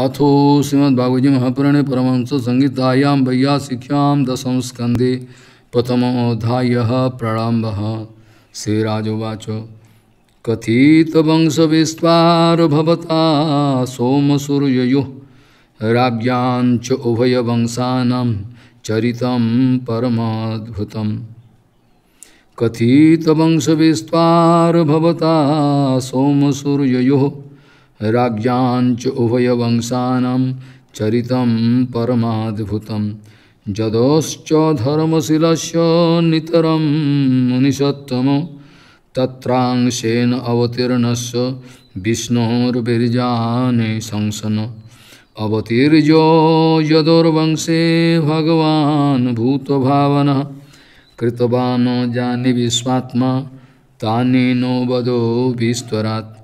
अथो श्रीमद्भागवत महापुराणे परमहंस संहितायां भैया शिख्यां दशम स्कंदे प्रथमोध्याय प्रारंभ श्रीराजोवाच कथित वंश विस्तार सोम सूर्यो राज्ञाच उभय वंशानां चरितं परमाद्भुतम् कथित वंश विस्तार सोम सूर्यो राज्ञाञ्च उभयवंशानां चरितं परमाद्भुतं जदोश्च धर्मशिलस्य नितरं मुनिषत्तमो तत्रांशेन अवतीर्णस्य विष्णोर्बिर्जाने शंसन अवतीर्यो यदोर्वंशे भगवान्ूत भूतभावनः कृतवानो जानि विश्वात्मा तानि नो वदो विस्तरात्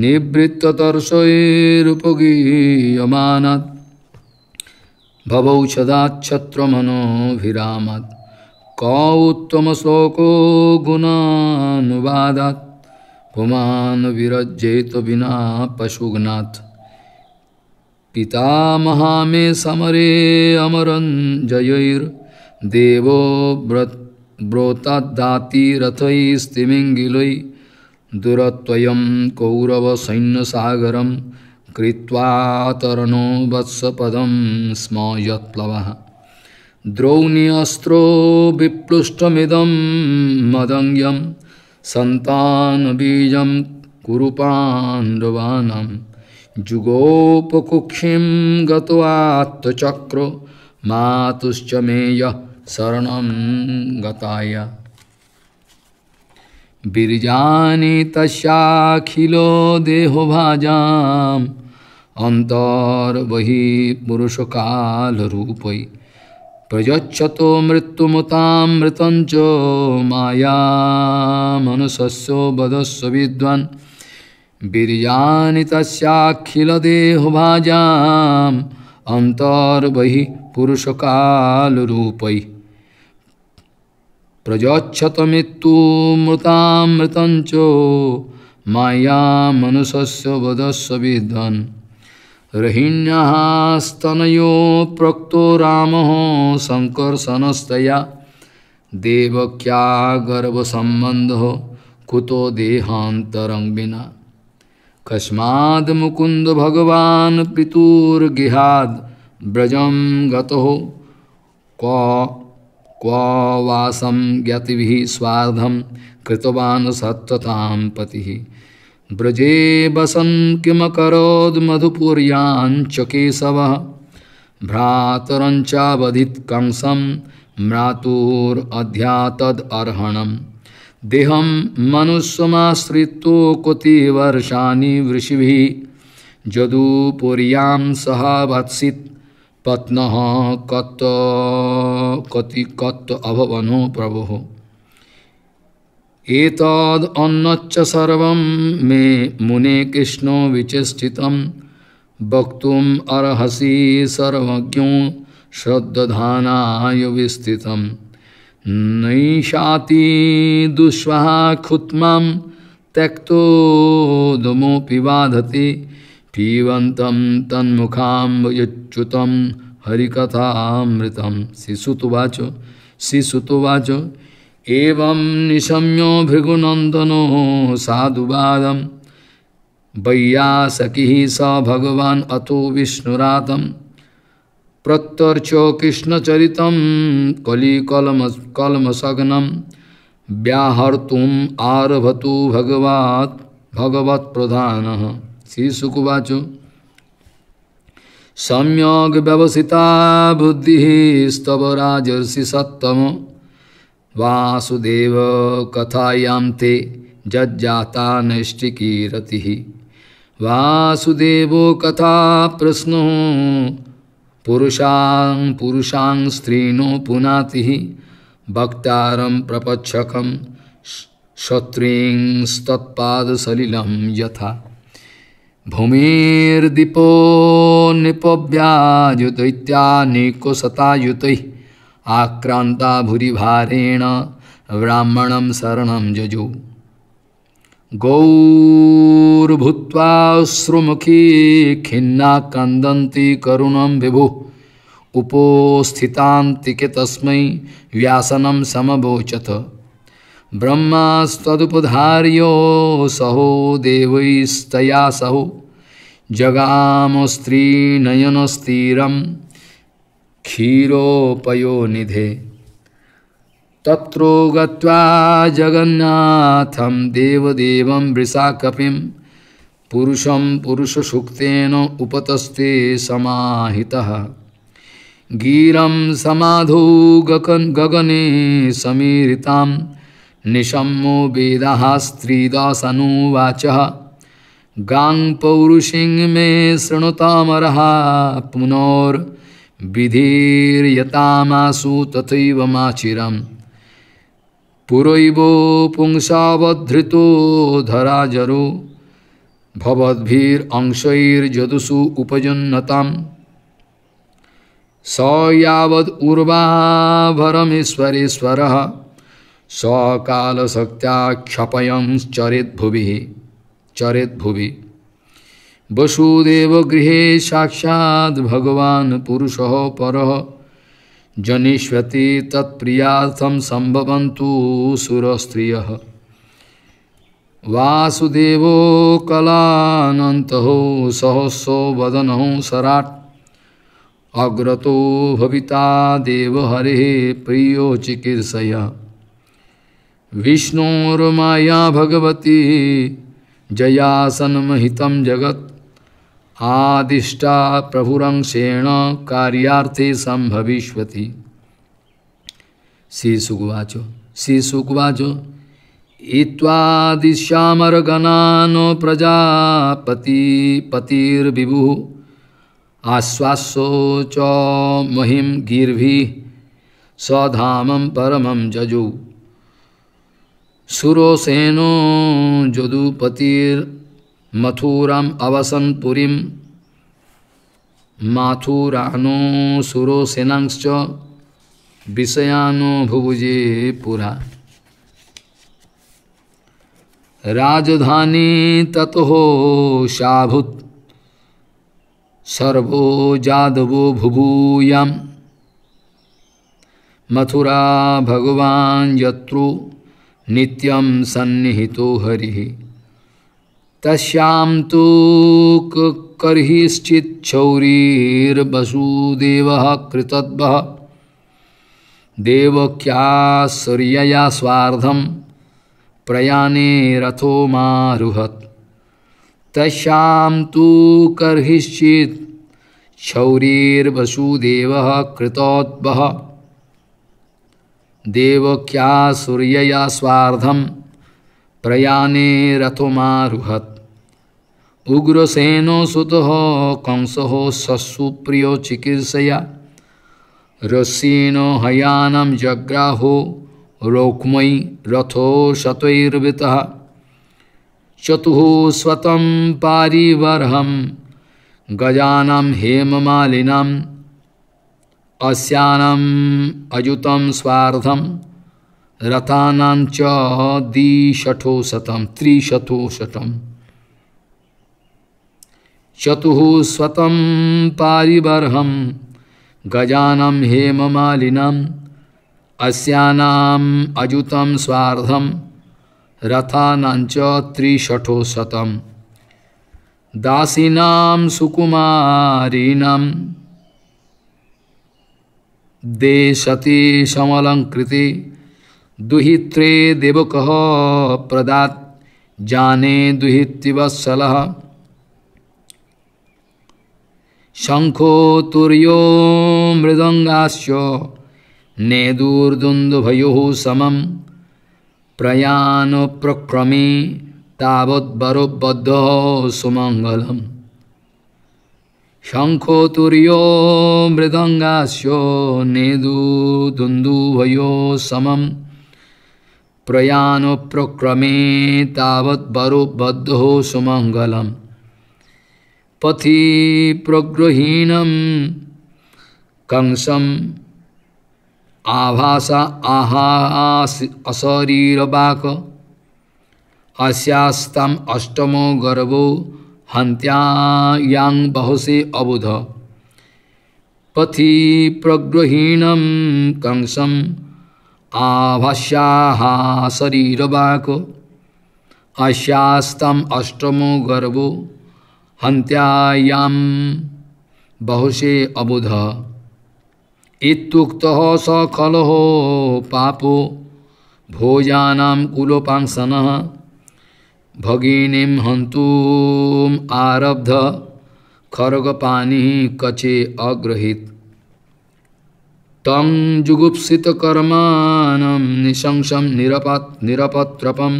निवृत्ततर्षैरुपगीयमानत् भवौ छदाच्छत्रमनोभिरामत् क उत्तमशोको गुणानुवादात् पुमान् विरज्येत विना पशुघ्नात् पितामहा मे समरे अमरञ्जयैर्देवो व्रत ब्रोताद्दाति रथैस्तिमिङ्गिलैः दुरत्वयं कौरवसैन्यसागरं कृत्वा तरणो वत्सपदं स्म यत्प्लवः द्रौण्यास्त्रो विप्लुष्टमिदं मदङ्ग्यं सन्तानबीजं कुरुपाण्डवानं जुगोपकुक्षिं गत्वा त्वचक्रो मातुश्च मेयः शरणं गताय তাখিল দেহ বীর্যানি তস্যাখিল দেহভাজাম অন্তর্বহি রূপই প্রযচ্ছত মৃত্যুমতামৃতঞ্চ মায়ামনুষস্য বদস্য বিদ্বান বীর্যানি তস্যাখিল দেহভাজাম অন্তর্বহি পুরুষকালরূপৈ प्रजोच्छत मृत्यु मृतामृतंच माया मनुष्य वधस्व विधन रहिण्यस्तनयो प्रोक्त राम संकर्षणस्तया देवक्या गर्भसंबंध कुतो देहांतरं विना कस्माद मुकुंद भगवान पितुर्गिहाद ब्रजम गतो क्वावासम ज्ञातिभिः स्वार्धं कृतवान् सत्ततां पतिः व्रजे वसन् किमकरोद्मधुपुर्याञ्च केशवः भ्रातरञ्चावधित् कंसं म्रातुरध्यातदर्हणं देहं मनुष्यमाश्रितो कोटिवर्षाणि वृषिभिः जदुपुर्यां सह भत्सित् पत्न कत कति कत अभवनो प्रभु एतद अन्नच्च सर्वं मे मुने कृष्ण विचेष्टितं वक्त अर्हसी सर्वज्ञो श्रद्धानाय विस्थितं नैषाति दुःस्वः खुत्मां त्यक्तोदमोऽपि बाधते पीबंतम तन्मुखाबुच्युत हरिकथामृत शिशुतुवाच शिशुतुवाच एवं निशम्यो भृगुनंदनो साधुवाद वैयासकी स भगवान अतो विष्णुरात प्रत्यर्चो कृष्णचरित कलिकलमसघ्नम व्याहर्तुम आरभतु भगवात् भगवत्प्रधान सुकुवाच सम्यग व्यवसिता बुद्धि स्तव राजर्षि सत्तम वासुदेव कथायां ते जज्जाता नैष्टिकी वासुदेव कथा प्रश्नो पुरुषां पुरुषां स्त्रीनो पुनाति वक्तारं प्रपच्छकं क्षत्रिंस्तत्पादसलिलं यथा भूमिर्दिपो निपव्यायुत सतायुत आक्रांता भूरी भारेण ब्राह्मण शरण गौर्भूत्वा श्रुमुखी खिन्ना कंदी करुण विभु उपोस्थितान्तिके तस्मै व्यासनम समबोचत ब्रह्मास्तुपधार्यो सहो देवस्तया सहो जगाम स्त्री नयनस्तीरम क्षीरोपयो निधे तत्रो गगन्नाथ जगन्नाथं देवदेवं वृषाकपिं पुरुषं पुरुषसुक्तेन उपतस्ते समाहितः गिरं समाधौ गगने समीरितां निशम्मो वेद स्त्रीदासनुवाच गांग पौरुषिं मे शृणुतामरः पुनोर्विधीर्यतामासु तथैव माचिरं पुरैव पुंसावधृतो धराजरो भवद्भिरंशैर्जदुषु उपयुन्नतां स सकालशक्त्या क्षपय चरित भुवि चरित भुवि वसुदेव गृह साक्षात भगवान पुरुष पर जनिष्यति तत्प्रियाथम संभवंतु स्त्रिय वासुदेव कलानंत सहसो वदन सराट अग्रतो भविता देव हरे प्रियो चिकीर्षया विष्णुर्माया भगवती महित जगत् आदिष्टा प्रभुरंशेण कार्यार्थे संभविष्यति श्रीसुगवाच श्रीसुगवाच इत्वादिश्यामरगणान् प्रजापतिपतिर्विभुः आश्वासो च गीर्भ स धाम परमं जजु सुरसेनो जदुपतिर मथुरम अवसन पुरीम माथुरानो सुरोसेनांश्च विषयानो भुभुजे पुरा राजधानी ततो शाभुत सर्वो जादवो भुभूयम मथुरा भगवान यत्रु नित्यं सन्निहितो हरिः तस्यां तु कर्हिश्चिच्छौरीर्वसुदेवः कृतद्वः देवक्यासुर्यया स्वार्धं प्रयाणे रथो मारुहत् तस्यां तु कर्हिश्चित् क्षौरीर्वसुदेवः कृतोद्वः देवक्या सूर्यया स्वाधम प्रयाने रथमारुहत उग्रसेनो सुत कंस हो ससुप्रियो चिकित्सया रस्सीनो हयानम जग्राहो रोक्मयी रथो शतर्वृत चतुः स्वतं पारिबर्हं हेम हेममालिनं अस्यानम अयुतम स्वार्थम रथानाच द्विशठो शतम त्रिशतो शतम चतु स्वतम पारिबर्हम गजानम हेममालिनम अस्यानाम अयुतम स्वार्थम रथानाच त्रिशठो शतम दासीनाम सुकुमारीनम देशति समलंकृति दुहित्रे देवकह प्रदात जाने दुहित्रिवत्सल शंखो तुर्यो मृदंगाश्च नेदूर्दुन्दुभयो समम प्रयाण प्रक्रमे तावद्बरोबद्ध सुमंगलम शङ्खोतुर्यो मृदङ्गास्यो नेदुदुन्दुभयो समं प्रयानो प्रक्रमे तावद्बरोबद्धो सुमङ्गलं पथि प्रगृहीणं कंसम् आभास आहास अशरीरवाक अस्यास्तम अष्टमो गर्भो हंत्यायांग बहुसे अबुध पथि प्रग्रहीणम कंसम आभाष्याहा शरीरवाक अश्यास्तम अष्टमो गर्भो हंत्यायाम बहुसे अबुध इतुक्त स खलो पापो भोजानाम कुलोपांसन भगिनीं हन्तुम् आरब्ध खरगपानी कचे अग्रहित तं जुगुप्सितकर्मानं निशंसं निरपत् निरपत्रपं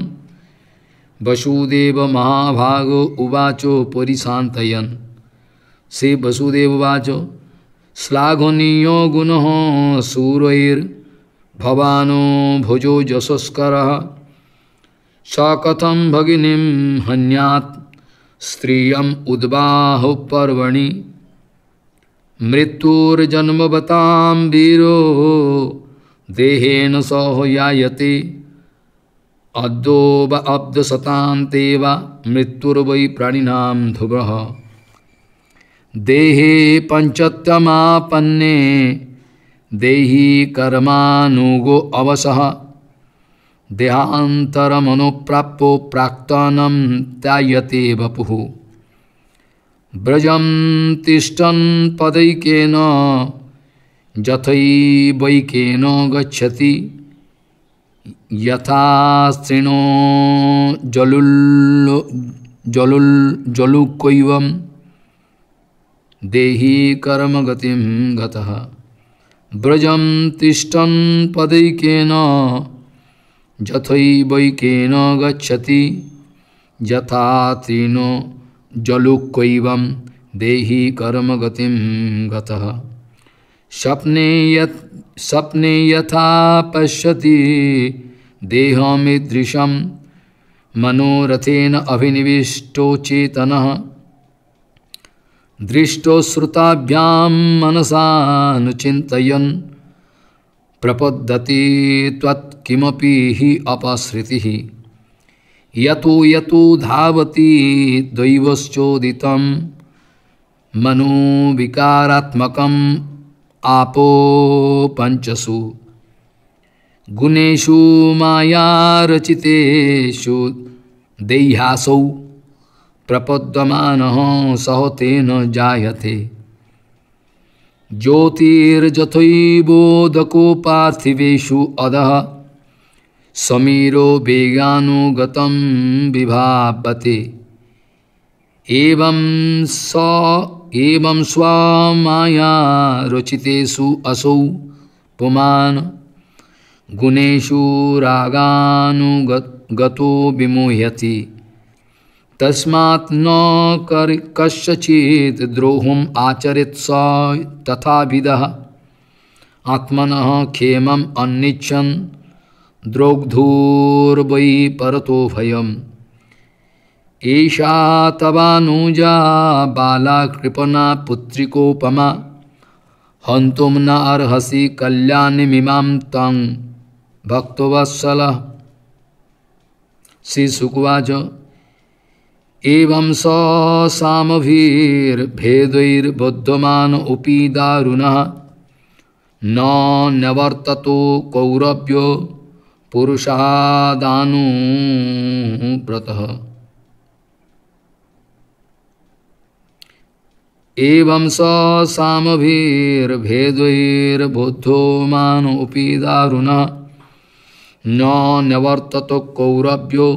वसुदेव महाभागो उवाचो परिशान्तयन् श्री वसुदेव उवाचो श्लाघनीयो गुणः सूरैर्भवानो भुजो यशस्करः स कथम भगिनी हनिया स्त्रियम उद्बाहु पर्वणि मृत्युर्जन्मवतां वीरो देहेन सौहयायते अद्यो व अब्दसतान्ते वा मृत्युर्वै प्राणीना ध्रुव देहे पंचतमापन्ने देही कर्मानुगो अवसः देहांतरमनुप्राप्यो प्राक्तनम त्यायते वपु ब्रजम तिष्ठन पदैकेन जथैवैकेन गच्छति यथा श्रेणो जलुल् जलुल जलुकैवं देही कर्म गतिं गतः ब्रजं तिष्ठन् पदैकेन यथैवैकेन गति यथा जलुक देही देहि कर्म गतिं गतः स्वप्ने यथा पश्यति देहमीदृश मनोरथेन अभिनिविष्टो चेतनः दृष्टो श्रुताभ्यां मनसानुचिन्तयन् प्रपद्यते त्वत्किमपि हि अपसृतिः यतो यतो धावति दैवश्चोदितं मनोविकारात्मकम् आपो पञ्चसु गुणेषु मायारचितेषु देह्यासौ प्रपद्यमानः सह तेन जायते ज्योतिर्जथैवोदको पार्थिवेशु अधः समीरो वेगानुगत विभापते एवं स एवं स्वामाया रचितेषु असौ गुणेशु रागानुगत गतो विमोहती तस्मात् न कर कस्यचित् द्रोहम आचरित स तथा विद आत्मन क्षेम अन्निच्छन द्रोग्धूर्वै परतो भयम एषा तवानुजा बाला कृपना पुत्रिकोपमा हंतुम न अर्हसि कल्याणमीमां तं भक्तवत्सल श्रीसुकुवाच एवं स सामभिर्भेदैर्बद्धमान उपी दारुणः न नवर्ततो कौरव्यो पुरुषादानुव्रतः एवं स सामभिर्भेदैर्बोद्धोमान उपी दारुणः न कौरव्यो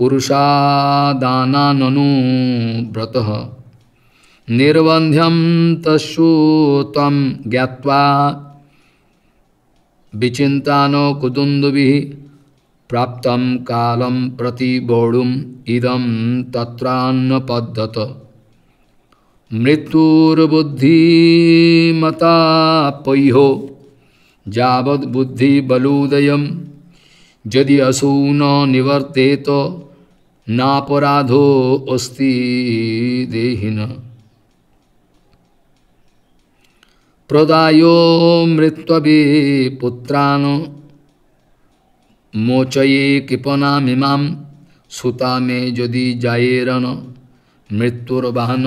पुरुषादानाननु व्रत निर्बन्ध्यं तस्सु त्वं विचिता विचिन्तानो कुदुन्दुभिः प्राप्तं कालं प्रति बोढ़ुम इदं तत्रान्नपद्धत मृत्युर्बुद्धिमता पह्यो यावद्बुद्धिबलोदयं यदि असौ न निवर्तेत नापराधो अस्ति देहिन प्रदायो मृत्वे पुत्रान मोचये कृपणामिमां सुता मे यदि जायेरन मृत्युर्वाहन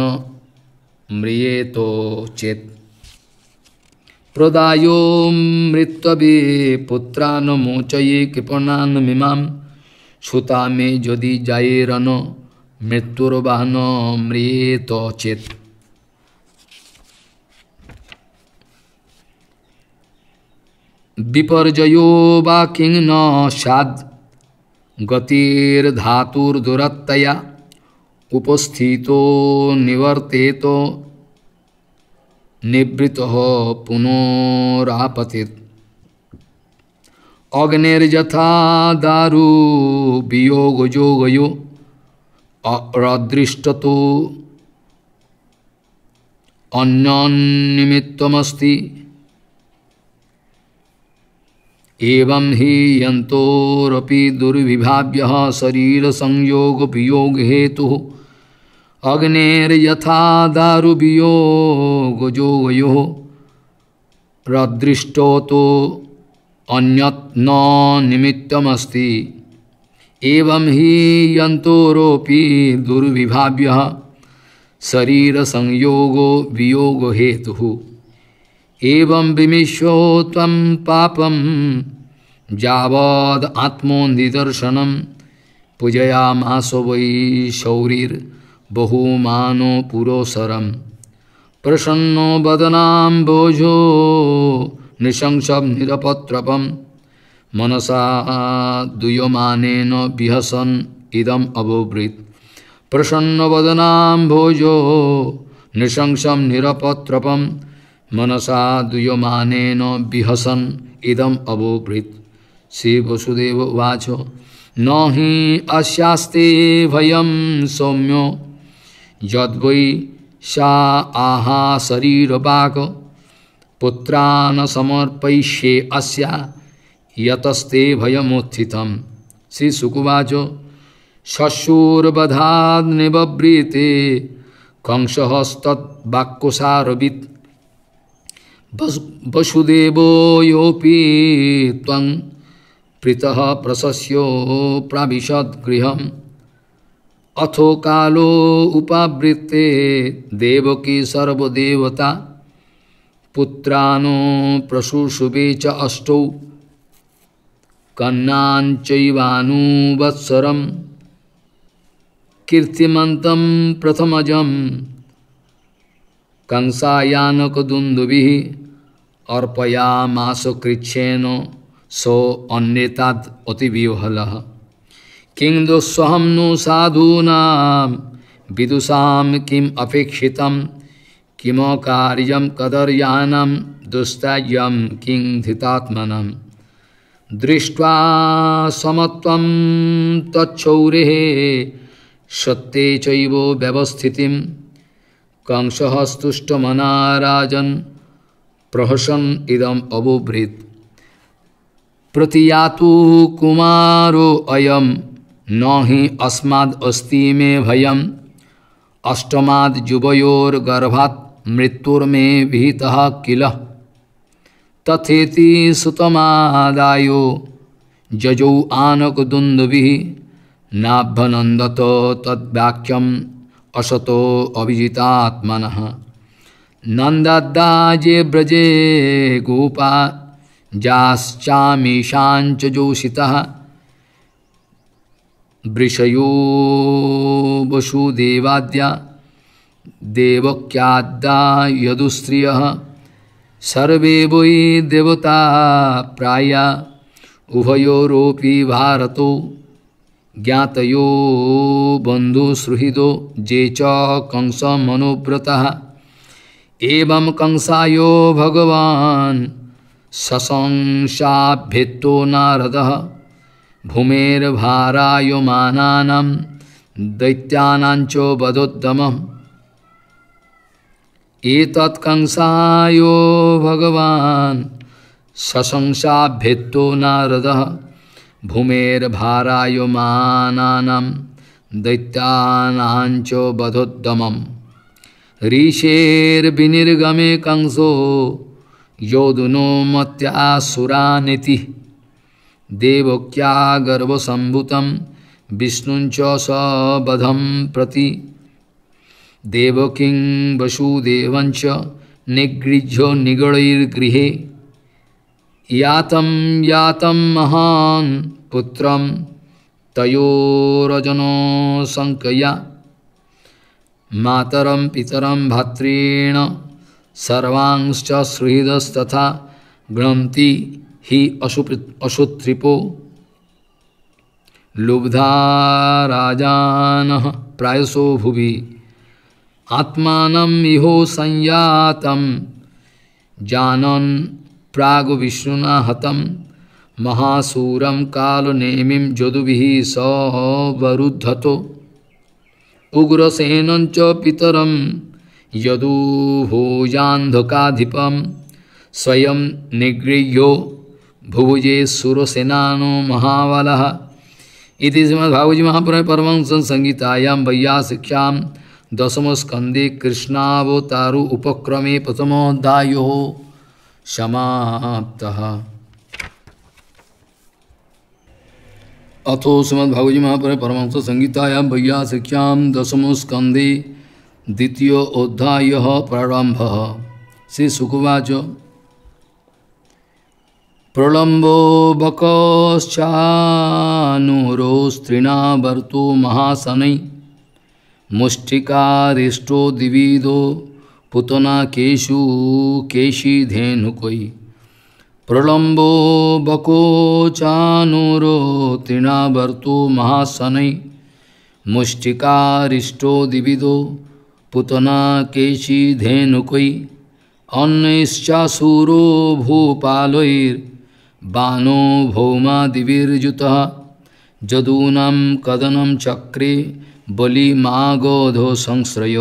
म्रियेतो चेत प्रदायो मृत्वे पुत्रान मोचये कृपणामिमां সুতামে যদি যায়েরণ মৃত্যুর্বাহন মৃত চেত বিপর্যয়ো বা কিং ন সাদ গতির ধাতুর দুরত্তয়া উপস্থিত নিবর্তিত নিবৃত পুনরাপতিত अग्निर्जथा दारू वियोग योग यो अदृष्टतो अन्योन्निमित्तमस्ति एवं हि यंतरपि दुर्विभाव्य शरीर संयोग वियोग हेतु अग्नेर्यथा दारुवियोग योगयो रदृष्टो तो अन्यत्न निमित्तमस्ति एवं ही यंतोरोपी दुर्विभाव्य शरीर संयोगो वियोग हेतु एवं विमिशो तम पापम जावद आत्मोनिदर्शनम पूजयामासो वै शौरीर बहुमानो पुरोसरम प्रसन्नो बदनाम बोझो नृशंसम निरपत्रपम मनसा दुयमानेन विहसन इदम अबोवृत प्रसन्न वदनाम भोजो निरपत्रपम मनसा दुयमानेन विहसन इदम अबोवृत श्री वसुदेव उवाच न ही अस्यास्ते भयम सौम्यो यद्वै सा आहा शरीर बाक पुत्रान समर्पयिष्ये अस्या यतस्ते भयमोथितं श्री सुकुवाचो शशूर्बधान्निबभ्रीते कंसहस्तवाक्कुसारवित् बस वसुदेवो योऽपि त्वं प्रीतः प्रशस्यो प्राविशद्गृहम् अथो कालो उपावृत्ते देवकी सर्वदेवता पुत्रानो प्रसूषुभे च अष्टौ कन्नाञ्चैवानुवत्सरं कीर्तिमन्तं प्रथमजं अर्पयामास कृच्छेन सो अन्येताद् अतिविह्वलः किं दुःस्वहं नु साधूना विदुषा किम् কিম কার্যম কদর্যানম দুস্তাজ্যম কিং ধিতাত্মনম দৃষ্টা সমত্বম তৌরে সত্যে চৈব ব্যবস্থিতি কংসহস্তুষ্টমনারাজন প্রহসন ইদম অববৃত প্রতীয়াতু কুমারো অয়ম নহি অস্মাদ অস্তি মে ভয়ম অষ্টমাদ যুবয়োর গর্ভাত मृत्युर्मे विहितः किल तथेति सुतमादायो जजौ आनकदुन्दुभिः नाभ्यनन्दत तद्वाक्यम् असतो अविजितात्मनः नन्दद्दा व्रजे गोपा जाश्चामीशाञ्च जोषितः वृषयो वसुदेवाद्या देवक्याद्दा यदुश्रिय सर्वे वै देवता प्राया उभयोरपि भारत ज्ञात बंधुसुहृदो जे च कंस मनोव्रता एवं कंसायो भगवान् सशंसाभ्येत्तो नारद भूमेर्भारायमानानां दैत्यानाञ्च वधोद्दमम् एतत्कंसायो भगवान् सशंसाभ्येत्तो नारद भूमेर्भारायमानानां दैत्यानाञ्च बधोद्दमम् ऋषेर्विनिर्गमे कंसो योदुनो मत्यासुरानिति देवक्या गर्भसम्भुतं विष्णुञ्च स बधं प्रति देवकिं वसुदेवञ्च निगृह्य निगडैर्गृहे यातं यातं महान् पुत्रं तयोरजनोशङ्कया मातरं पितरं भातॄण सर्वांश्च सुहृदस्तथा ग्रन्थि हि असु असुत्रिपो लुब्धा भुवि आत्मा इहो संयात जानन प्राग विष्णुना हतम महासूरम काल नेमी जदुभि सवरुद्धतो उग्रसेन च पितरम यदुभोजान्धकाधिपम स्वयं निगृह्यो भुवजे सुरसेनानो महाबल इति श्रीमद्भागवजी महापुराण परमहंस संहितायां वैया शिक्षा दशमस्कंदे कृष्णावतारु उपक्रमे प्रथमोध्याय समाप्त अथो श्रीमद्भागवत महापुर परमंस संगीतायाम भैया दशम स्कंदे द्वितीय अध्याय प्रारंभ श्री सुकुवाच प्रलम्बो स्त्रीना वर्तो महाशनै मुष्टिकारिष्टो दिविदो पुतना केशु केशिधेनुकोई प्रलम्बो बकोचानुरो तृणावर्तो महाशनै मुष्टिकारिष्टो दिविदो पुतना केशिधेनुकोई अन्नैश्चासूरो भूपालैर्बाणो भौमा दिविर्युतः जदूनां कदनं चक्रे बलिमागधो संश्रय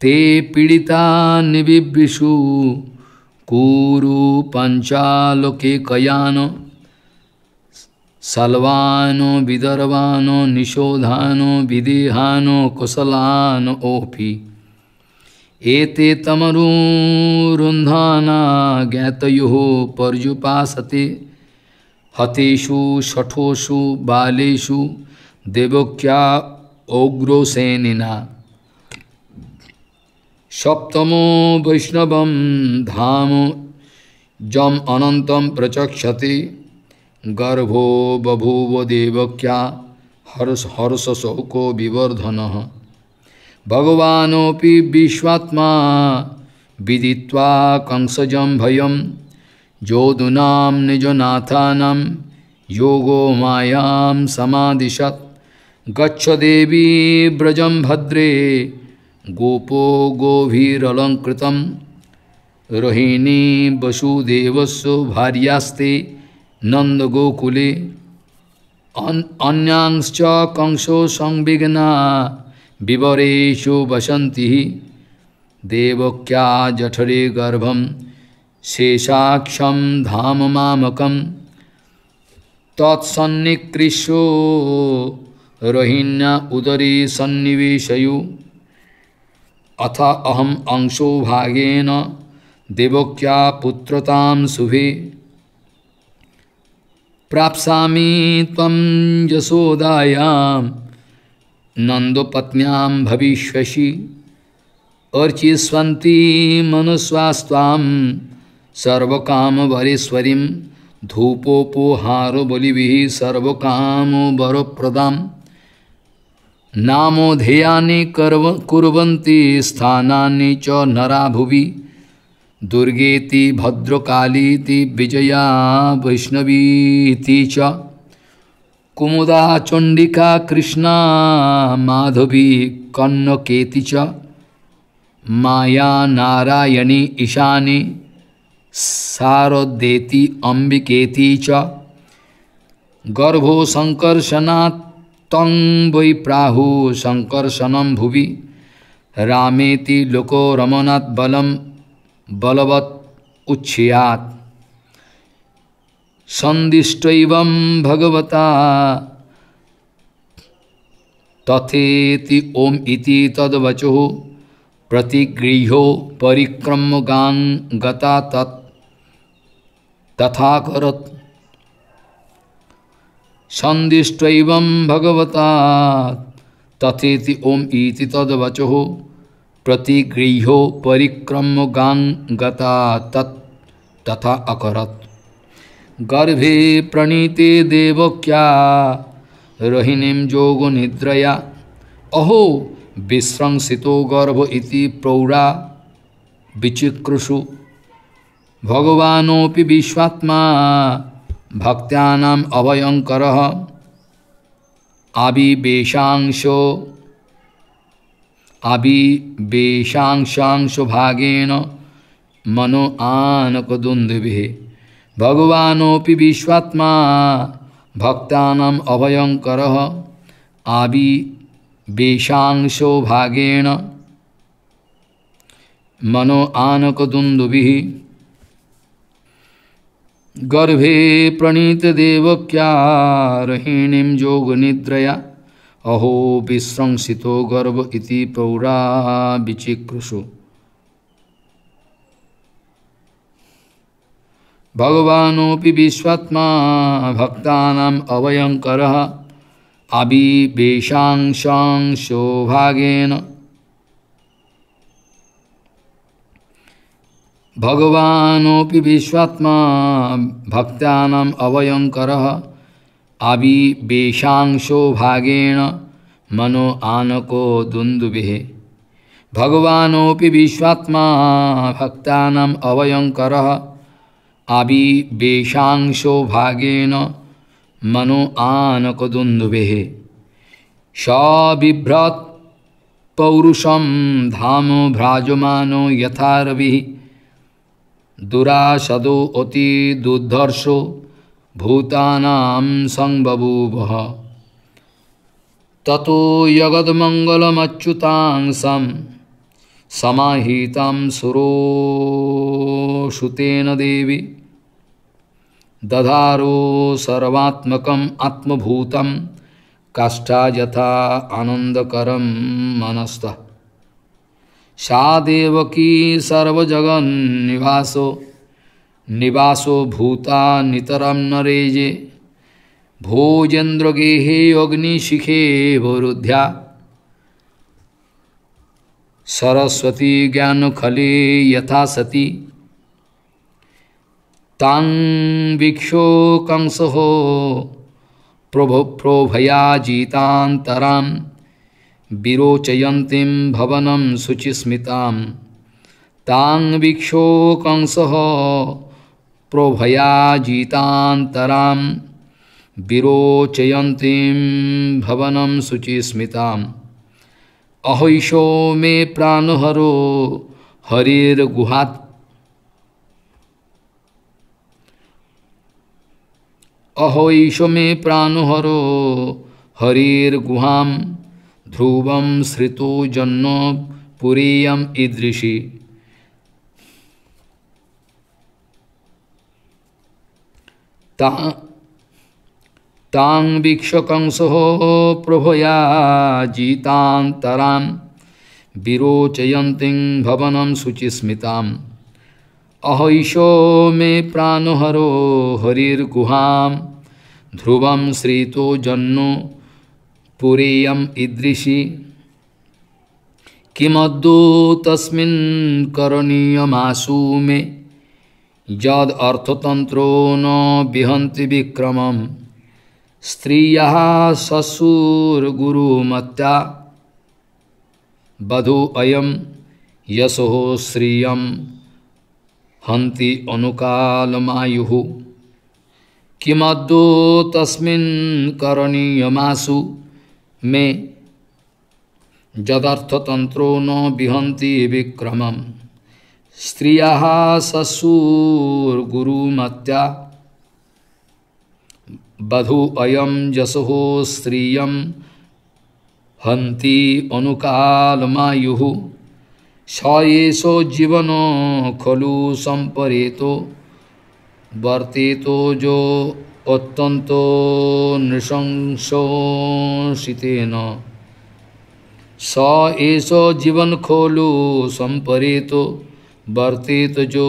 ते पीड़िता निबिबिषु कुरु पंचालोके कयान सलवानो विदर्वानो निषोधानो विदेहानो कुशलान ओपि एते तमरुरुन्धाना ज्ञातयो पर्युपासते हतेषु शठोषु बालेषु देवक्या অগ্রসেনিনা সপ্তম वैष्णव धाम जम অনন্তম प्रचक्षति गर्भो बभूव देवक्या हर्ष हर्ष शोको विवर्धन भगवानोपि विश्वात्मा विदित्वा कंसजम भयम जोदुनाम निजनाथानम योगो मायाम समादिशत गच्छ देवी व्रजम भद्रे गोपो गोभीरलंकृत रोहिणी वसुदेवस्व भार्यास्ते नंदगोकुले अन्यांश्च कंसो संविघ्ना विवरेशु वसंती देवक्या जठरे गर्भम शेषाक्षम धाम मामकम तत्सन्निकृष्यो रोहिण्या उदरी सन्निवेशयु अथ अहम अंशो भागेन देवक्या पुत्रताम शुभे प्राप्सामि त्वं यशोदायां नन्दपत्न्यां भविष्यसि अर्चिष्वन्ति सर्वकाम सर्वकामवरेश्वरीं धूपोपोहारो बलिभिः सर्वकामो वरप्रदाम् नामोधेयानि कर्व कुर्वन्ति स्थानानि च नरा भुवि दुर्गेति भद्रकाली विजया वैष्णवीति च कुमुदा चंडिका कृष्णा माधवी कन्नकेति च माया नारायणी ईशानी सारदेती अम्बिकेति च गर्भो তং বৈ প্রাহু শঙ্কর্ষণম ভুবি রামেতি লোক রমনাত বলম বলবৎ উচ্ছিয়াত সন্দিষ্টৈবম ভগবতা তথেতি ওম ইতি তদবচ প্রতিগৃহ পরিক্রম্য গান গতা তৎ তথাকরত संदिष्टव भगवता तथेति ओम इति तदवचो प्रतिगृह्यो परिक्रम गांग तथा अकत् गर्भे प्रणीते देवक्या रोहिणी जोग निद्रया अहो विश्रंसितो गर्भ इति प्रौढ़ा विचिकृषु भगवानोपि विश्वात्मा भक्त्यानाम अवयंकर आविवेशांशो आविवेशांशांशो भागेन मनो आनकदुन्दुभि भगवानोपि विश्वात्मा भक्तानाम अभयंकर आविवेशांशो भागेन मनो आनकदुन्दुभिः गर्भे प्रणीतदेवक्या जोग निद्रया अहो विस्रंसितो गर्भ इति प्रौरा विचिकृषु भगवानोऽपि विश्वात्मा भक्तानाम् अभयङ्करः अविवेशांशं शोभागेन भगवानोपि विश्वात्मा भक्तानाम अवयंकर आविवेशांशो भागेण मनो आनको दुंदुभि भगवानोपि विश्वात्मा भक्तानाम अवयंकर आविवेशांशो भागेण मनो आनको दुंदुभि सबिभ्रत पौरुषम धाम भ्राजमानो यथा दुरासदो अति दुर्धर्षो भूतानां संबभूव ततो यगदमङ्गलमच्युतांसं समाहितां सुरोषुतेन देवी दधारो सर्वात्मकम् आत्मभूतं काष्ठा यथा आनन्दकरं मनस्तः सा देवकी सर्वजगन निवासो निवासो भूता नितरम नरेजे भोजेन्द्र गेहे अग्निशिखे भोरुध्या सरस्वती ज्ञान खले यथा सती तां कंस हो प्रभो प्रोभया जीतांतराम विरोचयन्तीं भवनं शुचिस्मितां तां वीक्षो कंसः प्रोभयाजितान्तरां विरोचयन्तीं भवनं शुचिस्मिताम् अहैशो मे प्राणहरो हरिर्गुहात् अहोईश मे प्राणहरो हरिर्गुहां ধ্রুবম শ্রিত জন্ম পুরীয়ম ইদৃশি তাং বীক্ষ কংস প্রভয়া জিতান্তরাম বিরোচয়ন্তীং ভবনম শুচিস্মিতাম অহৈষ মে প্রাণহরো হরির্গুহাম ধ্রুবম শ্রীতো জন্ম पुरीयम ईदृशी किमद्दो तस्मिन् मे यद अर्थतंत्रो न विहंति विक्रम स्त्रिय ससुरगुरुमत्या बधु अयम यशो श्रिय हंति अनुकालमायु किमद्दो में जदर्थतंत्रो न विहंति विक्रम स्त्रिया ससूर्गुरुमत्या बधु अयम जसो स्त्रिय हंती अनुकालमायु सयेशो जीवन खलु संपरेतो वर्तेतो जो অত্যন্ত নৃশংসিতেন স এষ জীবন খোলু সম্পরেত বর্তেত যো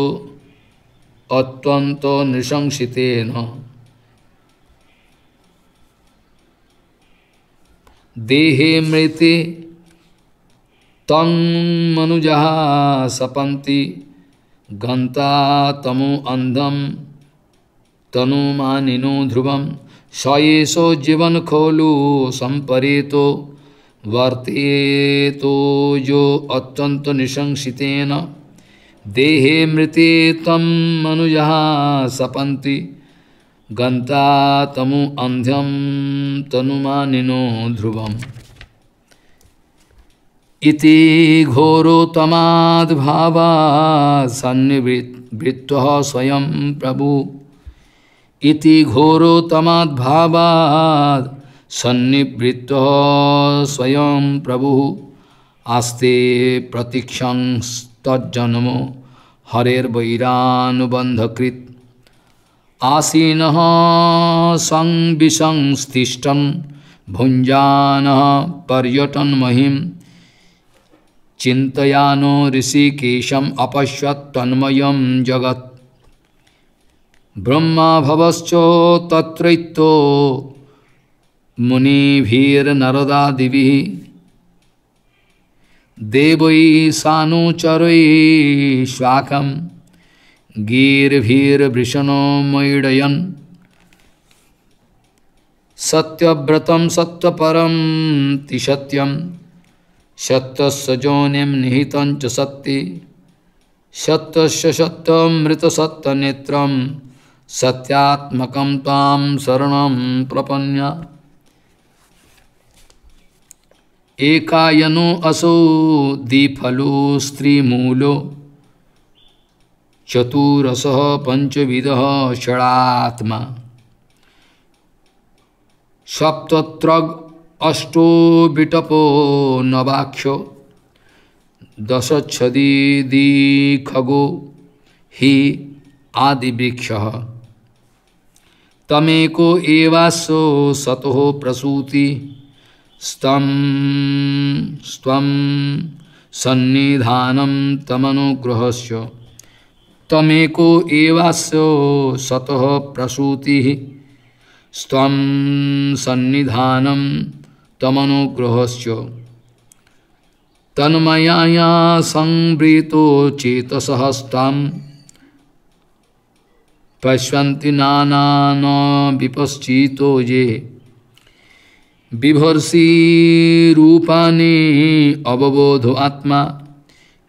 অত্যন্ত নৃশংসিতেন देहे मृते तं मनुजा सपन्ति गंता तमो अंधम तनुमानिनो ध्रुवम स येषो जीवन खोलु संपरेतो वर्तेतो जो अत्यंत निशंसितेन देहे मृते तम मनुजा सपंति गंता तमु अंध्यम तनुमानिनो ध्रुवम इति भावा सन्निवृत्त स्वयं प्रभु इति घोरो तमाद्भावाद सन्निवृत्त स्वयं प्रभु आस्ते प्रतीक्षण तज्जन्मो हरेर्वैरानुबंधकृत आसीन संविशंस्तिष्ठन भुंजान पर्यटन महिम चिंतयानो ऋषिकेशम अपश्यत तन्मय जगत ब्रह्मा भवश्चो तत्रैत्तो मुनिभिर्नरदादिभिः देवै सानुचरैश्वाकं गीर्भिर्भृशनो मयिडयन् सत्यव्रतं सत्त्वपरं तिशत्यं सत्यस्य योनिं निहितं च सत्ति सत्यस्य सत्यमृतसत्यनेत्रं सत्यात्मक शरण प्रपन्या एकायनो असो दीफलो स्त्रीमूलो चतुरस पंचविद षड़ात्मा सप्तत्र अष्टो बिटपो नवाख्यो छदी दी खगो ही वृक्ष तमेको एवासो सतो प्रसूति स्तम स्वम सन्निधानम तमनुग्रहस्य तमेको एवासो सतो प्रसूति स्वम सन्निधानम तमनुग्रहस्य तन्मयाया संवृतो चेतसहस्ताम পশ্যন্তি নানান বিপশ্চিত যে বিভর্ষি রূপানি অববোধ আত্মা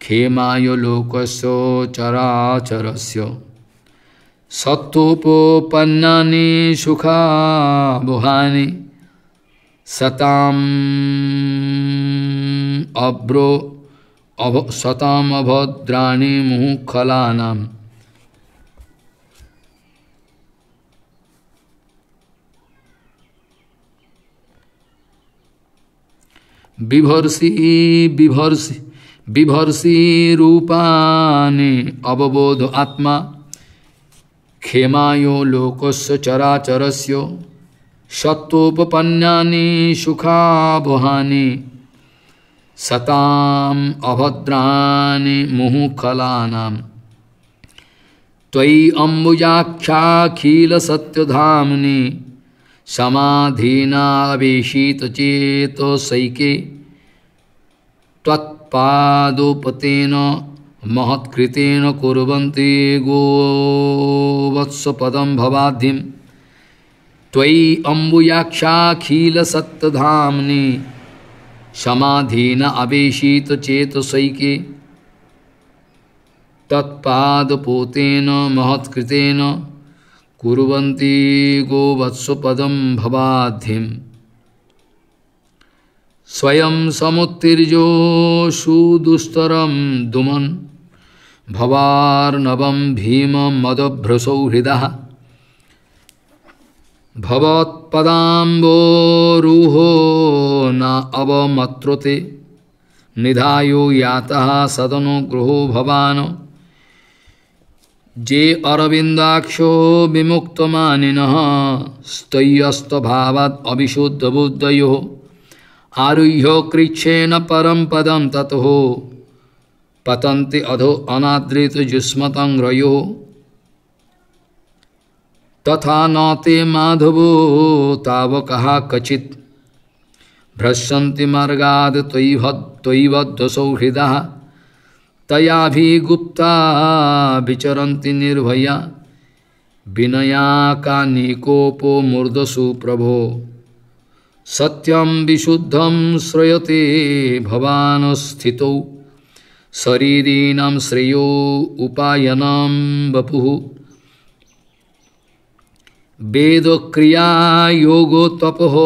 ক্ষেমায় লোকস চরাচরস্য সত্যোপন্নানি সুখাবহানি সতাম অব্র অভ সতাম মুখলানাম विभर्षी बिभर्षि बिभर्षि रूपाने अवबोध आत्मा क्षेमायो लोकस्य चराचरस्य सत्वोपन्यानि सुखाभहानि सताम अभद्राणि मुहुकलानां त्वयि अम्बुजाख्याखीलसत्यधाम्नि समाधीनावेशितचेतसैके त्वत्पादोपतेन महत्कृतेन कुर्वन्ति गोवत्सपदं भवाद्धिं त्वयि अम्बुयाक्षाखिलसत्तधाम्नि समाधीन अवेशितचेतसैके तत्पादपोतेन महत्कृतेन कुरंती गोवत्सुपदम भवाधि स्वयं समुत्तीर्जो सुदुस्तर दुमन भवाव भीम मदभ्रसौहृद हृदय न अवमत्रुते निधायो याता गृहो भवान जे अरविंदाक्षो विमुक्त मानिन स्तयस्त भावात अभिशुद्ध बुद्धयो आरुह्य कृच्छेन परम पदम ततो पतंति अधो अनादृत जुस्मतंग्रयो तथा न ते माधवो तावक कचि भ्रश्यन्ति मार्गाद तयि तया भी गुप्ता विचरती निर्भया विनया का निकोपो मूर्दसु प्रभो सत्यम विशुद्धम श्रयते भवान स्थित शरीरीण श्रेयो उपायन वपु वेद क्रिया योगो तपो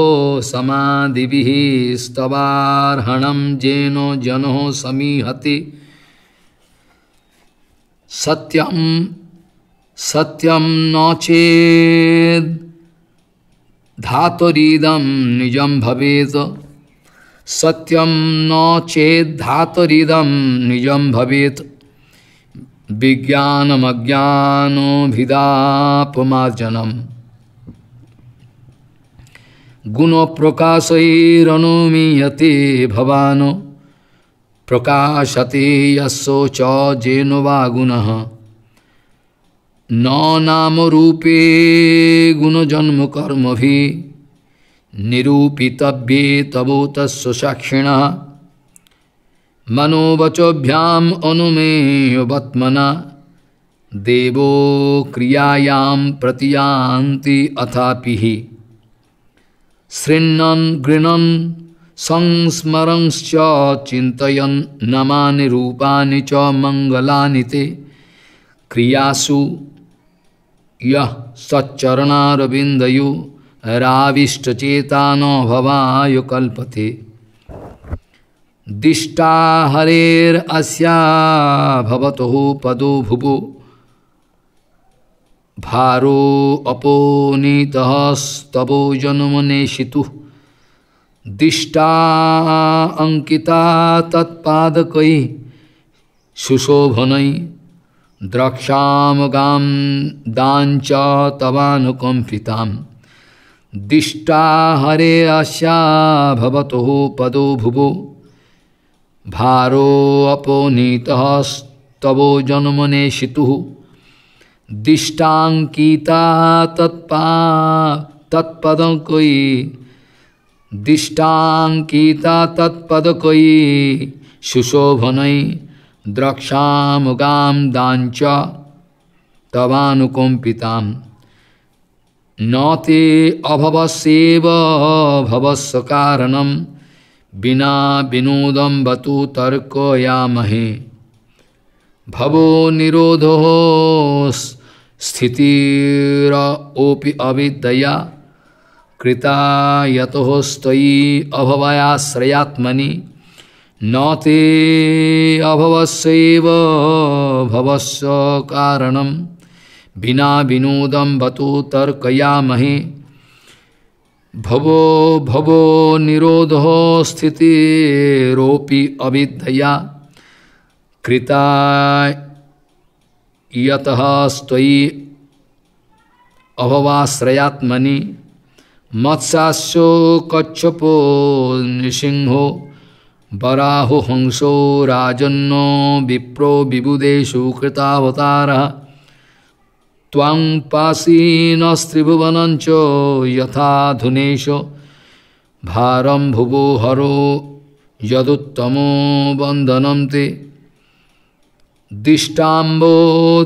सामिस्तवाहण जेनो जनो समीहति सत्यम सत्यम नचेद धातरीदम निजम भवेत सत्यम न चेद धातरीदम निजम भवेत विज्ञानमज्ञानोभिदापमार्जनम गुणप्रकाशैरणुमीयते भवानो प्रकाशते यस्ो च जेनुवागुन न नाम रूपे जन्म कर्म भी निरूपितव्ये तबो तस्व साक्षिण मनोवचोभ्याम अनुमेय बत्मना देवो क्रियायाम प्रतियांति अथापि ही शृण्वन गृणन संस्मरंश्च चिंतन नमानि रूपानि च मंगला ते क्रियासु यह सच्चरणारविंदयो राविष्टचेतानो भवाय कल्पते दिष्टा हरेरस्या भवतो पदो भुवो भारो अपोनीतस्तवो जन्मनेशितुः दिष्टा अंकिता तत्पादकै सुशोभनै द्रक्षामगां दाञ्च तवानुकम्पितां दिष्टा हरे आशा भवतो पदो भुवो भारोऽपोनीतः स्तवो जन्मने शितुः दिष्टाङ्किता तत्पा तत्पदङ्कयी दिष्टाङ्किता सुशोभन द्रक्षा द्रक्षामुगां दाञ्च तवानुकम्पितां न ते अभवस्येव भवस्य कारणं विना विनोदं वतु तर्कयामहे भवो निरोधो स्थितिरोपि अविद्यया कृता स्तयि अभवयाश्रयात्मनि न अभवस्व भवस्व कारण कारणं बिना विनोदं बतु तर्कयामहे भवो भवो निरोधो स्थितिरोपि अविद्यया कृता यतः स्तयि अभवाश्रयात्मनि মৎস্য কচ্ছপ নৃসিংহ বরাহ হংস রাজন্য বিপ্র বিবুদেশু কৃতাবতার ত্বং পাশীনস্ত্রিভুবনঞ্চ যথা ধুনেশ ভারম ভুবো হর যদুত্তম বন্দনম তে দিষ্টাম্ব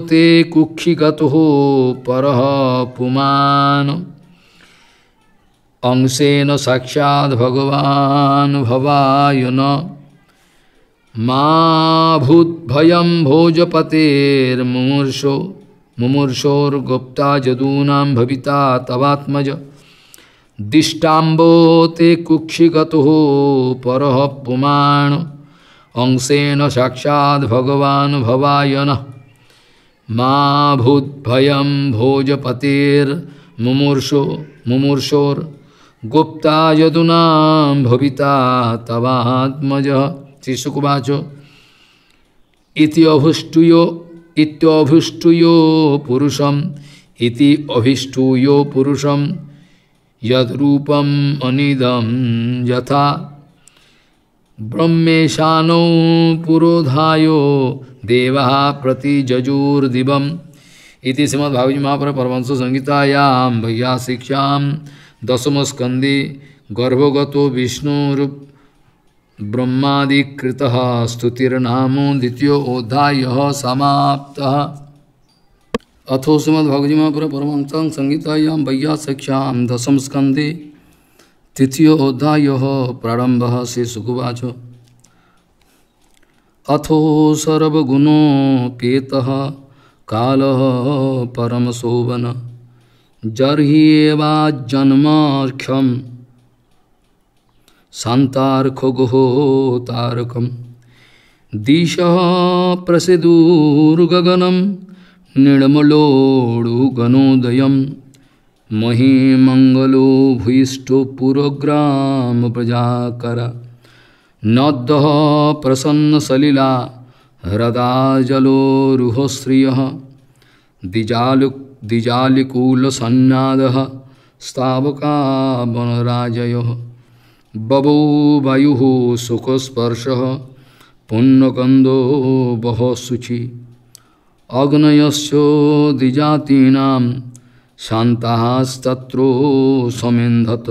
তে কুক্ষিগত পরহ পুমান अंशेन साक्षात भगवान भवायुन माँ भयम मुमूर्षोर्गुप्ता जदूना भविता तवात्मज दिष्टाबो ते कुक्षिगत पर पुमाण अंशेन साक्षात भगवान भवायन माँ भयम भोजपतेर मुमूर्षो मुमूर्षोर् गुप्ता यदुनाम भविता तवात्मज श्रीसुकुवाचो इत्यभुष्टुयो इत्यभुष्टुयो पुरुषम इति अभिष्टुयो पुरुषम यदरूपम अनिदम यथा ब्रह्मेशानौ पुरोधायो देवा प्रतिजजुर्दिवम इति श्रीमद्भावजी महापर परमंश संहितायाम भैया शिक्षा दसम स्कंदे गर्भगत विष्णु ब्रह्मादिकृत स्तुतिर्नाम द्वितीय ओध्याय समाप्त अथो श्रीमद्भगवजीमापुर परमंसं संहितायां वैयासख्यां दशम स्कंदे तृतीय प्रारंभ से सुखुवाच अथो सर्वगुणोपेत काल परम शोभन जर्वाजन्माख्यम संतारखो गहोतारकम दिश प्रसिदूर्गगनम निर्मलोड़ुगणोदय महीमंगलो भूयिष्ठो पुरोग्राम प्रजाकर नद प्रसन्न सलिला हृदा जलोरुहश्रिय दिजालुक द्विजालिकूलसन्नादः स्थावका वनराजय बभो वायु सुखस्पर्श पुण्यकंदो बह शुचि अग्नयश्च द्विजातीनां शान्तास्तत्रो समिन्धत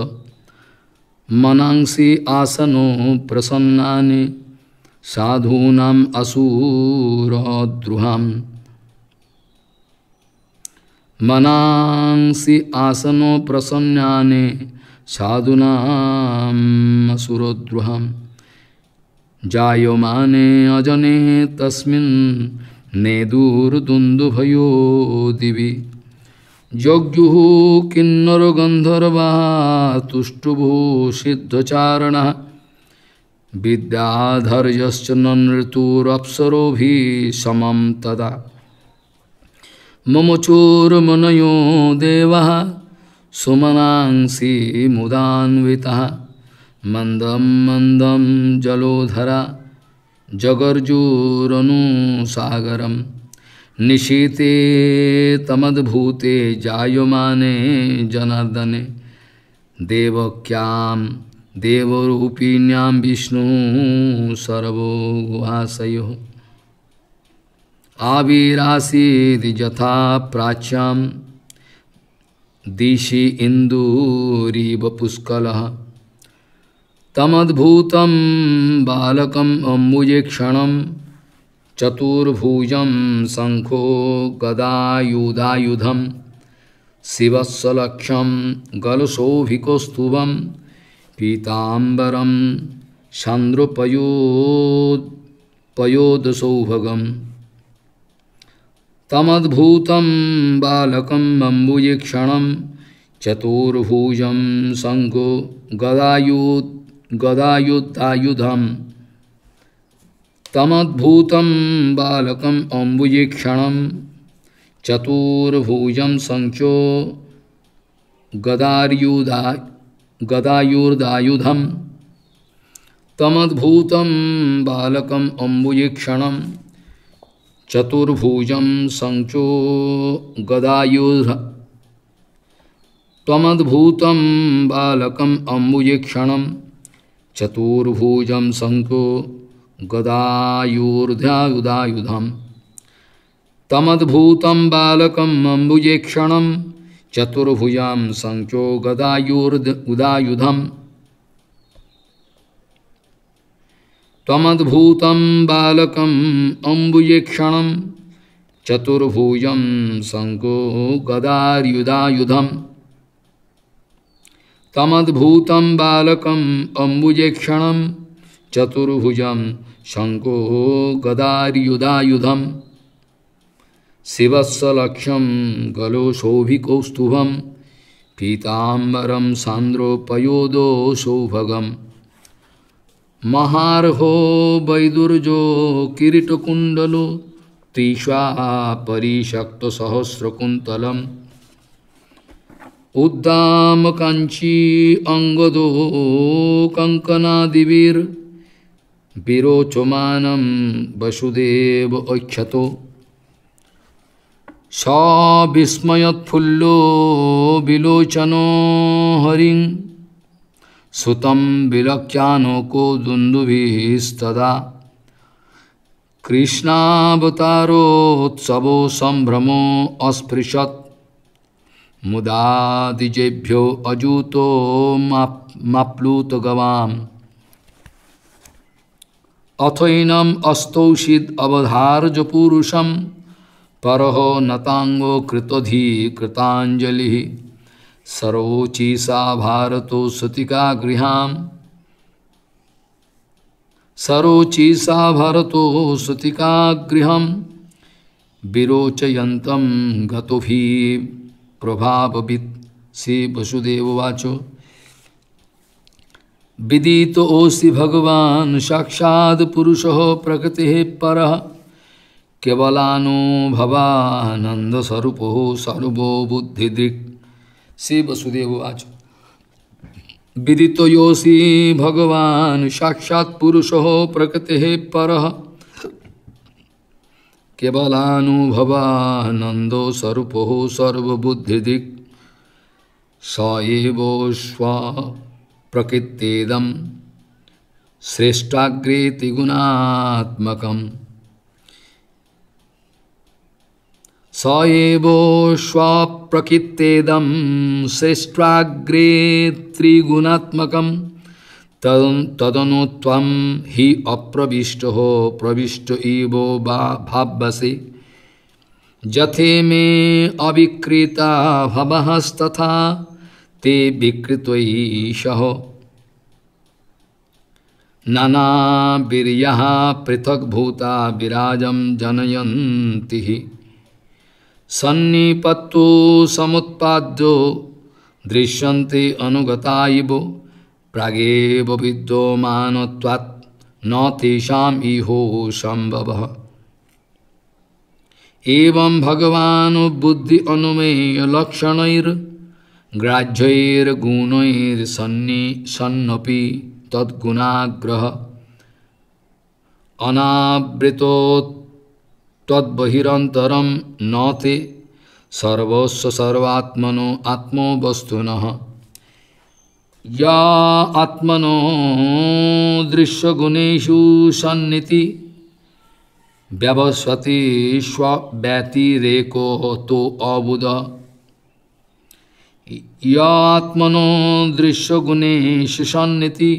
मनांसि आसनो प्रसन्नानि साधूनाम् असूरद्रुहाम् मनांसि आसनो प्रसन्नाने साधूनां सुरोद्रुहं जायमाने अजने तस्मिन् नेदूर्दुन्दुभयो दिवि यज्ञुः किन्नरगन्धर्वा तुष्टुभो सिद्धचारणः विद्याधर्यश्च नृतुरप्सरोभिः समं तदा ममचोर्मुनयो देवः सुमनांसि मुदान्विता मंदम मंदम जलोधरा जगर्जोरनुसागरं निशीते तमद्भूते जायमाने जनार्दने देवक्याम देवरूपिण्यां विष्णु सर्वो आवीरासीद यथा प्राच्याम दिशि इंदूरीव पुष्कल तमद्भूत बालकम अम्बुजे क्षण चतुर्भुज शंखो गदायुधायुधम शिवस्लक्षम गलशोभिकोस्तुभ पीतांबरम चंद्रोपयोदसौभगम बालक क्षण चतुर्भुज मम्बुजिक्षणं गदायु शङ्खो गदायुद् बालक तमद्भूतं क्षण चतुर्भुज चतुर्भुजं शङ्खो गदायुर्दायुधम गदायुर्दायुधं बालक बालकम् अम्बुजिक्षणं चतुर्भुजं शङ्चो गदायुध त्वमद्भूतं बालकम् अम्बुजेक्षणं चतुर्भुजं शङ्को गदायुर्ध्यायुधायुधं तमद्भूतं बालकम् अम्बुजेक्षणं चतुर्भुजं शङ्चो गदायुर्ध उदायुधम् तमद्भूतं बालकम् अम्बुजेक्षणं चतुर्भुजं शङ्को गदार्युदायुधं तमद्भूतं बालकम् अम्बुजेक्षणं चतुर्भुजं शङ्को गदार्युदायुधं शिवस्य लक्ष्यं गलोशोभिकौस्तुभं पीताम्बरं सान्द्रोपयोदो सौभगम् महार्हो वैदुर्जो किरीटकुण्डलो त्रिष्वा परिशक्तसहस्रकुन्तलम् उद्दामकाञ्ची अङ्गदो कङ्कनादिभिर्विरोचमानं वसुदेव ऐक्षतो स विस्मयत्फुल्लो विलोचनो हरिङ् सुत विलक्ष्यानोको दुन्दुभिस्तदा कृष्णावतारोत्सवो सम्भ्रमो अस्पृशत मुदादिजेभ्यो अजूतो माप्लुतगवाम् अथैनम् अस्तौषिद् पुरुषम परहो नतांगो कृतधी कृतांजलि सर्वोची भारत भारतो का गृहाम सरोची सा भरतो का गृह विरोचयंतम गतुभी प्रभावित श्री वसुदेववाचो विदित ओसि भगवान साक्षाद पुरुष प्रकृति पर केवलानो भवानंद सर्वो बुद्धिदृक् से वसुदेव आच विदित योसी भगवान साक्षात पुरुष हो प्रकृति पर केवलानुभवानंदो हो सर्वबुद्धि दिख एवो स्व प्रकृतिदम श्रेष्ठाग्रेति त्रिगुणात्मकम् सएवोष्वाप्रकृत्तेदं श्रेष्ठाग्रे त्रिगुणात्मकं तद तदनु त्वं हि अप्रविष्टः प्रविष्ट इव वा भावसि यथे मे अविक्रीता भवस्तथा ते विकृतैषः नानावीर्यः पृथग्भूता विराजं जनयन्ति सन्निपत्तो समुत्पाद्यो दृश्यन्ते अनुगता इव प्रागेव विद्यमानत्वात् न तेषाम् इहो सम्भवः एवं भगवानुबुद्धि अनुमेयलक्षणैर्ग्राह्यैर्गुणैर्सन्नि सन्नपि तद्गुणाग्रह अनावृतोत् तद्बिंतर न ते सर्वस्व सर्वात्मनो आत्मो वस्तुन या आत्मनो दृश्य गुणेशु सन्निति व्यवस्वती स्व्यतिरेको तो अबुद यात्मनो दृश्य गुणेशु सन्नीति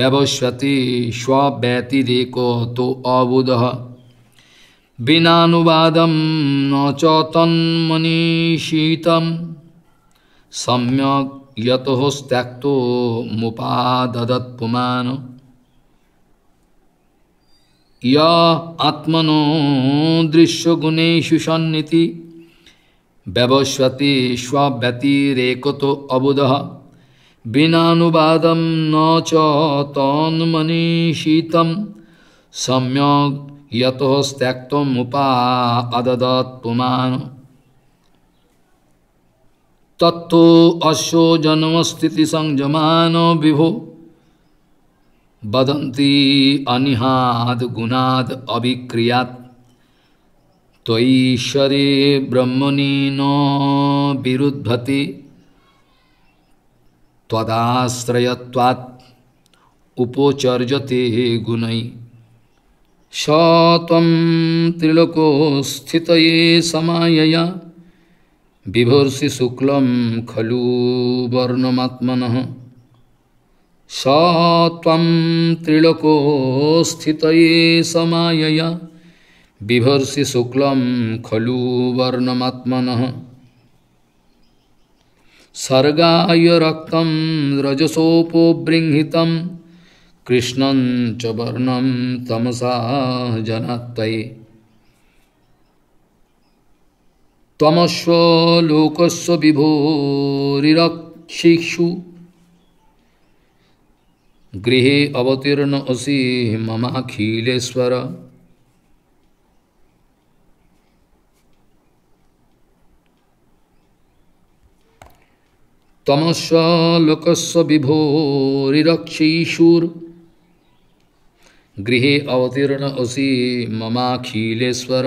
व्यवस्वती स्व्यतिरेको तो अबुद বিনানুবাদম নচতন্মনীষিতম সম্যক ইয়তস্ত্যক্ত মুপাদদত পুমান य आत्मनो दृश्यगुणेषु सन्निति व्यवस्वते स्वव्यतिरेकतो अबुधः विनानुवादं न च तन्मनीषितं सम्यग् यतो त्यक्तमुपा अददत् पुमान तत्तो अशो जन्म स्थिति संजमान विभो बदंती अनिहाद गुणाद अभिक्रिया तयीश्वरे ब्रह्मणि न विरुद्धति तदाश्रयवात् उपोचर्जते गुणई स त्वं त्रिलको स्थितये समायि शुक्लं खलु वर्णमात्मनः सात्वं त्रिलको स्थितये समाय बिभर्षि शुक्लं खलु वर्णमात्मनः सर्गाय रक्तं रजसोपो बृंहितम् কৃষ্ণং চ বর্ণম তমসা জনাত্তয়ে তমস্ব লোকস্ব বিভোরিরক্ষিষু গৃহে অবতীর্ণ অসি মমাখিলেশ্বর তমস্ব লোকস্ব বিভোরিরক্ষিষুর गृह अवतीर्ण उसी ममाखीलेश्वर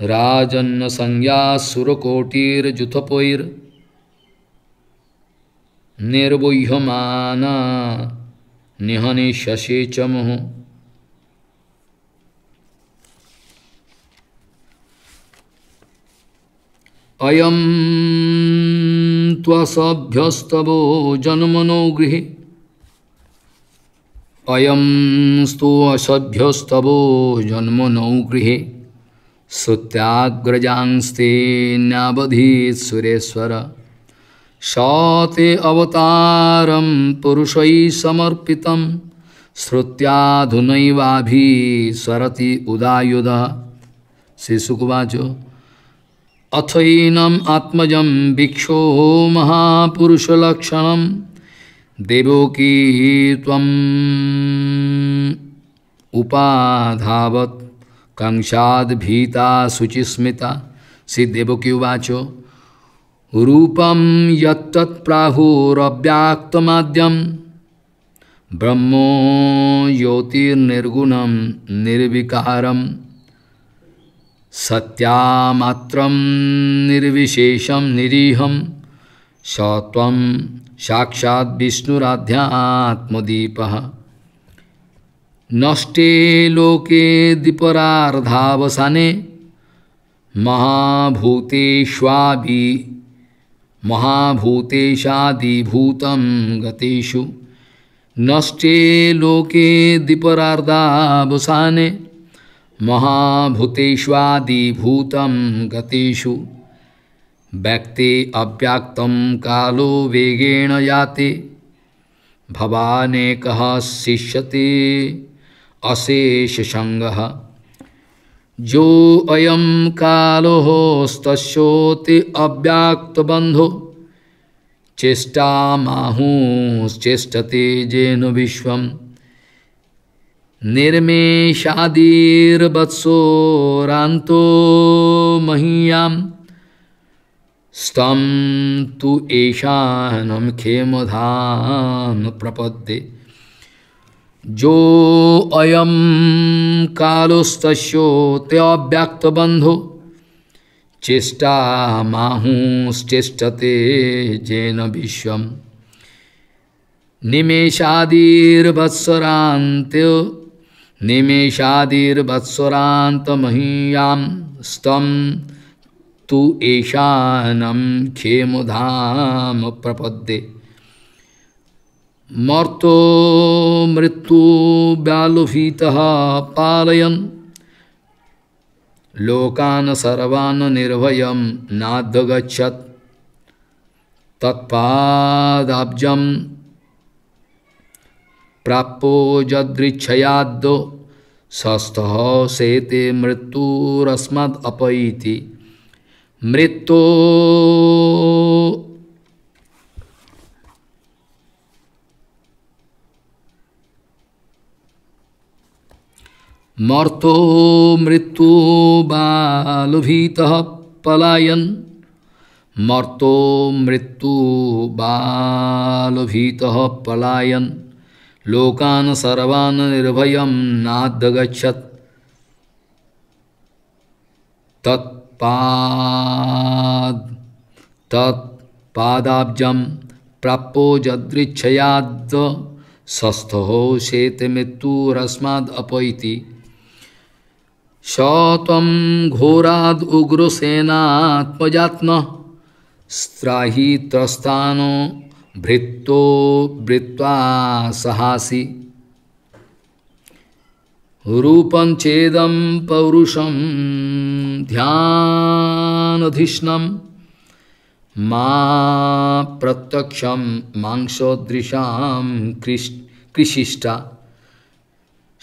राजन्न संज्ञा सुरकोटिर्जुथपैर निर्बुह्यमान शशे च अयम त्वसभ्यस्तवो जनमनो गृह अयं असभ्यस्तवो जन्म नौ गृह सुत्याग्रजांस्ते नवधी स ते अवतारं पुरुषै समर्पितं श्रुत्याधुनैवाभिस्वरति उदायुध श्रीसुकुवाचो अथैनम् आत्मज भिक्षोः महापुरुषलक्षण देवकी त्वम् उपाधावत कंसाद भीता शुचिस्मिता श्री देवकी उवाचो रूपम यत्तत्हुरव्याक्तमाद्यम ब्रह्मो ज्योतिर्निर्गुणम निर्विकारम सत्यामात्रम निर्विशेषम निरीहम सत्व साक्षात विष्णुराध्यात्मदीप नष्टे लोके दीपरार्धावसाने महाभूतेष्वाबी महाभूतेशादिभूत गतेषु नष्टे लोके दीपरार्धावसाने महाभूतेष्वादिभूत गतेषु व्यक्ति अव्यक्त कालो वेगेण याति भवाने कह शिष्यति अशेष संग जो अयम कालो होस्तोति अव्यक्त बंधो चेष्टा माहूश्चेष्टते जेन विश्व निर्मेशादीर्वत्सोरांतो महीयाम स्तम तु खेम धान प्रपद्य जो अयम कालोस्तो बंधो चेष्टा माहूस्ेष्टते जेन विश्व निमेषादीर्वत्सरान्त्य निमेषादीर्वत्सरान्तमहीयां स्तम तु ईशानम खेमुधाम प्रपद्ये मर्तो मृत्यु व्यालुभीत पालयन लोकान सर्वान निर्भय नादगछत तत्पादाब्ज प्राप्यो जदृक्षयाद सस्थ सेते मृत्युरस्मदपैति मृत्यु मर्तो मृत्यु बालुभीत पलायन मर्तो मृत्यु बालुभीत पलायन लोकान सर्वान निर्भय नाद गच्छत तत् पाद तत् पादाब्जम प्राप्यो जदृक्षयाद स्वस्थ हो शेत मृत्युरस्माद सम घोराद उग्र सेनात्मजात्म स्त्राही त्रस्तानो भृत्तो भृत्वा सहासी रूपं चेदं पौरुषं ध्यानधिष्णं मा प्रत्यक्षं मांसोदृशां कृष् कृषिष्टा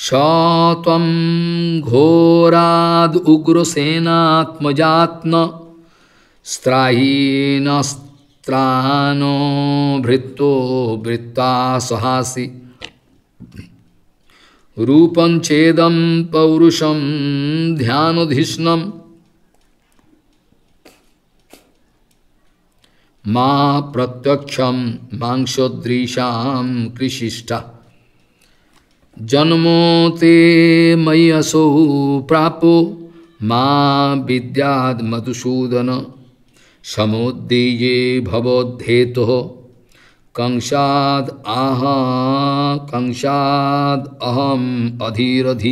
सत्वं घोराद् उग्रसेनात्मजात्न स्त्राहीनस्त्रानो भृत्तो भृत्ता सहासि रूपं चेदं पौरुषं ध्यानधिष्णं मा प्रत्यक्षं मांसोदृशां कृषिष्ठा जन्मो ते मय्यसौ प्रापो मा विद्याद् मधुसूदन समुद्दीये भवोद्धेतुः कंसाद आह कंसाद अहम अधीरधि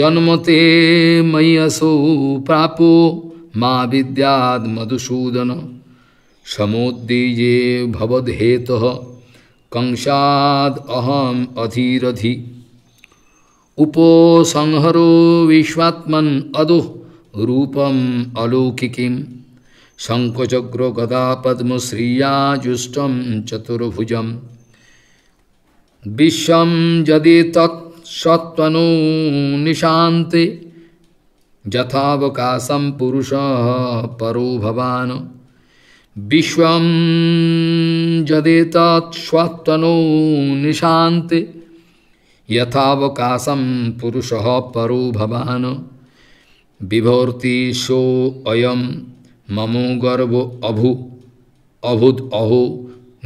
जन्मते मयि असो प्रापो मा विद्याद मधुसूदन समोद्दीजे भवदेत कंसाद अहम अधीरधि उपोसंहरो विश्वात्मन अदो रूपम अलौकिकी শঙ্খচক্র গদা পদ্ম শ্রিয়াজুষ্টম চতুর্ভুজম বিশ্বম যদি তৎসত্বনু নিশান্তে যথাবকাশম পুরুষ পরো ভবান বিশ্বম যদি তৎসত্বনু নিশান্তে यथावकाशं पुरुषः परो भवान् विभोर्ति सोऽयं মম গর্ব অভু অভুত অহো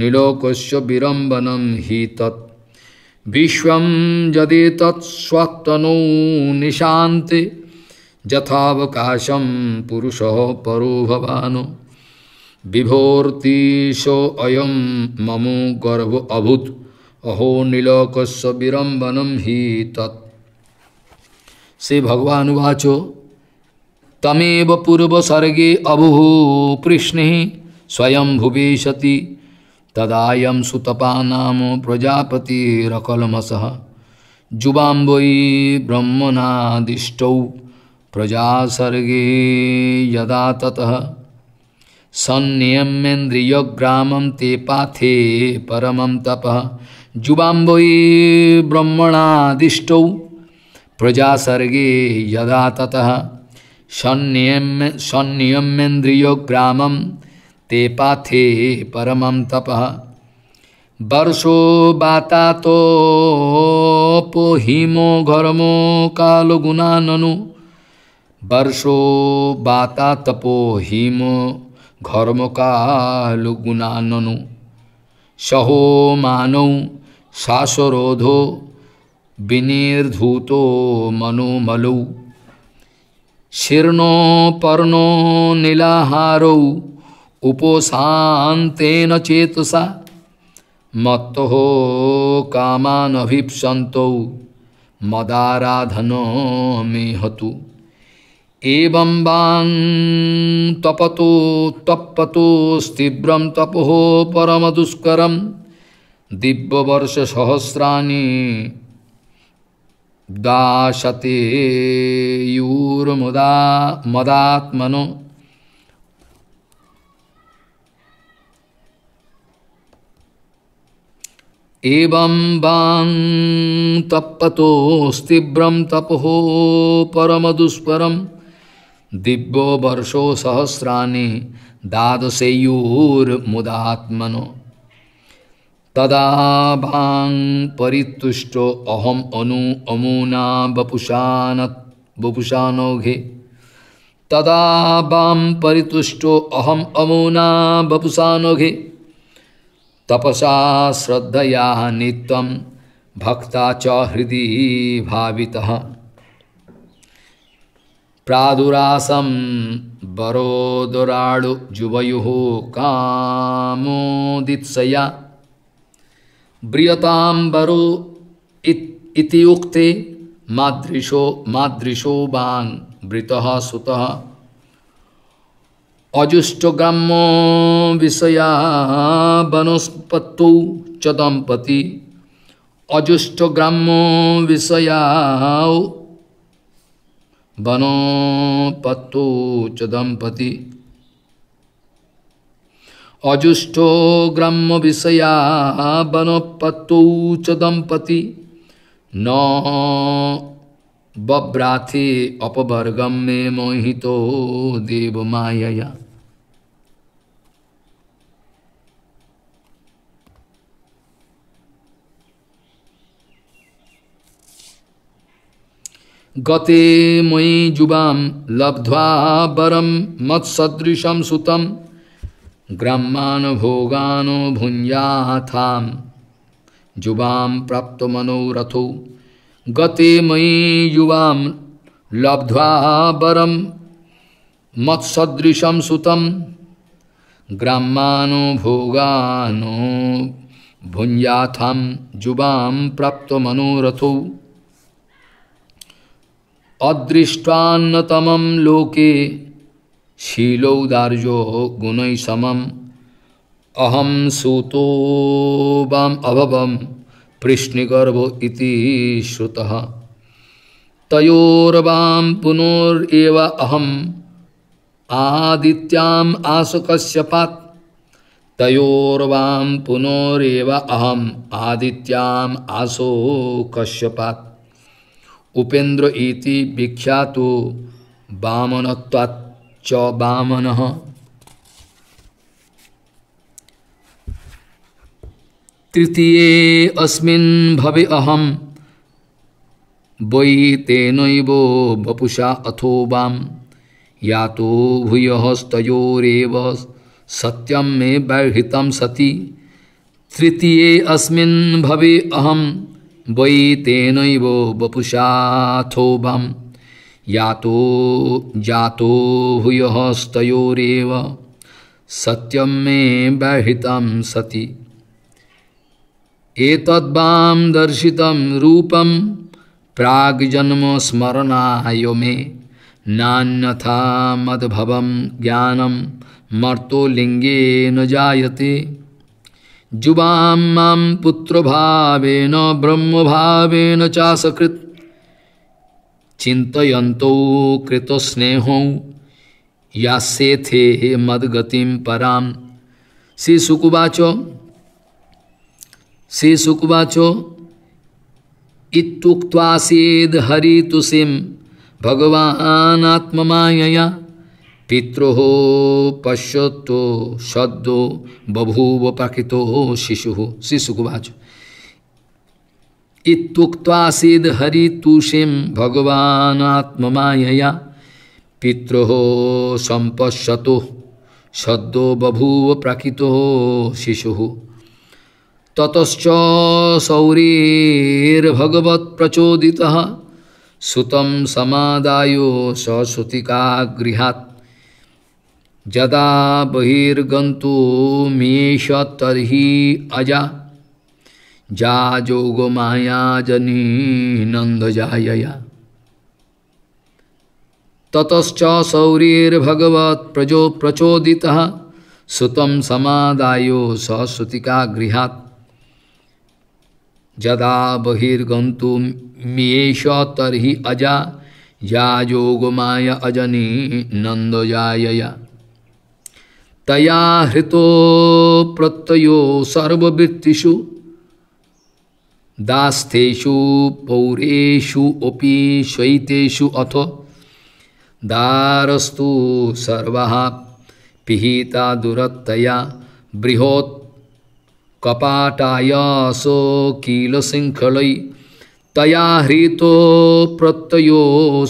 নীলকস্য বিড়ম্বনম হি তৎ বিশ্বম যদি তৎস্বতনৌ নিশান্তে যথাবকাশম পুরুষ পরো ভবান বিভোর্তিশ অয়ম মম গর্ভ অভূত অহো নীলকস্য বিড়ম্বনম হি তৎ সে ভগবান উচ तमेव पूर्वसर्गे अबुहु पृष्णे स्वयं भुवेशति तदायं सुतपा नाम प्रजापतिरकलमस जुबाम्बई ब्रह्मणादिष्टौ प्रजासर्गे यदा ततः संयम्येन्द्रियग्रामं ते पाथे परमं तपः जुबाम्बई ब्रह्मणादिष्टौ प्रजासर्गे यदा ततः सन्नियम्य सन्नियम्येन्द्रियग्रामं ते पाथे परम तपः वर्षो वातातोपोहिमो घर्मो कालगुणाननु वर्षो वातातपोहिमो घर्मकालगुणाननु सहो मानौ शासरोधो विनिर्धूतो मनोमलौ শীর্ণ পর্ণ নীলাহার উপশান্তেন চেতসা মত্ত কামানভিপসন্ত মদারাধন মেহতু এবং তপতো তপতো তপ্পতোস্তীব্রম তপো দুষ্করম দিব্যবর্ষ সহস্রাণী दाशते यूर्मुदा मदात्मनो एवं वां तपतोस्तीव्रम तपहो परमदुष्परम दिव्यो वर्षो सहस्राणि दादसेयूर्मुदात्मनो तदा भाङ् परितुष्टो अहम् अनु अमुना बपुषान बपुषानोघे तदा भां परितुष्टो अहम् अमुना बपुषानोघे तपसा श्रद्धया नित्यं भक्ता च हृदि भावितः प्रादुरासं बरोदराडुजुवयुः कामोदित्सया ब्रियतांबरो इतियुक्ते मादृशो मादृशो बांग वृत सुत अजुष्टग्राम्य विषया वनस्पत्तौ च दंपति अजुष्टग्राम्य विषया वनोपत्तौ च दंपति अजुष्टो ग्रम्य विषया वनोपत्तौ च दंपति न बभ्राथे अपवर्गम मे मोहितो देव माया गते मयि जुबाम लब्ध्वा बरम मत्सदृशम सुतम ब्रह्मानुभोगानो भुञ्जाथां जुवां प्राप्तमनोरथो गते मयि युवां लब्ध्वा वरं मत्सदृशं सुतं ग्राम्यानो भोगानो भुञ्जाथां प्राप्त प्राप्तमनोरथो अदृष्टान्नतमं लोके शीलौदार्जो गुण समम अहम सूतो बम अभवम पृश्निगर्भ इति श्रुत तयोर्वाम पुनोरव अहम आदित्याम आशुकश्यपात तयोर्वाम पुनोरव अहम आदित्याम आशो कश्यपात उपेन्द्र इति विख्यातो वामनवात् चौबामन तृतीय अस्वे अहम वै तेन वपुषा अथो वाम या तो भूय भूयस्तोरव सत्यम मे बर्हित सती तृतीय अस्मिन् भवे अहम वै तेनैव वपुषाथो वाम यातो जातो भूयस्तोरव सत्यम मे व्यहिता सति एतद्वाम दर्शितम रूपम प्राग जन्म स्मरणाय मे नान्यथा मद्भवम ज्ञानम मर्तो लिंगे न जायते जुवाम पुत्र भावेन ब्रह्म भावेन चासकृत चिंतयंतो कृतस्नेहो या से थे मदगतिम पराम श्री सुकुवाचो श्री सुकुवाचो इतुक्वासीद हरि तुसिम भगवान पित्रो पश्यो सद्दो बभूव प्रकृत शिशु श्री सुकुबाचो इतुक्तासीद हरि तुषिम भगवान आत्मया पित्रो संपश्यतो सद्दो बभूव प्रकृत शिशु ततश्च प्रचोदि सुत सो समादायो सश्रुतिका गृहात् बहिर्गंत मेष तरी अजा जा जोग माया जनी नंद जायया ततश्च शौर्यर्भगवत प्रजो प्रचोदिता सुतम समादायो का गृहा जदा बहिर्गंत मेष तरी अजा या जोग माया अजनी नंद नंदयायया तया हृतो प्रत्ययो सर्वृत्तिषु दास्थेषु पौरेषु अपि शैतेषु अथ दारस्तु सर्वः पिहिता दुरत्तया बृहत् कपाटायसो किल शृङ्खलै तया हृतो प्रत्ययो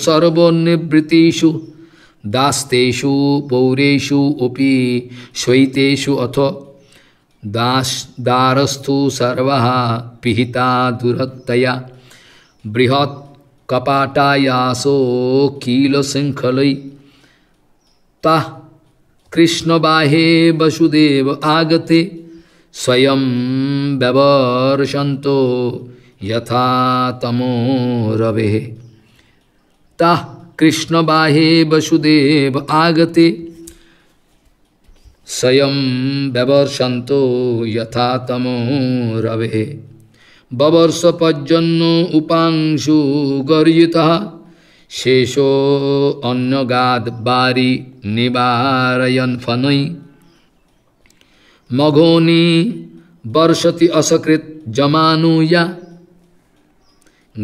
सर्वनिवृत्तिषु दास्तेषु पौरेषु अपि शैतेषु अथ दास सर्व पिहिता दुरतया बृहत् कपाटायासो कील शृंखल ता कृष्ण बाहे वसुदेव आगते स्वयं व्यवर्षंतो यथा तमो रवे ता कृष्ण बाहे वसुदेव आगते স্বয়ং ব্যবর্ষন্ত যথা তমো রবে ববর্ষ পর্যন্ন উপাংশু গর্জিত শেষো অন্নগাদ বারি নিবারয়ন ফনৈ মঘোনি বর্ষতি অসকৃত জমানুয়া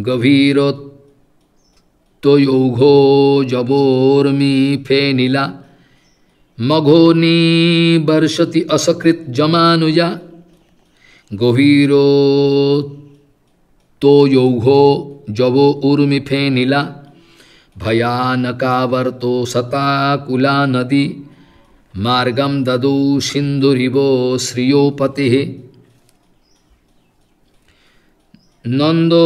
গভীরত্বয়ৌঘো জবোর্মি ফে নীলা मघोनी वर्षति असकृत जमानुजा गभीरो तो यौघो जवो उर्मिफे नीला भयानकावर्तो सताकुला नदी मार्गम ददौ सिंधुरिव श्रियोपति नंदो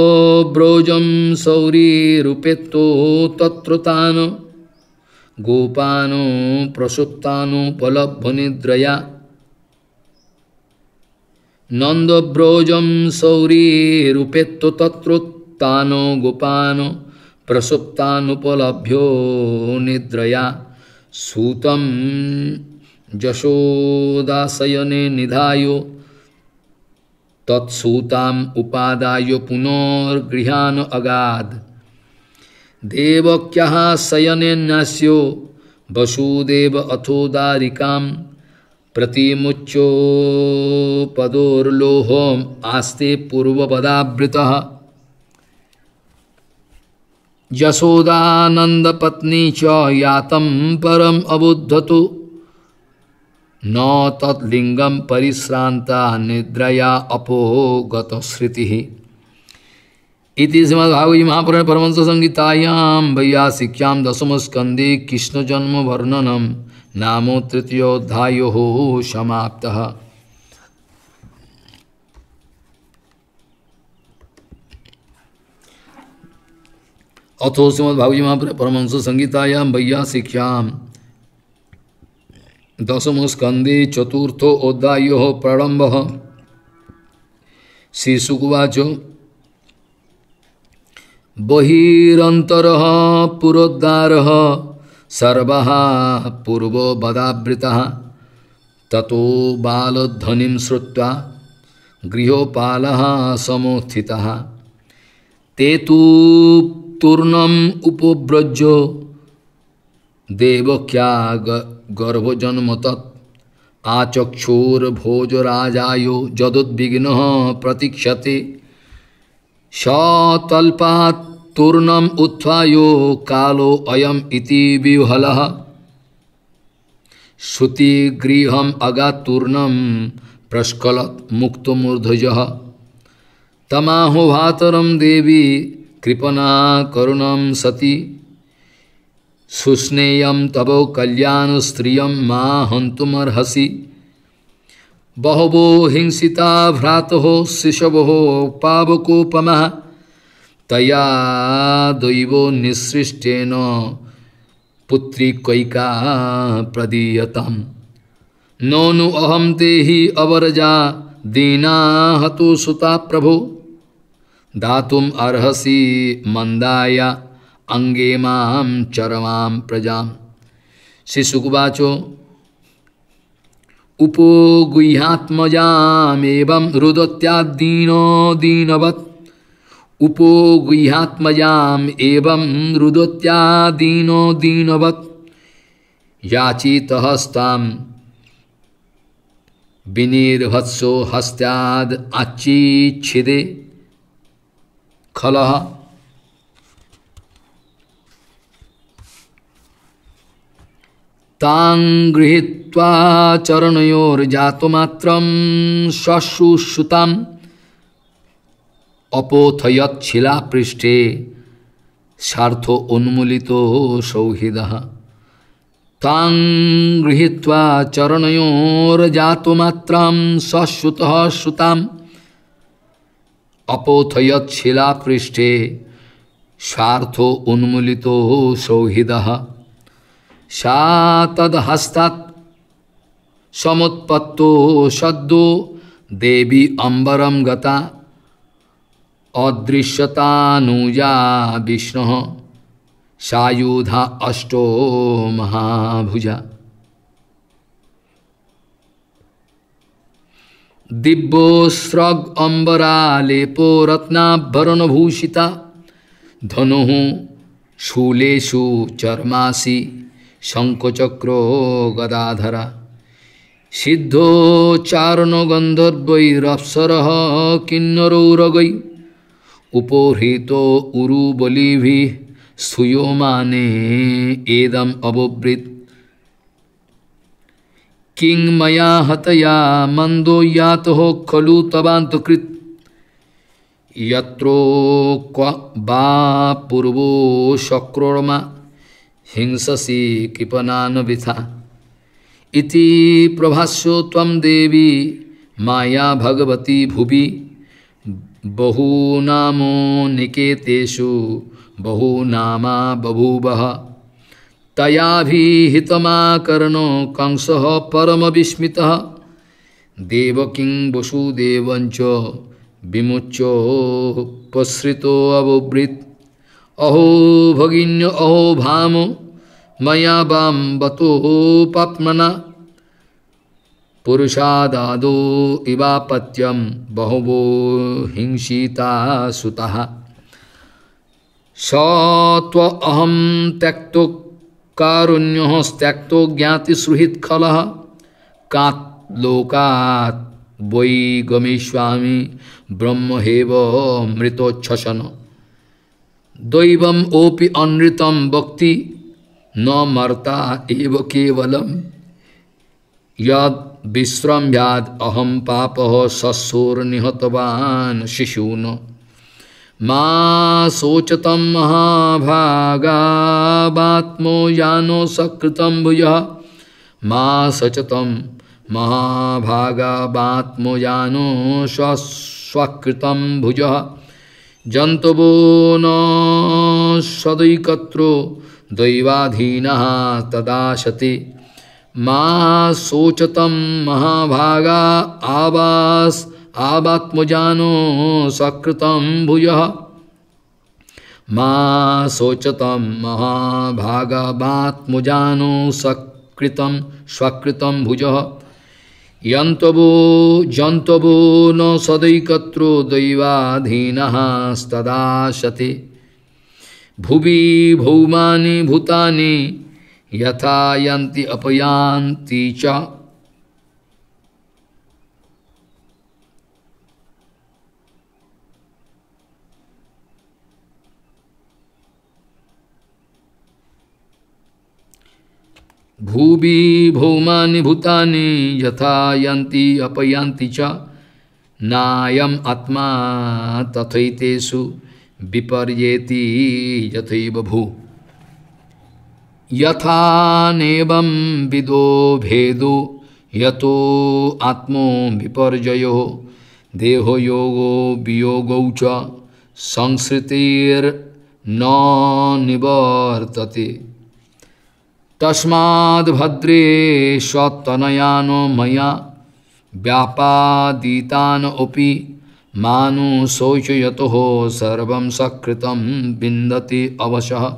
ब्रोजम सौरी रूपे तो गोपानो प्रसुप्तानुपलभ्यनिद्रया नन्दव्रोजं सौरीरुपेत्तो तत्रोत्तानो गोपानो प्रसुप्तानुपलभ्यो निद्रया सूतं यशोदाशयने निधायो तत्सूताम् उपादाय पुनर्गृहान अगाध देवक्य शयने न्यास्यो वसुदेव अथो दारिकाम प्रतिमुच्चो पदोर्लोहोम आस्ते पूर्वपदावृत यशोदानंदपत्नी च यातम परम अबुद्धतु न तत्लिंगम परिश्रांता निद्रया अपो गतश्रुति इति श्रीमद्भागवत महापुराण परमंस संहितायाम भैया शिक्षाम दसम स्कंदे कृष्ण जन्म वर्णनम नामो तृतीयोध्याय समाप्त अथो श्रीमद्भागवत महापुराण परमंस संहितायाम भैया शिक्षाम दसम स्कंदे चतुर्थो अध्याय प्रारंभ श्री सुकुवाचो बहिरंतर पुरोद्गार सर्व पूर्व बदावृता ततो बालध्वनि श्रुवा गृहपाल समुत्थिता ते तो तूर्ण उपव्रज देवख्या गर्भजन्म तत् आचक्षुर्भोजराजायो जदुद्विघ्न प्रतीक्षते सतल्पात् तूर्णम उत्थ्वा यो कालो अयम इति विहल श्रुति अगातूर्णम प्रस्कलत मुक्त मूर्धज तमाहुभातरम देवी कृपना करुणम सती सुस्ने तव कल्याण स्त्रिय माँ हंतुमर्हसी बहवो हिंसिता भ्रातो शिशवो शिशव तया दैव निसृष्टेन पुत्री कैका प्रदीयतम नु अहम ते ही अवरजा दीना हतु सुता प्रभो दातुम अर्हसी मंदाया अंगे माम चरवाम प्रजा श्री सुखवाचो उपो गुह्यात्मजाम एवं रुदत्यादीनो दीनवत् উপগৃহাত্মজাম এবং রুদত্যা দীন দীনবৎ যাচিত হস্তাম বিনির্ভৎস হস্তাদ আচিচ্ছেদে খলহ তাং গৃহীত চরণয়োর জাতমাত্রম শ্বশুষুতাম পৃষ্ঠে স্বার্থ উন্মূলিত সৌহৃদ তাং গৃহীত্বা চরণয়োর্জাতমাত্রাম সশ্রুত শ্রুতাম পৃষ্ঠে স্বার্থ উন্মূলিত সৌহৃদ সা সমুৎপত্ত সদ্য দেবী অম্বরম গতা अदृश्यतानुजा विष्णु सायुधा अष्टो महाभुजा दिव्यो स्रग अम्बरालेपो धनु शूलेशु चर्मासी शङ्खचक्रो गदाधरा सिद्धो चारणगन्धर्वैरप्सरः किन्नरौरगै উপহৃত উরুবলিভি সুয়মানে এদম অববৃত কিং মায়া হতয়া মন্দো ইয়াত খলু তবান্তকৃত यत्रो পূর্ব पूर्वो शक्रोर्मा কৃপনান कृपनानविथा इति प्रभाष्यो त्वं देवी माया भगवती ভুবি बहूनामो निकेतेषु बहुनामा बभूवः तयाभिहितमाकर्णो कंसः परमविस्मितः देवकिं वसुदेवञ्च विमुच्योपसृतोऽबुभृत् अहो भगिन्य अहो भाम मया बाम बतो पापमना पुरुषादादो इवापत्यम बहुवो हिंसीता सुता सत्व अहम त्यक्तो कारुण्य त्यक्त ज्ञाति खल का लोकात् वै गमेश्वामी ब्रह्म हेव मृतोच्छसन दैव ओपि अनृतम वक्ति न मर्ता एव केवलम यद विश्रम व्याद अहम पाप हो निहतवान शिशून मोचत शोचतम महाभागात्मो यानो सकृतम भुज माँ सचतम महाभागात्मो यानो स्वस्वकृतम भुज जंतवो न सदकत्रो दैवाधीन तदाशति माँ सोचतम महाभागा आवास आवात्मजानो सकृतम भुज मा सोचतम महाभागवात्मजानो सकृतम स्वकृतम भुज यंतवो जंतवो न सदैकत्रो दैवाधीनस्तदा भुवि भौमानी भूतानी यथायन्ति अपयान्ति च भूवि भौमानि भूतानि यथायन्ति अपयान्ति च नायम आत्मा तथैतेषु विपर्येति यथैव भू यथानेवं विदो भेदो यतो आत्मो विपर्जयो देहो योगो वियोगौ च संसृतिर्न निवर्तते तस्माद्भद्रे स्वतनयानो मया व्यापादीतान अपि मानु शौच यतो सर्वं सकृतं अवशः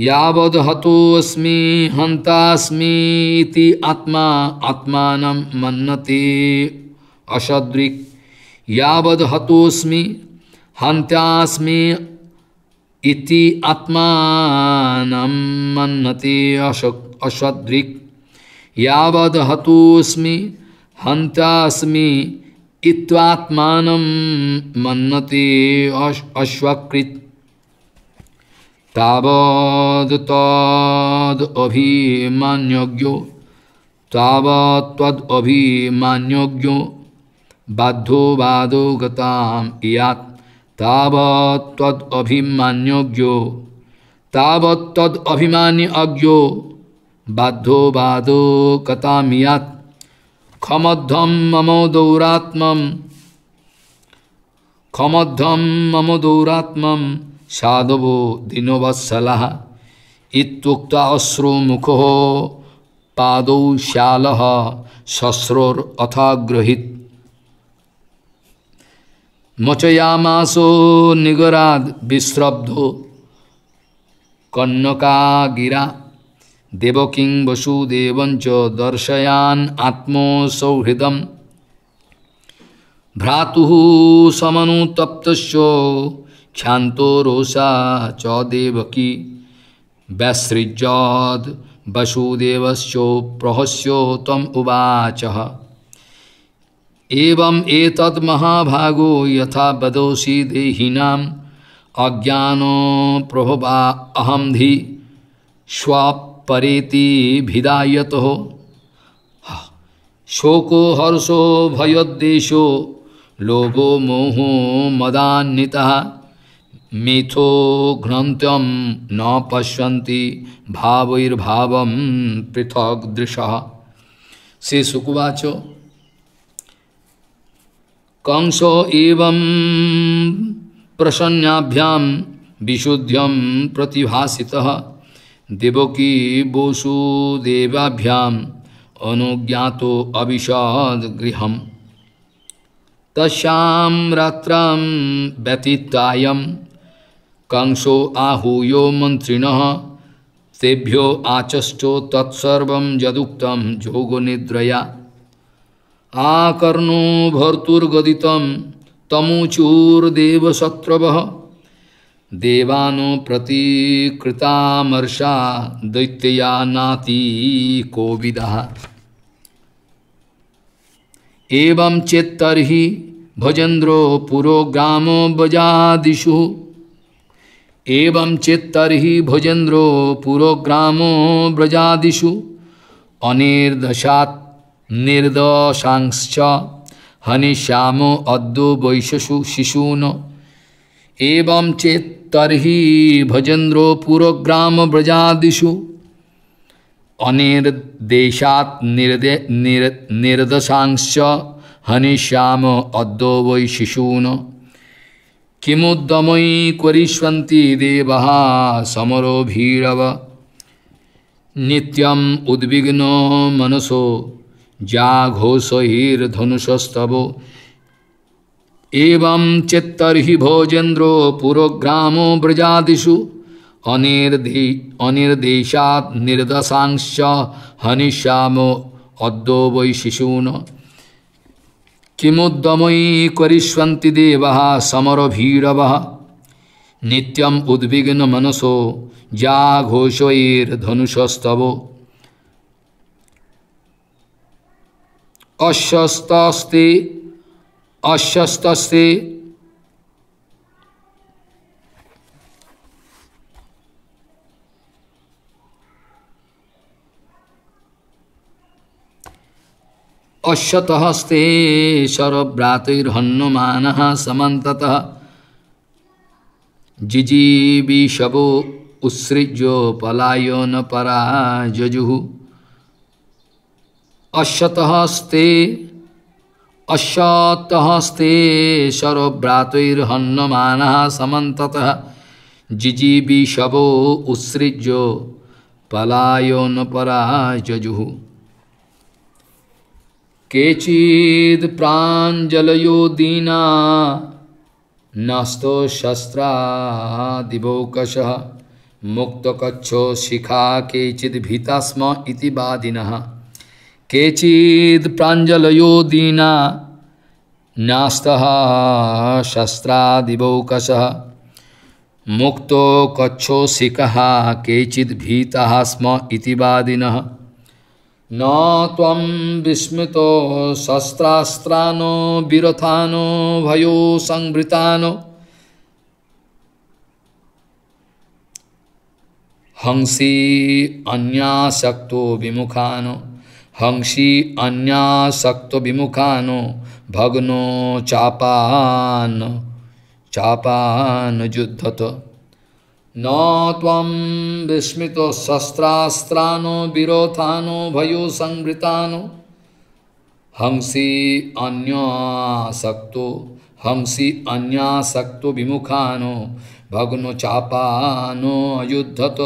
यावद हतोस्मी हंतास्मीति आत्मा आत्मान मन्नते अशद्रिक यावद हतोस्मी हंत्यास्मी इति आत्मान मन्नते अश अशद्रिक यावद हतोस्मी हंतास्मी इत्वात्मान मन्नते अश्वकृत तावद तद अभिमान्यज्ञो तावत तद बाधो बाधो गताम इयात बाधो बाधो खमध्वम ममो दौरात्म खमध्वम ममो दौरात्म साधवो दिनोवत्सलः इतुक्ता अश्रु मुखो पादौ श्याल शस्रोर अथाग्रहित मचयामासो निगराद विश्रब्धो कन्नका गिरा देवकिं वसुदेवञ्च दर्शयान् आत्मसौहृदं भ्रातुः समनुतप्तस्य क्षांतो रोषा च देवकी वैसृजौद वसुदेवस्ो प्रहस्यो तम उवाच एवं एतद् महाभागो यथा बदोसी देहिनाम अज्ञान प्रभवा अहम धि स्वपरेति शोको हर्षो भयोद्देशो लोभो मोहो मदान्विता मिथो घृंत्यम न पश्यन्ति भावर्भाव पृथक दृश से सुकुवाच कंस एवं प्रसन्नाभ्याम विशुद्यम प्रतिभासिता देवकी वसुदेवाभ्याम अनुज्ञातो अविशद गृह तस्म रात्र व्यतीतायम कंसो आहूयो मंत्रिण तेभ्यो आचष्टो तत्सर्व यदुक्त जोग निद्रया आकर्णो भर्तुर्गदित तमुचूर्देवशत्रव देवानो प्रतीकृतामर्षा दैत्यया नाती कोविद एवं चेत्तर्हि भजेन्द्रो ग्रामो बजादिषु এবং চেত্তর্হি ভোজেন্দ্র পুরগ্রাম ব্রজাদিষু অনির্দশাত নির্দশাংশ্চ হনিশ্যাম অদ্য বৈশসু শিশূন এবং চেত্তর্হি ভজেন্দ্র পুরগ্রাম ব্রজাদিষু অনির্দেশাত নির্দে নির্দশাংশ্চ হনিশ্যাম অদ্য বৈ শিশূন কিমুদ্দময়ী করিষ্বন্তি দেবাহ সমর ভীরব নিত্যম উদ্বিগ্ন মনসো যা ঘোষ ঘোষহীর্ধনুষস্তব এবং চেত্তর্হি ভোজেন্দ্র পুরগ্রাম ব্রজাদিষু অনির্দেশাৎ নির্দশাংশ হনিশ্যাম অদ্য বৈ কিমুদ্দময়ী করিষ্বন্তি সমর সমরভীরব নিত্যম উদ্বিগ্ন মনসো যা ঘোষয়ের ধনুষস্তব অশ্বস্তস্তে অশ্বস্তস্তে অশ্বতহস্তে সরভ্রাতৈর্হন্যমান সমন্তত জিজীবিষব উৎসৃজ্য পলায়ন পরাজু অশ্বতহস্তে অশ্বতহস্তে সরভ্রাতৈর্হন্যমান সমন্তত জিজীবিষব উৎসৃজ্য পলায়ন পরাজু केचिद प्राजलो दीना नस्तो शस्त्रादिवोकश मुक्तकच्छो शिखा केचिद स्म इति केचिद प्राजलो दीना नास्त शस्त्रादिवोकश मुक्तो कच्छो शिखा केचिद स्म इति न त्वं विस्मृतो शस्त्रास्त्रानो विरथानो भयो संवृतानो हंसी अन्यासक्तो विमुखानो हंसी अन्यासक्तो विमुखानो भग्नो चापान चापान युद्धत न त्वं विस्मितो शस्त्रास्त्राणो विरोधानो भयो संवृतानो हंसि अन्यासक्तो हंसि अन्यासक्तो विमुखानो भग्नो चापानो अयुद्धत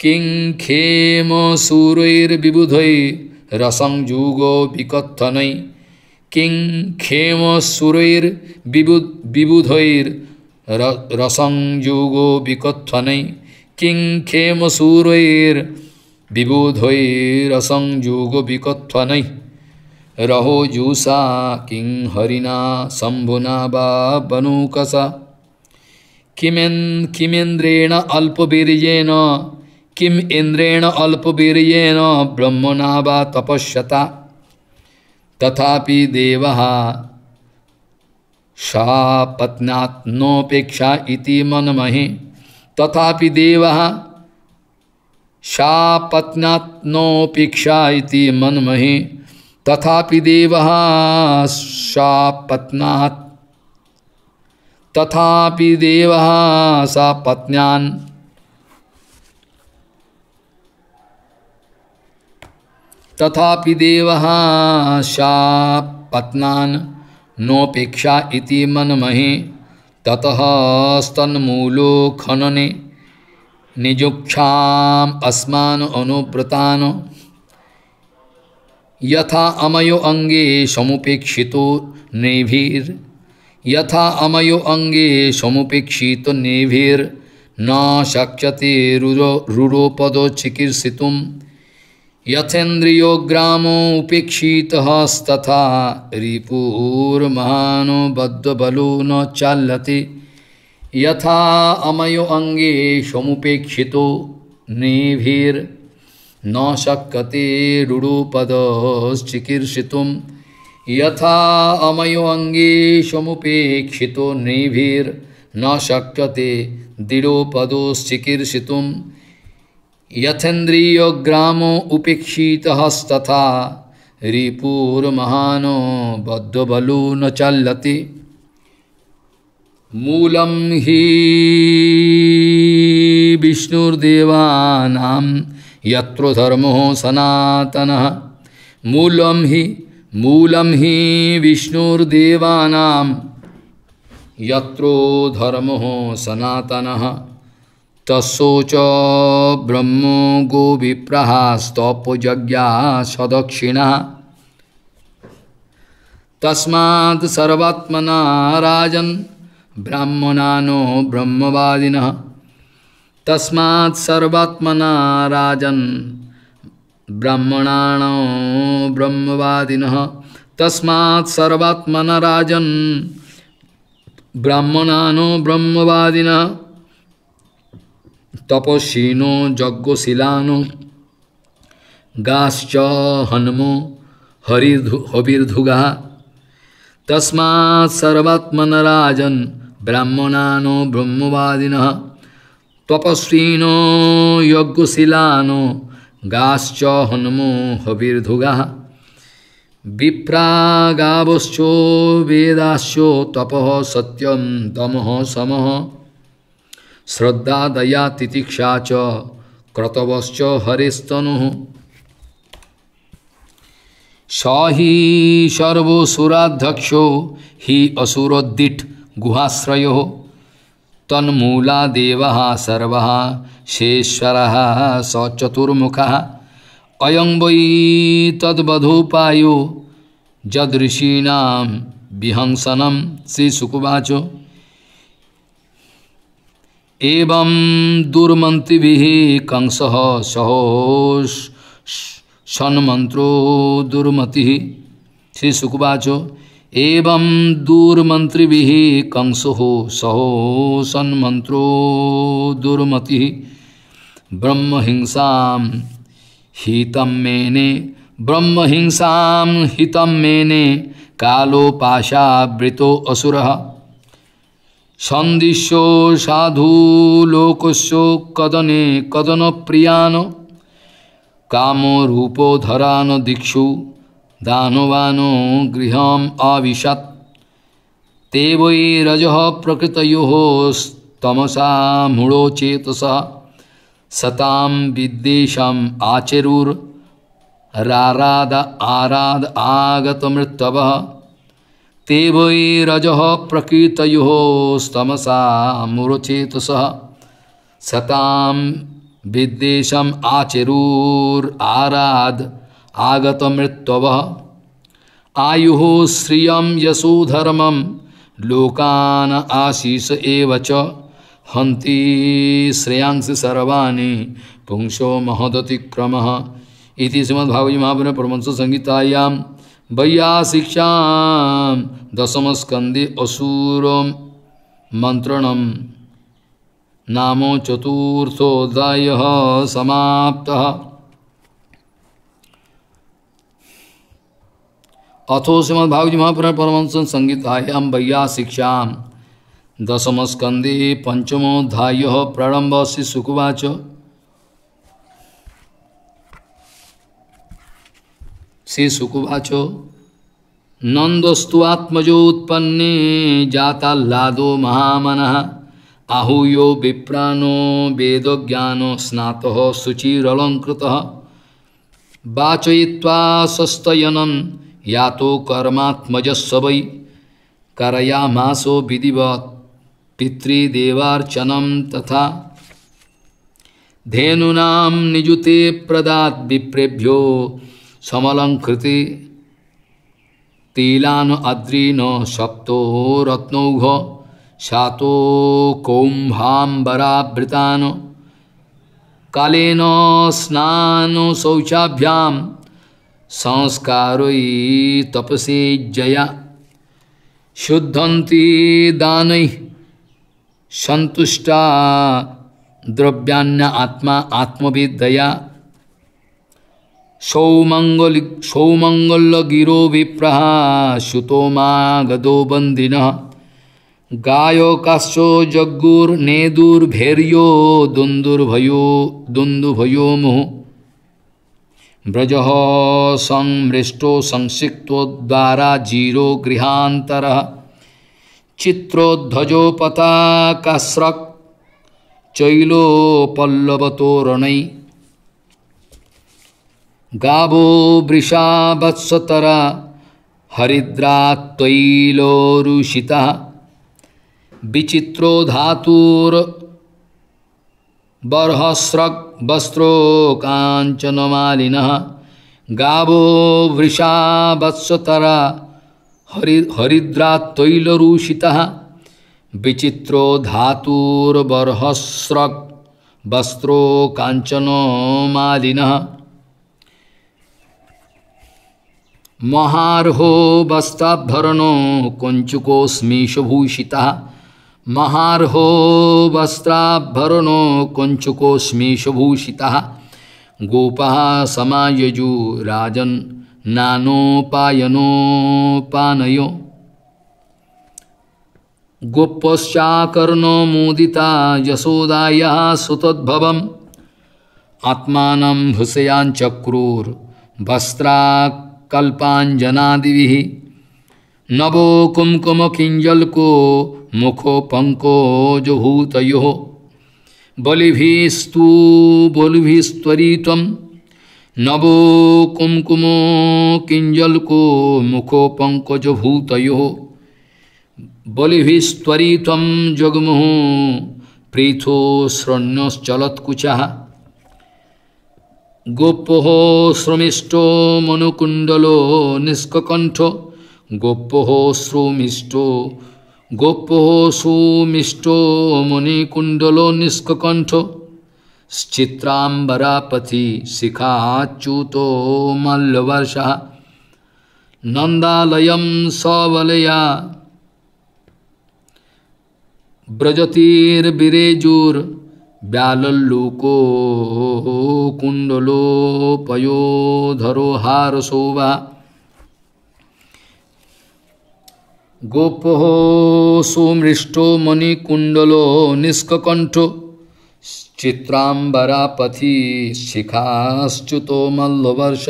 किं खेम सूरैर्विबुधै रसंयुगो विकत्थनै किं खेम सुरैर्विबु विबुधैर् रसंयुगो विकथ्वन किं खेम सूर विबोधैरसंयुग विकथ्वन रहो जूसा किं हरिना शंभुना वा बनूकसा किमें किमेन्द्रेण अल्पवीर्येण किम इंद्रेण अल्पवीर्येण ब्रह्मणा वा तपस्यता तथापि देवः शापत्नात्नोपेक्षा इति मनमहे तथापि देव शापत्नात्नोपेक्षा इति मनमहे तथापि देव शापत्नात् तथापि देव सा पत्न्यान् तथापि देव शापत्नान् नोपेक्षा इति मनमहे ततः स्तन्मूलो खनने निजुक्षाम अस्मान यथा अमयो अंगे समुपेक्षितो नेभिर यथा अमयो अंगे समुपेक्षितो नेभिर न शक्यते रुरो रुरोपदो चिकीर्षितुम यथेन्द्रियो ग्रामोपेक्षित तथा रिपुर्महानो बद्धबलो न चाल्यते यथा अमयो अंगे समुपेक्षित नेभिर् न शक्यते रुडुपदश्चिकीर्षित यथा अमयो अंगे समुपेक्षित नेभिर् न शक्यते दृढ़पदश्चिकीर्षित यथेन्द्रिय ग्रामो उपेक्षित तथा रिपुर्महानो बद्धबलू न चलति मूलम ही विष्णुर्देवानाम यत्रो धर्मो सनातन मूलम ही मूलम ही विष्णुर्देवानाम यत्रो धर्मो सनातनः तस्ोच ब्रह्म गो विप्रहास्तपजज्ञा सदक्षिण तस्मात् सर्वात्मना राजन् ब्राह्मणानो ब्रह्मवादिनः तस्मात् सर्वात्मना राजन् ब्राह्मणानो ब्रह्मवादिनः ब्राह्मणानो ब्रह्मवादिनः तपस्ीनो यज्ञशिलानो गाश्च हनमो हरिधु हबीर्धुगा तस्मा सर्वात्मनराजन ब्राह्मणानो ब्रह्मवादिन तपस्वीनो यज्ञशिलानो गाश्च हनमो हबीर्धुगा विप्रागावश्चो वेदाश्चो तप सत्यम तम सम श्रद्धा दया तितिक्षा च क्रतवश्च हरिस्तनु स हि सर्वसुराध्यक्षो हि असुरोद्दिट् गुहाश्रयो तन्मूला देवः सर्वः शेश्वरः स चतुर्मुखः अयं वै तद्वधोपायो जदृशीणां विहंसनं श्रीसुकुवाचो एवं दुर्मन्त्रिभिः कंसः सहोष सन्मन्त्रो दुर्मतिः श्री सुकुवाचो एवं दुर्मन्त्रिभिः कंसः सन्मन्त्रो दुर्मतिः ब्रह्महिंसां हितं मेने ब्रह्महिंसां हितं मेने कालो असुरः সন্দিশ্য সাধু লোকস্য কদনে কদন প্রিয়ান কামরূপধরান দিক্ষু দানবান গৃহম আবিশত ते वै रज प्रकृतयोस्तमसा मूो चेतस सताम विद्वेशम आचरूर राराद आराद आगत मृतव ते वै रजः प्रकीर्तयोस्तमसा विदेश आचरूर आराद आगत मृत्व आयु श्रिय यशोधर्म लोकान आशीष एव हंती हन्ति सर्वाणी पुंसो महदति क्रम श्रीमद्भागवी महापुर परमंस संहितायां वैया शिक्षा दशम स्कंदे असुर मंत्रण नामो चतुर्थोदय समाप्त अथो श्रीमद भागवत महापुराण परमहंस वैया शिक्षा दशम स्कंदे पंचमोध्याय प्रारंभ से सुकवाच से सुकुभाचो नंदस्तु आत्मजोत्पन्ने जाता लादो महामन आहूयो विप्राणो ज्ञान स्नात शुचिरलंकृत वाचय्वा सस्तयनन या तो कर्मात्मज वै करयासो विधिवत पितृदेवाचन तथा धेनूनाम निजुते प्रदात विप्रेभ्यो समलंकृति तिलान अद्रीन सप्तो रत्नौघ सातो कौम्भाम्बरावृतान कालेन स्नान शौचाभ्याम संस्कारोई तपसे जया शुद्धंती दान संतुष्टा द्रव्यान्य आत्मा आत्मविद्या सौमङ्गलि सौमङ्गल्यगिरो विप्रः सुतो मा गदो भेर्यो गायकाश्चो भयो दुन्दुर्भयो दुन्दुभयो मुः व्रजः संमृष्टो संसिक्तोद्वारा जीरो गृहान्तरः चित्रोद्धजो पताकास्रक् चैलो गावो वृषा वत्सतरा हरिद्रा तैलोरुषिता विचित्रो धातुर बर्हस्रक् वस्त्रो कांचनमालिन गावो वृषा वत्सतरा हरि हरिद्रा तैलरूषिता विचित्रो धातुर्बर्हस्रक् वस्त्रो कांचनमालिनः महार्हो वस्त्राभरणो कंचुकोस्मीशभूषिता महार्हो वस्त्राभरणो कंचुकोस्मीशभूषिता गोपा समायजु राजन नानोपायनोपानयो गोपश्चाकर्ण मोदिता यशोदाया सुतद्भवम् आत्मानं भुसयाञ्चक्रुर्वस्त्राक् कल्पांजनादि नवो कुमकुम किंजल को मुखो पंको जो भूतयो बलिभिस्तु बोलिभिस्त्वरित नवो कुमकुम किंजल को मुखो पंकज भूतयो बलिभिस्त्वरित जगमुह प्रीथो श्रण्यश्चलत्कुचः গোপ্যহ শ্রমিষ্ট মনুকুণ্ডল নিষ্ককণ্ঠ গোপ্যহ শ্রমিষ্ট গোপ্যহ সুমিষ্ট মণিকুণ্ডল নিষ্ককণ্ঠ চিত্রাম্বরাপথি শিখাচ্যুত মল্লবর্ষা নন্দালয়ম সবলয়া ব্রজতীর্বিরেজুর हार शोभा गोप गोपो सुमृष्टो मणिकुंडलो निष्ककण्ठो पथि शिखाश्च्युतो मल्लवर्ष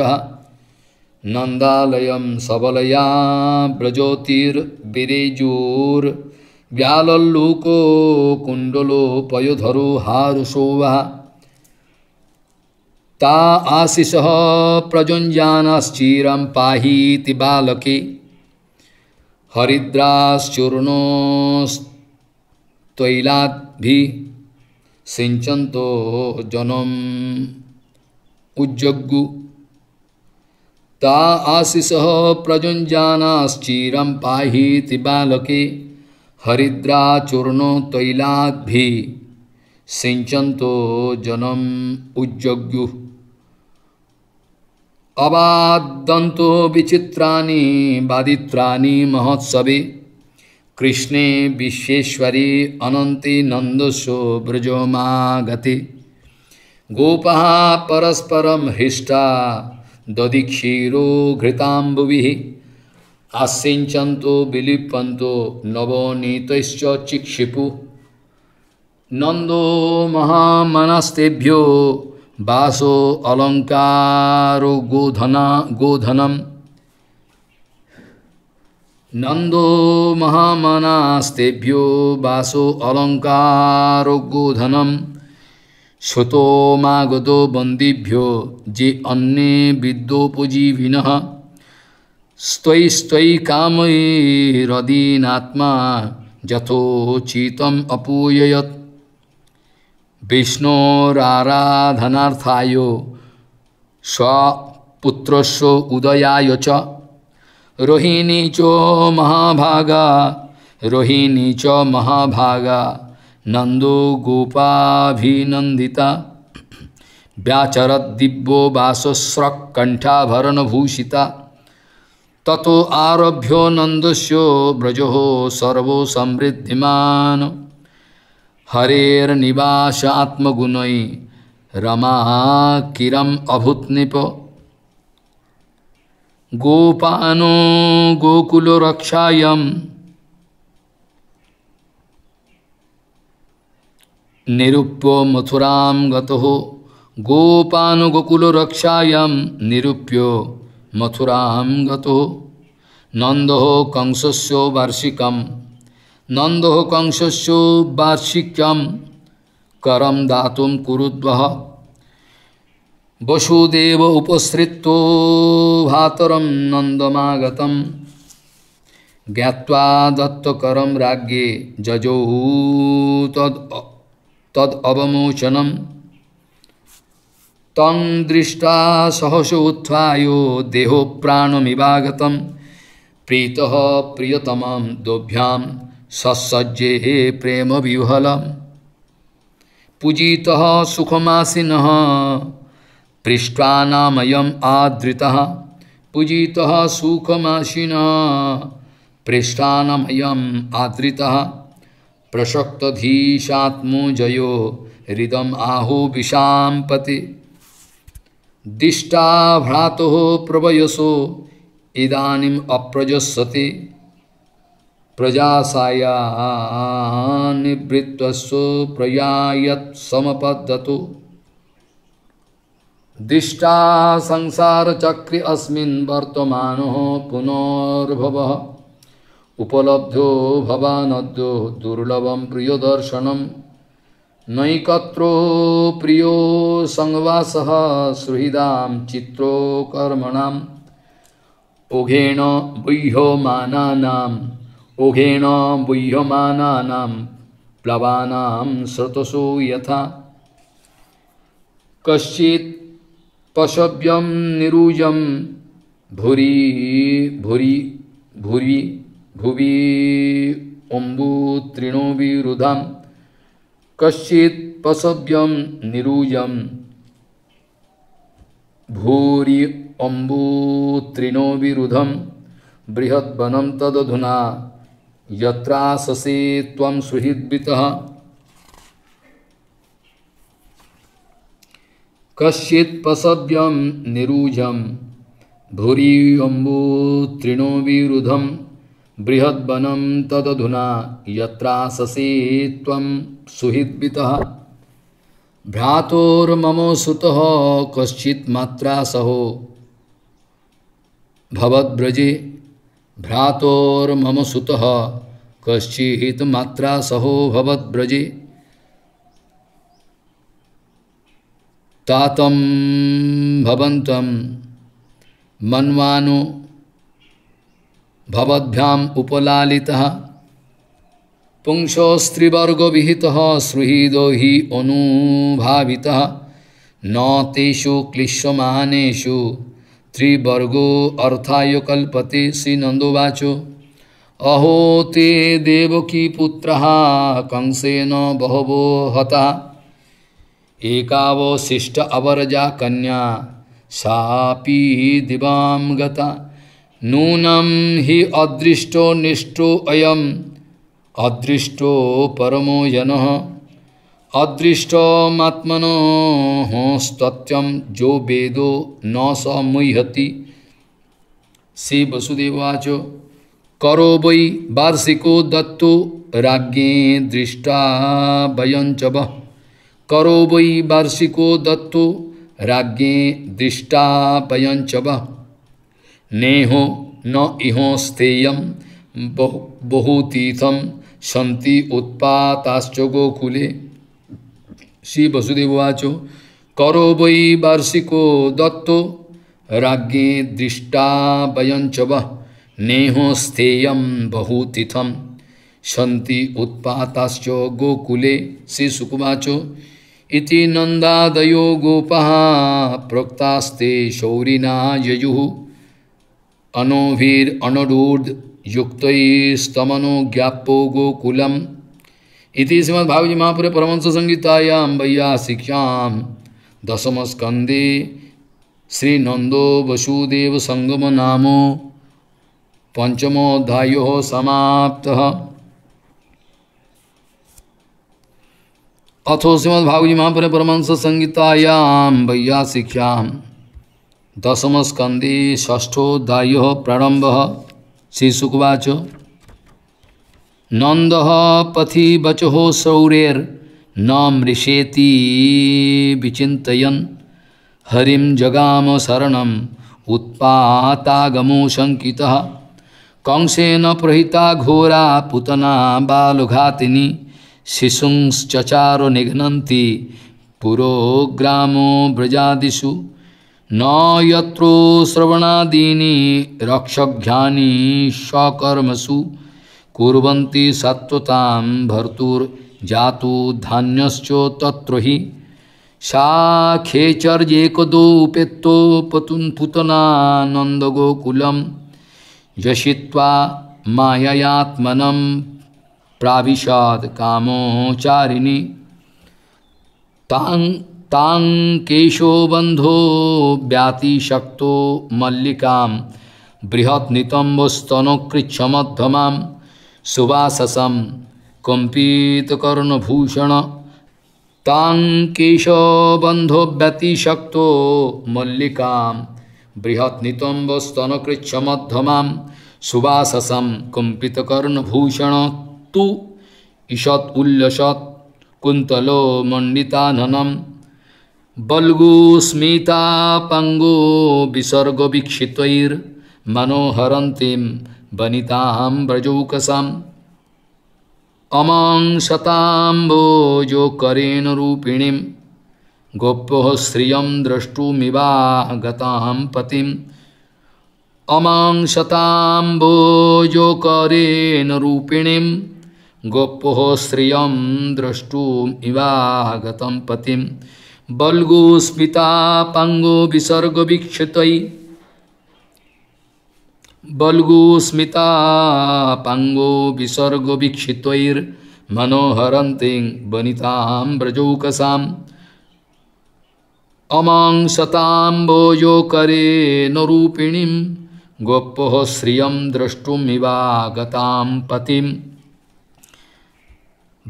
नन्दालयं सबलया व्रजोतिर्विरेजोर् व्यालल्लूको कुंडलो पयोधरो हारुशोभा ता आशिषः प्रजुञ्जानश्चिरं पाहीति बालके हरिद्राश्चूर्णोस्तैलाद्भिः सिञ्चन्तो जनम उज्जग्गु ता आशिषः प्रजुञ्जानश्चिरं पाहीति बालके हरिद्राचूर्णो तैलाग्भि सिंचन्तो जनम उज्जग्यु अबादंतो विचित्राणी बादित्राणी महोत्सवे कृष्णे विश्वेश्वरी अनंति नंदसो गति गोपा परस्परम हृष्टा क्षीरो घृताम्बुभिः আশিঞ্চন্ত বিলিপন্ত নবনীতশ্চ চিক্ষিপু নন্দ মহামনস্তেভ্য বাসো অলঙ্কার গোধনা গোধনম নন্দ মহামনাস্তেভ্যো বাসো অলঙ্কার গোধনম শ্রুতমাগত মাগত যে অন্যে বিদ্যোপজীবিন स्तै कामैरदीनात्मा यथोचितम अपूयत विष्णोराराधनार्थाय स्वपुत्रस्व उदयाय च रोहिणी च महाभागा रोहिणी च महाभागा नंदो गोपाभिनंदिता व्याचरत दिव्यो वासस्रक कंठाभरण भूषिता তত আরভ্য নন্দস্য ব্রজ সর্বসমৃদ্ধিমান হরের নিবাস আত্মগুণই রমা কিরম অভূত নৃপ গোপানো গোকুলরক্ষায়ম নিরূপ্য মথুরাম গত গোপান গোকুলরক্ষায়ম নিরূপ্য মথুরাম গত নন্দ কংসস্য বার্ষিকম নন্দ কংসস্য বার্ষিকম করম দাতুম কুরুদ্বহ বসুদেব উপসৃত ভাতরম নন্দমাগতম জ্ঞাত্বা দত্তকরম রাজ্ঞে যজৌ তদ তদ অবমোচনম तम दृष्टा सहसोत्थायो देहो प्राणमिवागतम प्रीत प्रियतम दोभ्यां सत्सज्जे हे प्रेम विहल पूजि सुखमासीन पृष्ठानामयम आदृता पूजित सुखमासीन पृष्ठानमयम आदृता प्रसक्तधीशात्मोजयो हृदम आहो विषापते दिष्टा भ्रातो प्रवयसो इदानीम अप्रजस्वते प्रजासाया निवृत्वस्व प्रयायत समपद्धतो दिष्टा संसार चक्र अस्मिन् वर्तमानो पुनर्भव उपलब्धो भवानद्यो दुर्लभम प्रियदर्शनम नैकत्रो प्रियो संगवास सुहृदा चित्रो कर्मण ओघेण बुह्यम ओघेण बुह्यमानानाम प्लवानाम स्रोतसो यथा कश्चित पशव्यम निरूज भूरी भूरी भूरी भुवि ओम्बु तृणोविरुधम कश्चित पसव्यम निरूयम भूरि अम्बू तृणो विरुधम बृहद्वनम तदधुना यत्राससे तम सुहृदित कश्चित पसव्यम निरूजम भूरी अम्बू तृणो विरुधम बृहद्वनम तदधुना यत्राससे तम सुहृद्वितः भ्रातोर्मम सुतः कश्चित मात्रा सहो भवद्ब्रजे भ्रातोर्मम सुतः कश्चित मात्रा सहो भवद्ब्रजे तातं भवन्तं मन्वानो भवद्भ्याम उपलालिता পুংসস্ত্রীবর্গবিহিতঃ সুহৃদো হি অনুভাবিতঃ ন তেষু ক্লিশ্যমানেষু ত্রিবর্গো অর্থায় কল্পতে শ্রীনন্দোবাচ অহো তে দেবকী পুত্র কংসেন বহবো হতা একাবশিষ্ট অবরজা কন্যা সাপি দিবাম গতা নূনম হি অদৃষ্ট নিষ্ঠো অয়ম अदृष्टो परमो यन अदृष्टमात्मन स्तत्यम जो वेदो न स मुह्यति से वसुदेवाच करो वै वार्षिको दत्तो राज्ञे दृष्टा वयंच करो वै वार्षिको दत्तो राज्ञे दृष्टा वयंच नेहो न इहो स्थेय बहुतीथम स्धि उत्पा तास्चो गोखुले सि वसुदिवुआचो करो बई बार्शिको दत्तो राग्ये दृष्टा बयंचवः नेह स्थेयम भहूतिथम स्थि उत्पा तास्चो गोखुले सि इति नंदा दयो गोपा प्रक्तास्ते शोरिना ये ज� स्तमनो ज्ञापो गोकुलम इति श्रीमद्भावजी महापुरे परमंस संगीतायाम भैया शिक्षाम दशम स्कंदे श्री नंदो वसुदेव संगम नामो पंचमोध्याय समाप्त अथो श्रीमद्भावजी महापुरे परमंस संगीतायाम भैया शिक्षा दशम स्कंदे ष्ठोध्याय प्रारंभ श्री सुखवाचो नंद पथि बचहो सौरेर न मृषेति विचितयन हरिम जगाम शरण उत्पातागमो शंकित कंसेन प्रहिता घोरा पुतना बालुघातिनी शिशुंश्चचारो पुरो पुरोग्रामो व्रजादिषु न यत्रो श्रवणादीनी रक्षघ्यानी स्वकर्मसु कुर्वन्ति भर्तुर जातु धान्यश्च तत्र ही सा खेचर्येकदो उपेत्तो पतुन् पुतनानन्दगोकुलं जषित्वा माययात्मनं प्राविशत् कामोचारिणी तां তাং কেশবন্ধো ব্যতিশক্ত মল্লিকাম বৃহৎ নিতম্বস্তনকৃচ্ছমধ্যমাম সুবাসসম কম্পিতকর্ণভূষণ তাং কেশবন্ধো ব্যতিশক্ত মল্লিকাম বৃহৎ নিতম্বস্তনকৃচ্ছমধ্যমাম সুবাসসম কম্পিতকর্ণভূষণ তু ঈষৎ উল্লসৎ কুন্তলো মণ্ডিতাননম बलगुस्मिता पंगो विसर्ग विक्षितर मनोहरंतिम वनिताम ब्रजोकसम अमं शताम्बोजो करेण रूपिणीं गोप्यो श्रियं द्रष्टुमिवा गतां पतिम् पतिम् বলগো স্মিতা পাঙ্গো বিসর্গ বিক্ষেতই বলগো স্মিতা পাঙ্গো বিসর্গ বিক্ষিতৈর মনোহরন্তিং বনিতাম ব্রজৌকসাম অমাং শতাম্বোজো করে নরূপিণীম গোপ্য শ্রিয়ম দ্রষ্টুমিবাগতাম পতিম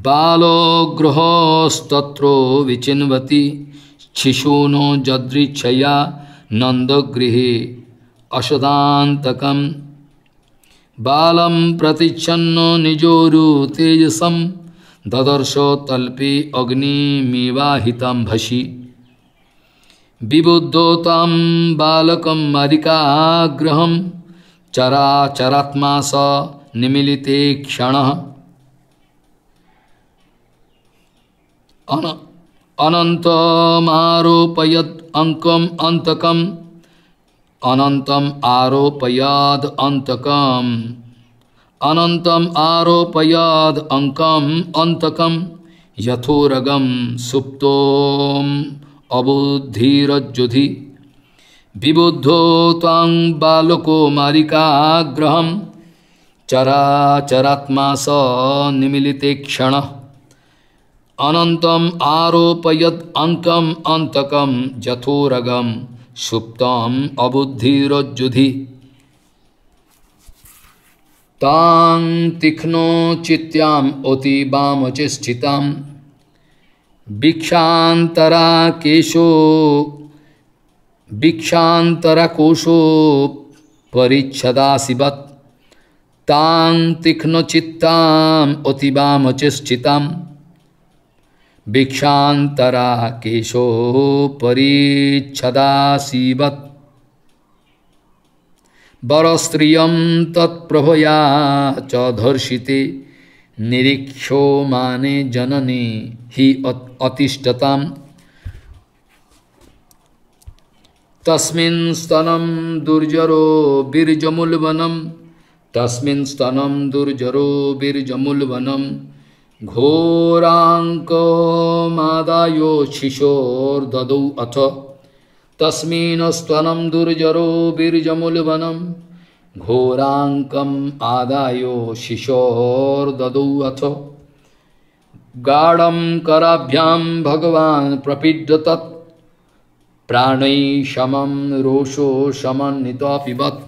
बालो गृहस्तत्रो विचिन्वती शिशूनो जदृक्षया नंदगृहे अशदातक बालम प्रतिच्छन्न निजोरु तेजस ददर्श तल्पे अग्निमीवाहित भसी विबुद्धोतम बालकम मरिकाग्रह चरा चरात्मा स निमिलिते क्षण अनंतमारोपयत अंकम अंतकम अनंतम आरोपयाद अंतकम अनंतम आरोपयाद अंकम अंतकम यथोरगम सुप्तोम अबुद्धिरज्जुधि विबुद्धो तां बालको चरा चरात्मा स निमिलिते क्षण অনন্তম আরোপয়ত অঙ্কম অন্তকম যথোরগম সুপ্তম অবুদ্ধিরজ্জুধি তাং তীক্ষ্ণ চিত্যাম অতি বামচেষ্ঠিতাম বিক্ষান্তরা কেশ বিক্ষান্তরা কোশ পরিচ্ছদাশিবত তাং তীক্ষ্ণ চিত্তাম তীক্ষ্ণচিত্তাম অতিবামচেষ্টিতাম भिक्षान्तरा केशोपरिच्छदा शिवत् वरस्त्रियं तत्प्रभया च धर्षिते निरीक्षो माने जननी हि अतिष्ठताम् तस्मिन् स्तनं दुर्जरो बीर्जमुल्वनं तस्मिन् स्तनं दुर्जरो बीर्जमुल्वनम् घोराङ्कमादायो शिशोर्ददौ अथ तस्मिन् स्तनं दुर्जरो बीर्जमुलवनं घोराङ्कम् आदायो शिशोर्ददौ अथ गाढं कराभ्यां भगवान् प्रपीड्य तत् प्राणैः शमं रोषो शमन्नितापिबत्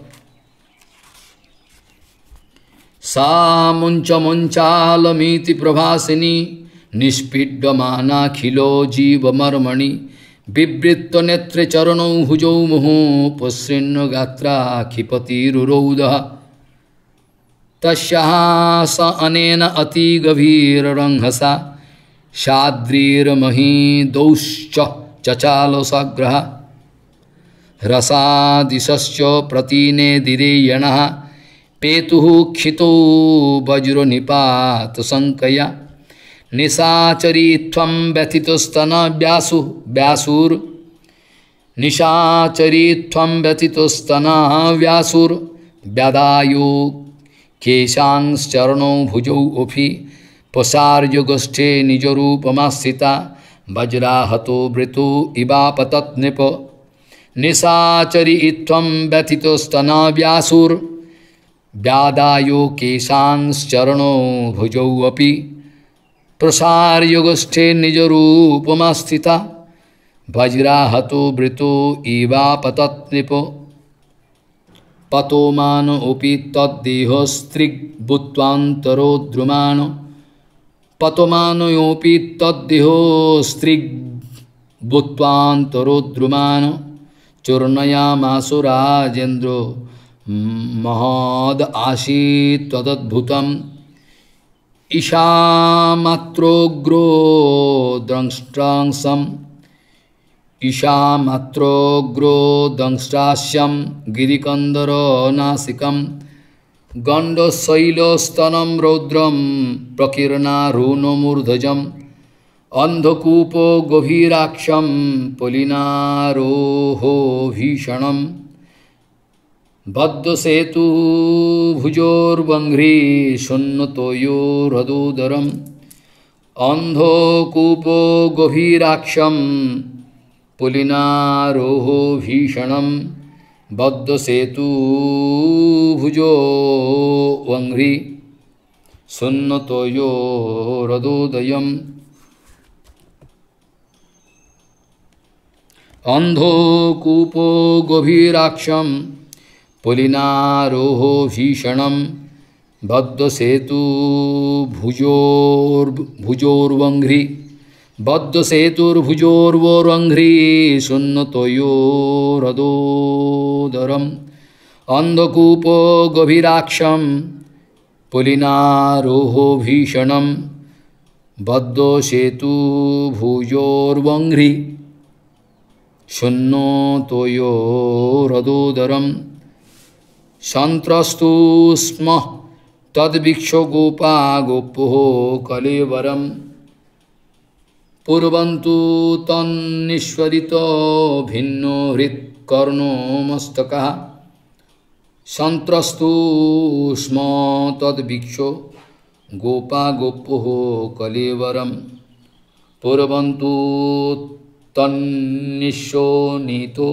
Sa muncha munchalamiti prabhasini nispiddamanakilo jiva marmani bibritto netre charano hujau muhu pusrinno gatra khipati ruroudha tasyaha sa anena ati gavir ranghasa shadrir mahi dauscha chachalo sagraha रसादिश्च प्रतिने दिरेयण पेतु क्षितो वज्र निपात संकया निशाचरी थम व्यथित स्तन व्यासु व्यासुर निशाचरी थम व्यथित स्तन व्यासुर व्यादायो केशांश्चरणों भुजौ उफी पसार्य गोष्ठे निजरूपमास्थिता वज्राहतो वृतो इवापतत् नृप निशाचरी इत्वं व्यथितोस्तना व्यासुर व्यादायो केशांश्चरणो भुजौ अपि निज निजरूपमास्थिता वज्राहतो वृतो इवापतत् नृपो पतोमान उपि तद्देहस्त्रिग्भूत्वान्तरो द्रुमान् पतोमानोऽपि तद्देहोस्त्रिग्भूत्वान्तरो द्रुमान् चूर्णयामासु चूर्णयामासुराजेन्द्रो महद आसीत् तदद्भुतम् ईशामात्रोग्रो द्रंष्ट्रांसम् ईशामात्रोग्रो दंष्ट्रास्यं गिरिकन्दरनासिकं गण्डशैलस्तनं रौद्रं प्रकीर्णारुणमूर्धजम् अन्धकूपो गभीराक्षं पुलिनारोहो भीषणम् बद्धसेतु भुजोर्वङ्घ्री शून्यतोयोरदोदरम् अन्धोकूपो गभीराक्षं पुलिनारोहो भीषणं बद्धसेतु भुजो वङ्घ्री सुन्नतोयोरदोदयम् अन्धोकूपो गभीराक्षं पुलिनारोहो भीषणं बद्धसेतुभुजोर्भुजोर्वङ्घ्रि बद्धसेतुर्भुजोर्वोरङ्घ्रि सुन्नतयोरदोदरम् अन्धकूपो गभीराक्षं पुलिनारोहो भीषणं बद्धसेतुभुजोर्वङ्घ्रि सुन्नतयोरदोदरम् संत्रस्तु स्म तद्भिक्षो गोपा गोपो कलेवरम पूर्वंतु तन्निश्वरित भिन्नो हृत्कर्णो मस्तक संत्रस्तु स्म तद्भिक्षो गोपा गोपो कलेवरम पूर्वंतु तन्निशो नीतो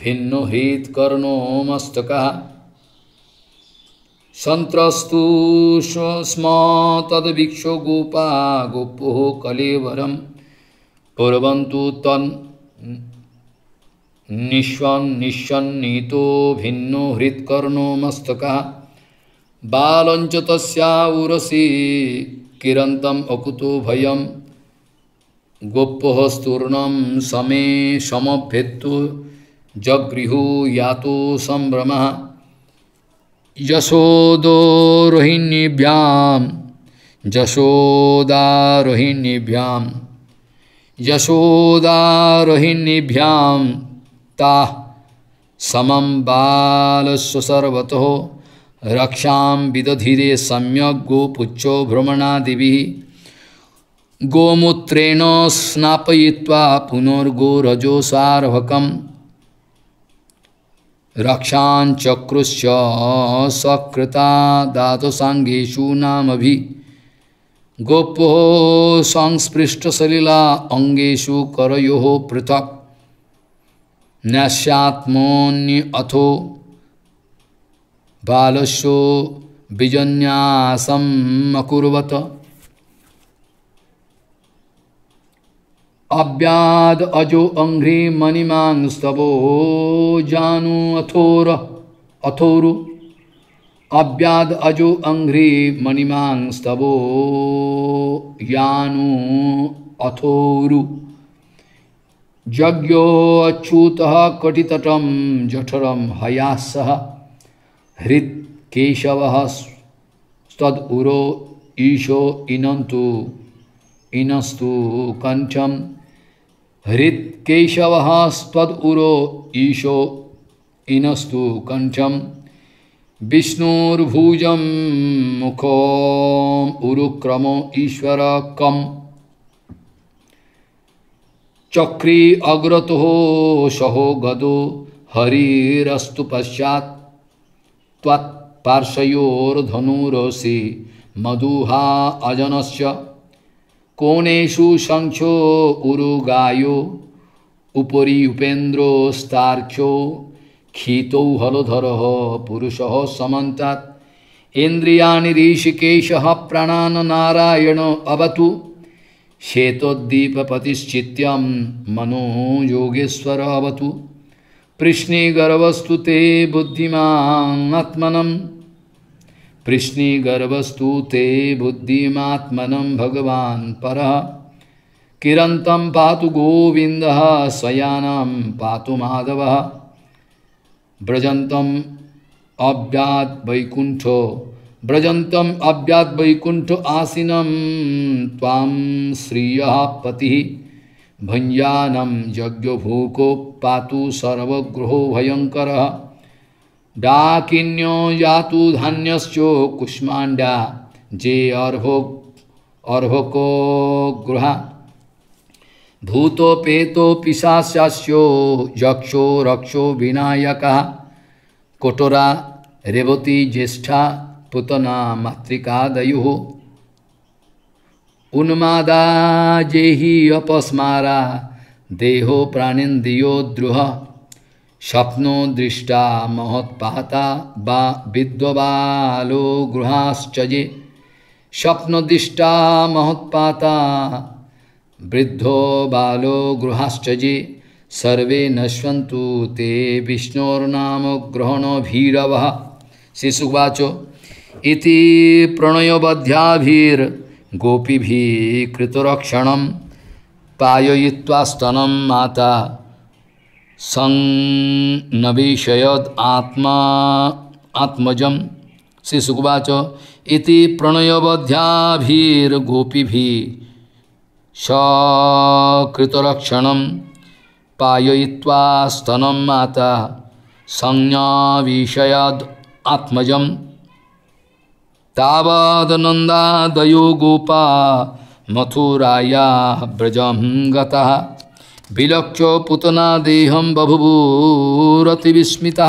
ভিন্ন হৃদ কর্ণ মস্তক সন্ত্রস্তু স্ম তদ তদ্ভিক্ষ গোপা গোপ কলেবরম পুরবন্তু তন নিঃসন নিঃসন্নিত ভিন্ন হৃৎকর্ণ মস্তকা বালঞ্চ তরসি উরসি কিরন্তম অকুতো ভয়ম স্তূর্ণ সমে সমভেত্তু तो संभ्रम रोहिणीभ्याम यशोदारोहिणीभ्याम यशोदारोहिणीभ्याम ता समम बालस्व रक्षा विदधीरे सम्य गोपुच्छो भ्रमणादिभि गोमूत्रेण स्नापय्वा पुनर्गोरजो सार्वकम रक्षां चक्रुश्च स्वकृता दातुसाङ्गेषु नामभि गोपो संस्पृष्टसलिला अङ्गेषु करयोः पृथक् न्यस्यात्मोऽन्य अथो बालस्यो विजन्यासम् अकुर्वत अव्याद अजो अंघ्री मणिमांग स्तवो जानु अथोर अथोरु अव्याद अजो अंघ्री मणिमांग यानु अथोरु यज्ञो अच्युत कटितटम जठरम हयास हृत केशव स्तुरो ईशो इनंतु इनस्तु कंचम हृत्केशव ईशो इनस्तु कंचम विष्णुर्भुज मुखो उरुक्रमो ईश्वर कम चक्री अग्रतो सहो गदो हरिस्तु पश्चात मधुहा अजनस्य कोणेशु शंखो उरु उपरी उपेन्द्रो स्तार्ख्यो क्षीतौ हलोधर पुरुष समन्ता इंद्रियाणि ऋषिकेश प्राणान नारायण अवतु श्वेतोद्दीपतिश्चित्यं मनो अवतु पृश्ने गर्वस्तु ते बुद्धिमात्मनम् प्रश्नीगर्भस्तु ते बुद्धिमात्मनं भगवान् पर किरन्तं पा गोविंद स्वयान पातु माधवः व्रजन्तम् अव्यात् वैकुण्ठो व्रजन्तम् अव्यात् वैकुण्ठ आसीनं त्वां श्रियः पतिः भञ्जानं यज्ञभूको डाकिन्यो यातु धान्यो कुष्मांडा जे अर्भो गृह भूतो पेतो पिशास्यो यक्षो रक्षो विनायक कोटोरा रेवती ज्येष्ठा पुतना मातृकादयु उन्मादा जेहि अपस्मारा देहो प्राणिंदियो द्रुह दृष्टा महत्पाता बा विद्वालो गृहाश्चे स्वप्न दृष्टा महत्पाता বৃদ্ধ बालो गृहाश्चे सर्वे नश्वंतु ते विष्णोर्नाम ग्रहण भीरव शिशुवाचो इति प्रणयबध्याभीर गोपीभि कृतरक्षण पाययित्वा स्तनम माता संवेशयद आत्मा आत्मजम श्री सुखवाच इति प्रणयवध्यार्गोपी भी सकृतरक्षण पायय्वा स्तन माता संज्ञाविषयद आत्मज तावदनंदादयो गोपा मथुराया व्रज गता विलक्ष पुतना देहम बभुभूरतिविस्मिता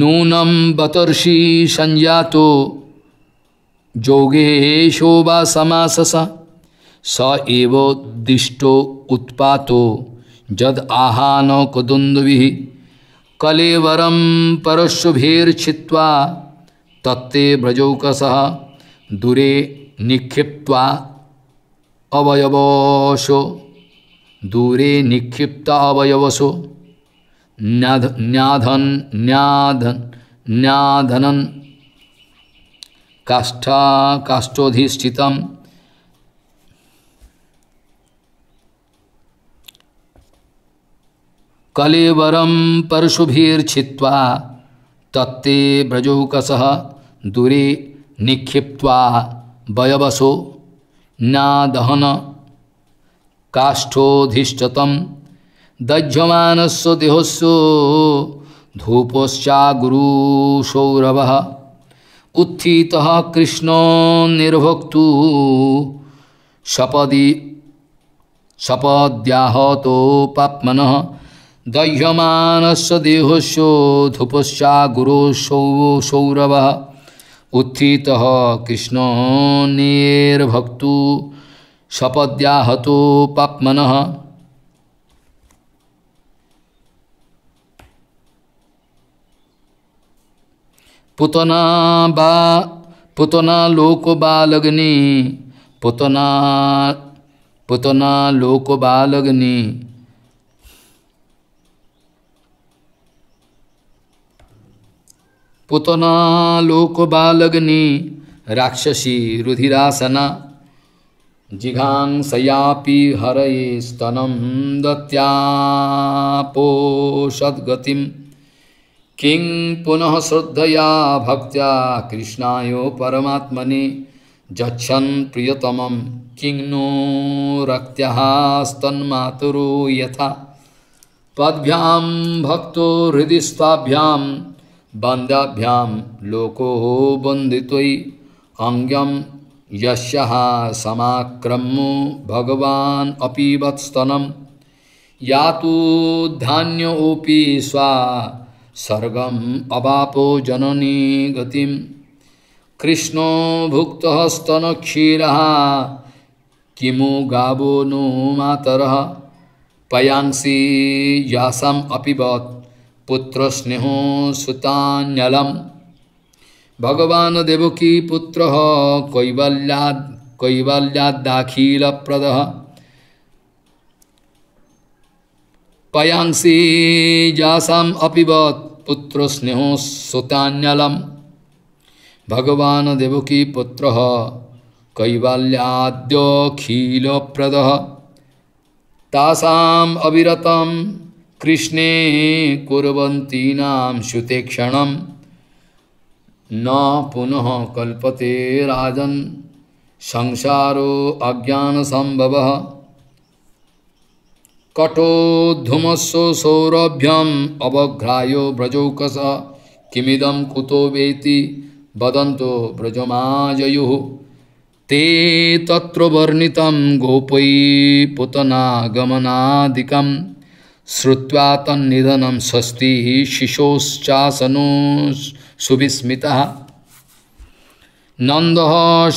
नूनम बतर्षि संजातो जोगेशो वा समाससा स एव दिष्टो उत्पातो जद आहान कुदुन्दुभि कलेवरम परशुभेर्छिवा तत्ते ब्रजौकस दूरे निक्षिप्वा अवयवशो दूरे निक्षिप्तावयवसो न्याध न्याधन न्याधन न्याधनन काष्ठा काष्ठोधिष्ठित कलेवरम परशुभिर्छिवा तत्ते ब्रजौकस दूरे निक्षिप्वा वयवसो नादहन কাষ্ঠোধিষ্ঠতম দজ্যমানস্য দেহস্য ধূপশ্চা গুরু সৌরভ উত্থিত কৃষ্ণ নির্ভক্ত সপদি সপদ্যাহত পাপমন দহ্যমানস্য দেহস্য ধূপশ্চা গুরু সৌ সৌরভ উত্থিত কৃষ্ণ নির্ভক্তু সপদ্যাহতো পাপমন পুতনা বা পুতনা লোক বালগ্নি পুতনা পুতনা লোক বালগ্নি পুতনা লোক বালগ্নি রাক্ষসী রুধিরাসনা हर ये स्तनं दत्यापोषद्गतिं किं पुनः श्रद्धया भक्त्या कृष्णायो परमात्मने जक्षन प्रियतम किं नो रक्त्यः स्तन्मातुरो यथा पद्भ्यां भक्तो हृदिस्ताभ्यां बन्दाभ्यां लोको बन्दित्वयि अङ्गं यश सामक्रम भगवान अपीवत्स्तनम या तो धान्योपी स्वा सर्गम अवापो जननी गति कृष्ण भुक्त स्तन क्षीर किमु गावो नो मातर पयांसी यासम अपिबत पुत्र स्नेहो सुतान्यलम भगवान देवकी पुत्र कैवल्याद कैवल्यादाखिल प्रद पयांसी जासम अपिबत पुत्र स्नेह सुतान्यलम भगवान देवकी पुत्र कैवल्याद्यखिल प्रद तासाम अविरतम कृष्णे कुरवंतीनाम क्षणम न पुनः कल्पते राजन संसारो अज्ञान संभव कठोधुमस्व सौरभ्यम अवघ्रायो ब्रजौकस किमिदम कुतो वेति वदंतो ब्रजमाजयु ते तत्र वर्णित गोपै पुतनागमनादिक श्रुवा तन्निधनम स्वस्ति शिशोश्चासनोस् सुविस्मिता नंद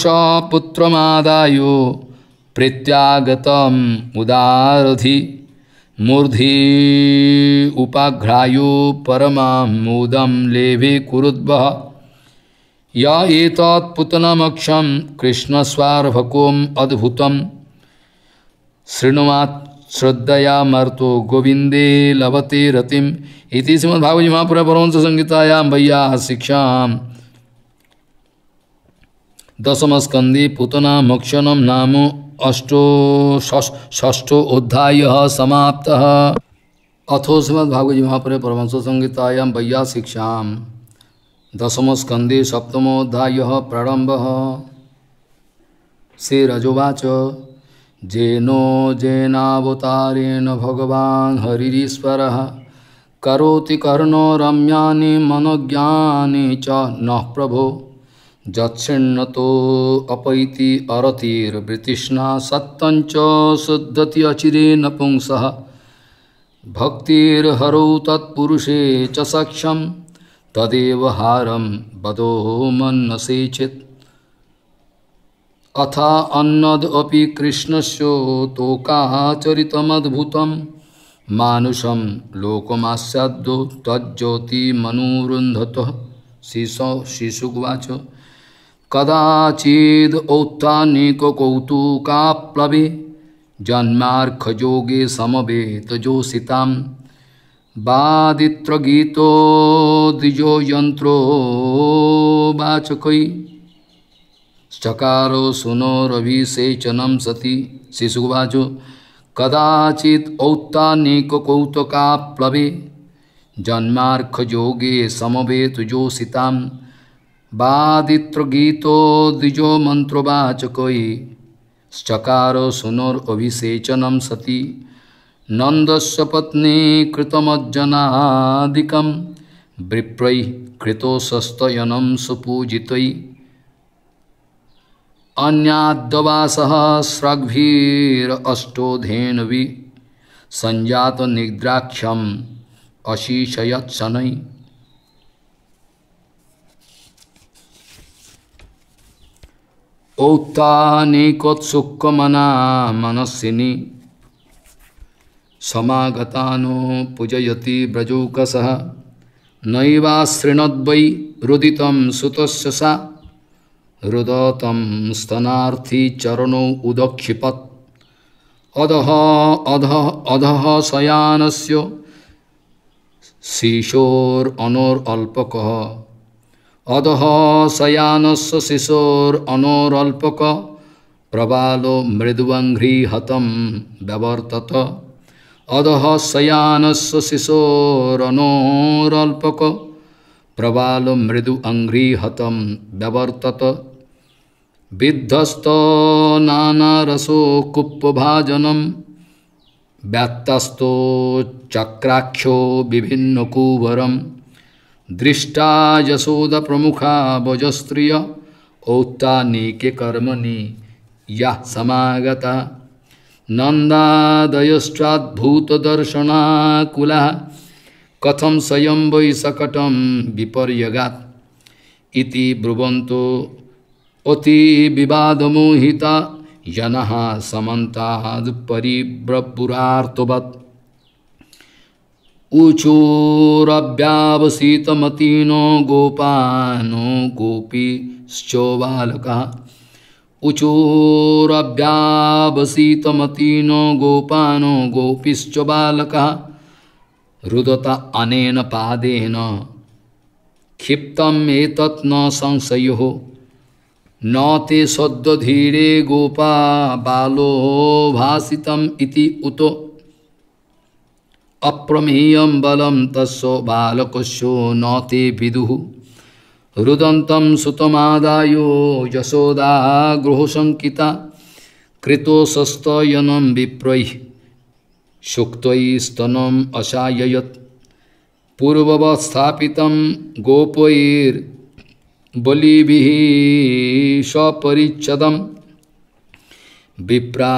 सपुत्रमादायो प्रत्यागतम उदारधि मूर्धि उपाघ्रायो परमामोदम लेभे कुरुद्व येतत्पुतनमक्षम कृष्णस्वार्भकोम अद्भुत शृणुवात् श्रद्धया मर्तो गोविंदे लवते रतिम इति श्रीमद्भागवत महापुर परमंश संगीतायाम भैया शिक्षा दशम स्कंदे पुतना मोक्षणम नाम अष्टो षष्ठो अध्याय समाप्त अथो श्रीमद्भागवत महापुर परमंश संगीतायाम भैया शिक्षा दशम स्कंदे सप्तमोध्याय प्रारंभ श्री रजोवाच जेनो जेनावतारेण भगवान् हरिरीश्वरः करोति कर्णो रम्यानि मनोज्ञानि च नः प्रभो अपैति अरतिर्वृतृष्णा सत्तं च शुद्धति अचिरेण पुंसः भक्तिर्हरौ तत्पुरुषे च सख्यं तदेव हारं वदो मन्नसे चेत् अथ अन्नदपि कृष्णस्य तोकाचरितमद्भुतं मानुषं लोकमास्याद्यो तज्ज्योतिमनुरुन्धतः शिशो शिशुवाच कदाचिद् औत्तानिककौतुकाप्लवे जन्मार्खयोगे समवेतजोषितां वादित्रगीतो द्विजो यन्त्रो वाचकै चकारो सुनो रविसेचनं सति शिशुवाचो योगे औत्तानिककौतुकाप्लवे जन्मार्खयोगे समवेतुजोषितां वादित्रगीतो द्विजो चकार सुनोर अभिषेचनम सति नन्दस्य पत्नी कृतमज्जनादिकं विप्रैः कृतोषस्तयनं सुपूजितैः अन्याद्यवासः स्रग्भीर अष्टोधेन्वि संजात निद्राक्षम अशीषयत शनै औत्तानेकोत्सुक्कमना मनस्विनी समागता नो पूजयति व्रजौकसः नैवाश्रृणद्वै रुदितं सुतस्य सा হৃদতম স্তনার্থী চরণ উদক্ষিপত অধহ অধ অধহ শয়ানস্য শিশোর অনোর অল্পক অধহ শয়ানস্য শিশোর অনোর অল্পক প্রবালো মৃদুবঙ্ঘ্রিহতম ব্যবর্তত অধহ শয়ানস্য শিশোরনোরল্পক প্রবাল মৃদু অঙ্ঘ্রিহতম ব্যবর্তত विध्वस्त नानसो कुप्पभाजनम व्यक्तस्तो चक्राख्यो विभिन्न कुवरम दृष्टा यशोद प्रमुखा भजस्त्रिय औत्तानी के कर्मणि या समागता नन्दादयश्चाद्भूतदर्शनाकुला कथम स्वयं वै विपर्यगा ब्रुवंत अति मोहिता जन समन्ताद परिव्रपुरार्तवत् ऊचोरव्यावसीतमतीनो गोपानो गोपीश्चोबालकः उचोरव्यावसीतमतीनो गोपानो गोपीश्च बालकः रुदत अनेन पादेन क्षिप्तमेतत् न संशयो নতে সদ্যধীরে গোপা বালো ভাসিতম ইতি উত অপ্রমেয়ম বলম তস্য বালকস্য নতে বিদু রুদন্তম সুতমাদায় যশোদা গৃহশঙ্কিতা কৃতোষস্তয়নম বিপ্রৈ সুক্তৈস্তনম অসায়য়ত পূর্ববৎস্থাপিত গোপৈর बलिभिः सपरिच्छदं विप्रा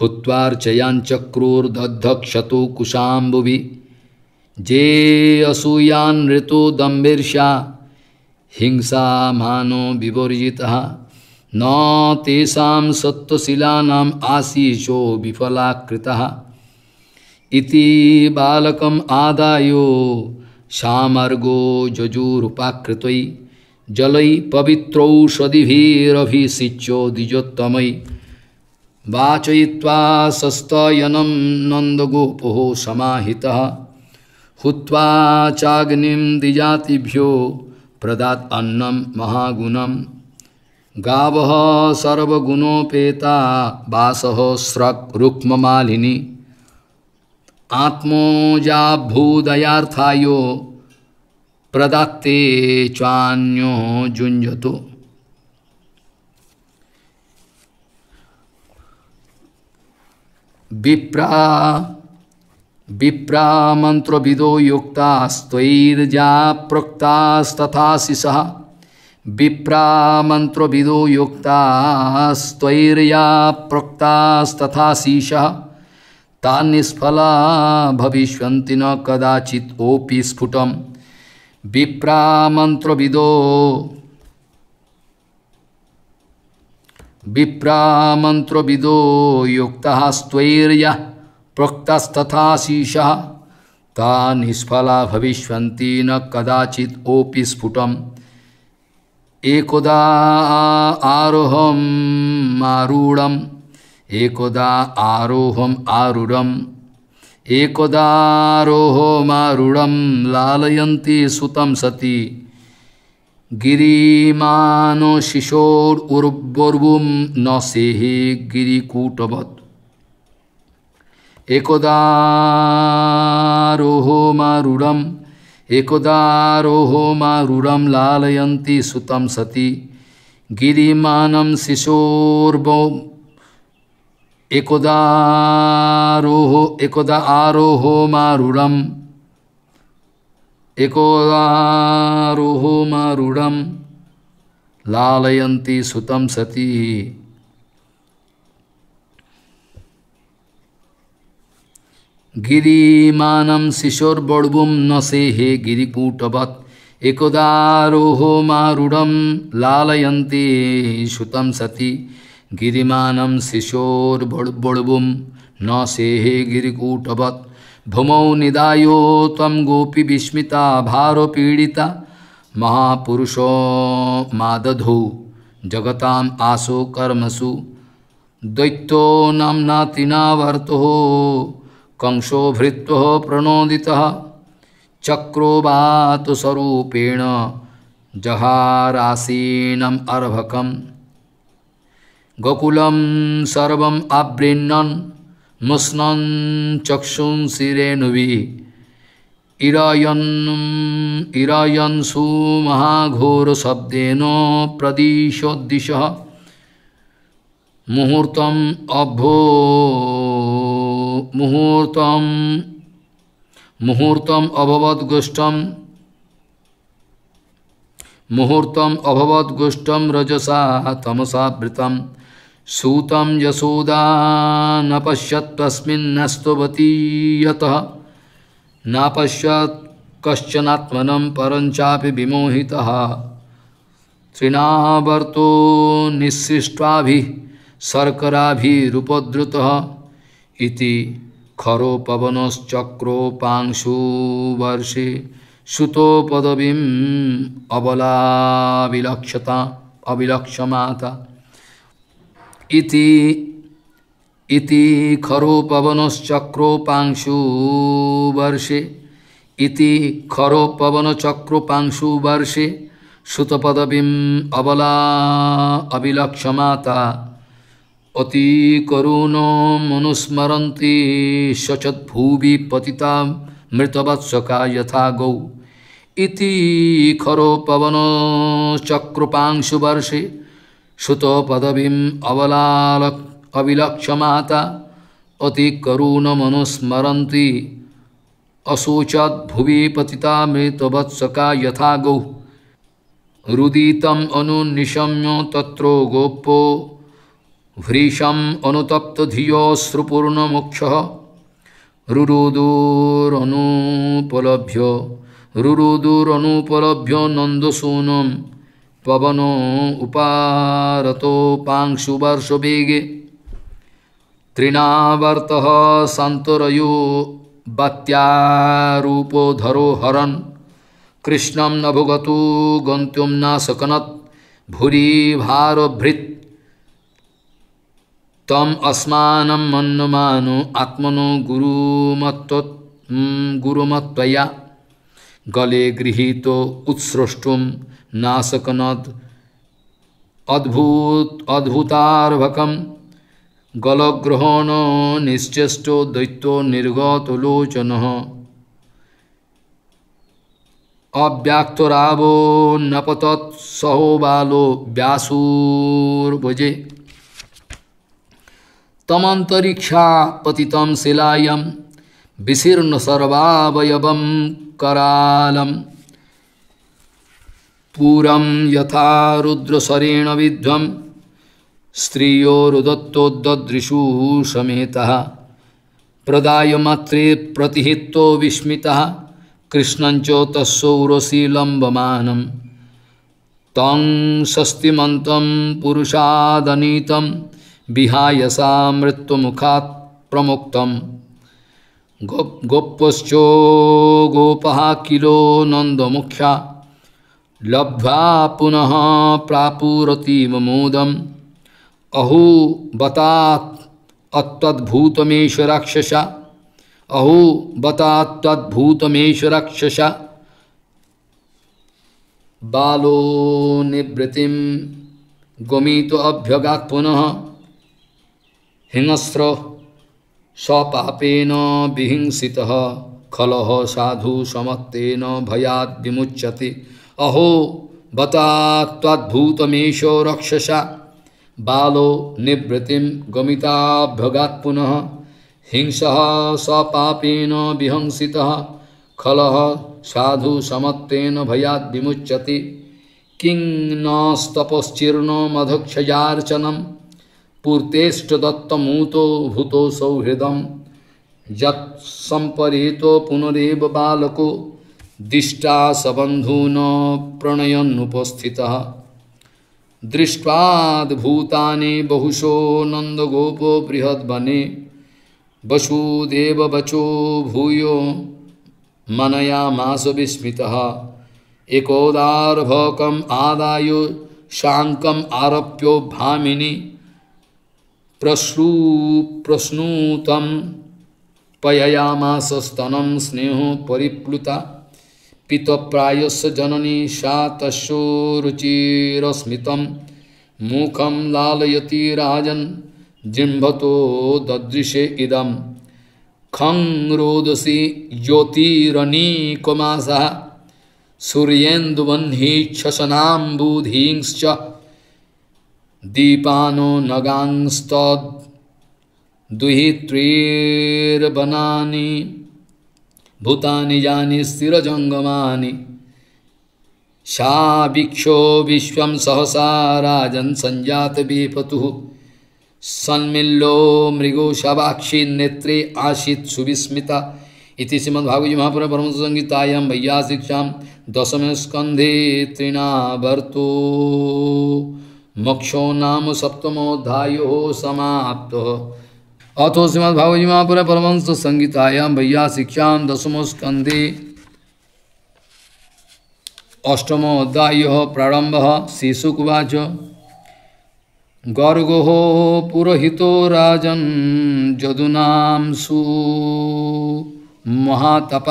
हुत्वार्चयाञ्चक्रोर्दधक्षतो कुशाम्बुवि जे असूयान् ऋतो हिंसा मानो विवर्जिता न तेषा सत्वशीलाना आशीषो विफलाकृता इति बालकम् आदायो सामर्गो जजुरुपाकृतै जलई पवित्रौषधिभिरभिषिच्यो द्विजोत्तमयि वाचयित्वा सस्तयनं नन्दगोपो समाहितः हुत्वा चाग्निं द्विजातिभ्यो प्रदात् अन्नं महागुणं गावः सर्वगुणोपेता वासः स्रक् रुक्ममालिनी आत्मोजाभूदयार्थायो प्रदत्ते चान्यो जुंजतो विप्रा विप्रा मंत्रविदो युक्तास्तैर्जा प्रोक्तास्तथाशिषः विप्रा मंत्रविदो युक्तास्तैर्या प्रोक्तास्तथाशिषः तान्निष्फला भविष्यन्ति न कदाचि ओपि स्फुटम् विप्रामन्त्रविदो विप्रामन्त्रविदो युक्त स्वैर्यः प्रोक्तस्तथाशीषः ता निष्फला भविष्य न कदाचि ओपि स्फुटम् एकोदा आरोहम् आरूढम् एकोदा आरोहम् आरूढम् एकदारोहोमारूढं लालयन्ति सुतं सति गिरिमानशिशोर्बुर्वुं न सेहे गिरिकूटवत् एकदारोहोमारूढम् एकदारोहोमारूढं लालयन्ति सुतं सति गिरिमानं शिशोर्ब একদারোহ একদা আরোহ মারুড়ম একদারোহ মারুড়ম লালয়ন্তি সুতম সতী গিরিমানম শিশোর বড়বুম নসে হে গিরিকূটবৎ একদারোহ মারুড়ম লালয়ন্তি সুতম সতী गिरीम शिशोर्बुडबुडबुं न सेहे गिरीकूटवत् भूमौ गोपी त्वं गोपिविस्मिता पीड़िता महापुरुषो मादधो जगताम आसो कर्मसु दैत्यो नाम्ना तिनावर्तो कंसो भृत्व प्रणोदिता चक्रोवात स्वरूपेण जहारासीनम अर्भकम गोकुलम सर्वम आवृणन मुस्न चक्षुन इरायन इरायन सु महाघोर शब्देन प्रदिशो दिश मुहूर्तम मुहूर्त मुहूर्तम मुहूर्तम अभवत गोष्ठम मुहूर्तम अभवत रजसा तमसा वृतम सूत यशोदा न पश्यस्वती यतः न पश्यत् कश्चनात्मनं परञ्चापि विमोहितः तृणावर्तो निःसृष्टाभिः शर्कराभिरुपद्रुतः इति खरो पवनश्चक्रोपांशुवर्षे सुतो अबला विलक्षता अविलक्षमाता ইতি ইতি খরো পবনশ্চক্রোপাংশু বর্ষে ইতি খরো পবনচক্রোপাংশু বর্ষে সুতপদবিম অবলা অবিলক্ষমাতা অতি করুণ মনুস্মরন্তি সচদ্ভুবি পতিতা মৃতবৎসকা যথা গৌ ইতি খরো পবনচক্রোপাংশু বর্ষে श्रुतो पदवीम अवलाल अविलक्षमाता अति करुण मनुस्मरती अशोचत भुवि पतिता मृतवत्सका यथा गौ रुदितम अनुनिशम्य तत्रो गोपो भ्रीशम अनुतप्त धियो श्रुपूर्ण मुक्ष रुरुदूरनुपलभ्य रुरुदूरनुपलभ्य नंदसूनम पवनो उपारतो पांशुवर्षुभिगे तृणावर्तः सन्तुरयो बत्यारूपो धरो हरन् कृष्णं न भुगतु गन्तुं न सकनत् भूरि भारभृत् तम अस्मानं मन्नुमानो आत्मनो गुरुमत्व गुरुमत्वया গলে গৃহীত উৎস্রষ্টুম নাসকনদ অদ্ভুত অদ্ভুতার্ভকম গলগ্রহণ নিশ্চেষ্ট দৈত্য নির্গত লোচন অব্যক্তরাব নপত সহ বালো ব্যাসুর তমন্তরিক্ষা পতিতম শিলায় বিশীর্ণ সর্বাবয়বম करालं पूरं यथा रुद्रसरेण विध्वं स्त्रियो रुदत्तोदृशु समेतः प्रदायमात्रे प्रतिहितो विस्मितः कृष्णञ्च तस्सौरसी लम्बमानं तं षष्टिमन्तं पुरुषादनीतं विहायसा मृत्युमुखात् प्रमुक्तम् गोप्यश्च गोपः किलो नंद मुख्या लब्ध्वा पुनः प्रापुरति ममोदम अहो बतात् अत्तद्भूतमेश राक्षसा अहो बतात्तद्भूतमेश राक्षसा बालो निवृत्तिम गोमी तो अभ्यगात पुनः हिंस्र स्वपापेन विहिंसि खल साधु समत्तेन भयाद विमुच्यते अहो बता तद्भूतमेश रक्षसा बालो निवृत्तिम गमिताभ्यगात पुनः हिंस सपापेन विहंसि खल साधु समत्तेन भयाद विमुच्यते किं नस्तपश्चीर्ण मधक्षयार्चनम पूर्तेष्ट दत्तमूतो भूत सौहृदम यत्संपरीत पुनरव बालको दिष्टा सबंधून प्रणयनुपस्थित दृष्ट्वाद बहुशो नंदगोपो बृहद्वने वसुदेव बचो भूयो मनयामास विस्मित एकोदार्भकम आदा शांकम आरप्यो भामिनी प्रश्रू प्रश्नूतम पययामासस्तनम स्नेह परिप्लुता पीतप्रायस जननी सा तस्ोरुचिस्मित मुखम लालयती राजन जिम्भतो ददृशे इदम खं रोदसी ज्योतिरनीकमास सूर्येन्दुबन्ही दीपानो नगांस्तद दुहित्रीर्वनानि भूतानी जानी स्थिरजङ्गमानि शाभिक्षो विश्व सहसा संजात बीपतु सन्मिल्लो मृगो शबाक्षी नेत्रे आशीत सुविस्मिता इति श्रीमद्भागवत महापुर परम संगीतायाम भैया शिक्षा दशम स्कंधे तृणावर्तो मोक्षो नाम सप्तमोध्यायो समाप्त अथो श्रीमद्भागवत महापुर परमंस संगीतायाम भैया शिक्षा दसमो स्कंदे अष्टमोध्याय प्रारंभ शिशुकुवाच गर्गो पुरोहितो राजन जदुनाम सु महातप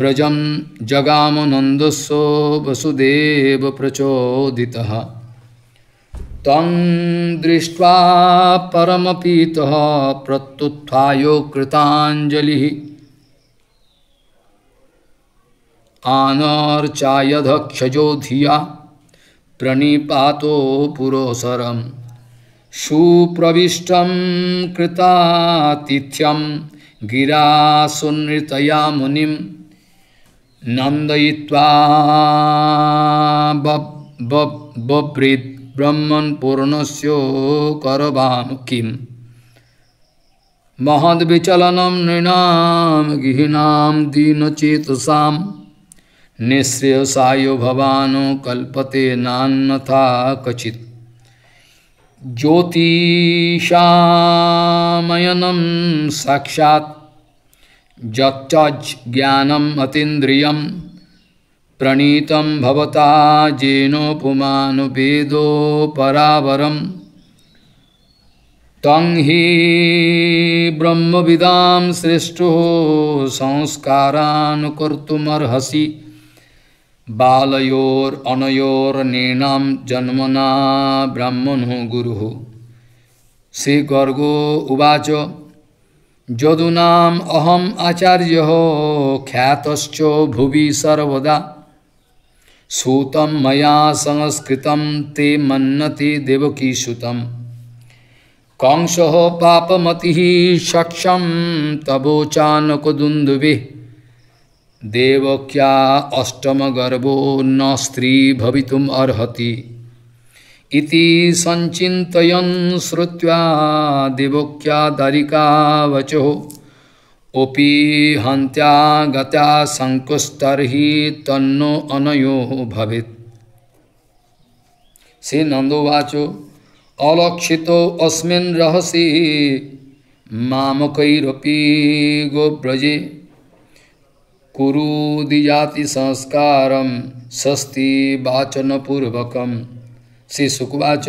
ब्रजम जगाम नंदस्व वसुदेव प्रचोदिता तं दृष्ट्वा परमपीतः प्रत्युत्थायो कृताञ्जलिः आनर्चायधक्षजो धिया प्रणिपातो पुरोसरं सुप्रविष्टं कृतातिथ्यं गिरा सुनृतया मुनिं नन्दयित्वा बब् ब्रह्मन पूर्णस्यो करवामुखीम महद विचलनम नृणाम गृहणाम दीनचेतसा निःश्रेयसायो भवान कल्पते नान्यथा कचित ज्योतिषामयनम साक्षात् जच्च ज्ञानम अतीन्द्रियम प्रणीतं भवता जेनोपुमानुपेदो परावरं तं हि ब्रह्मविदां श्रेष्ठो संस्कारान् कर्तुमर्हसि बालयोरनयोर्नेणां जन्मना ब्राह्मणो गुरुः श्रीगर्गो उवाच यदूनाम् आचार्य आचार्यः भुवि सर्वदा सूत मया संस्कृत ते मन्नति देवकीसुतं कांस पापमति सक्षम तवोचानकदुन्दुभिः देवक्या अष्टमगर्भो न स्त्री भवितुम् इति देवक्या दारिका वचो ओपी हन्त्या गत्या सङ्कुस्तर्हि तन्नो अनयो भवित् श्री वाचो अलक्षितो अस्मिन् रहसि मामकैरपि गोब्रजे कुरुदिजाति संस्कारं स्वस्ति वाचनपूर्वकं श्री सुखवाच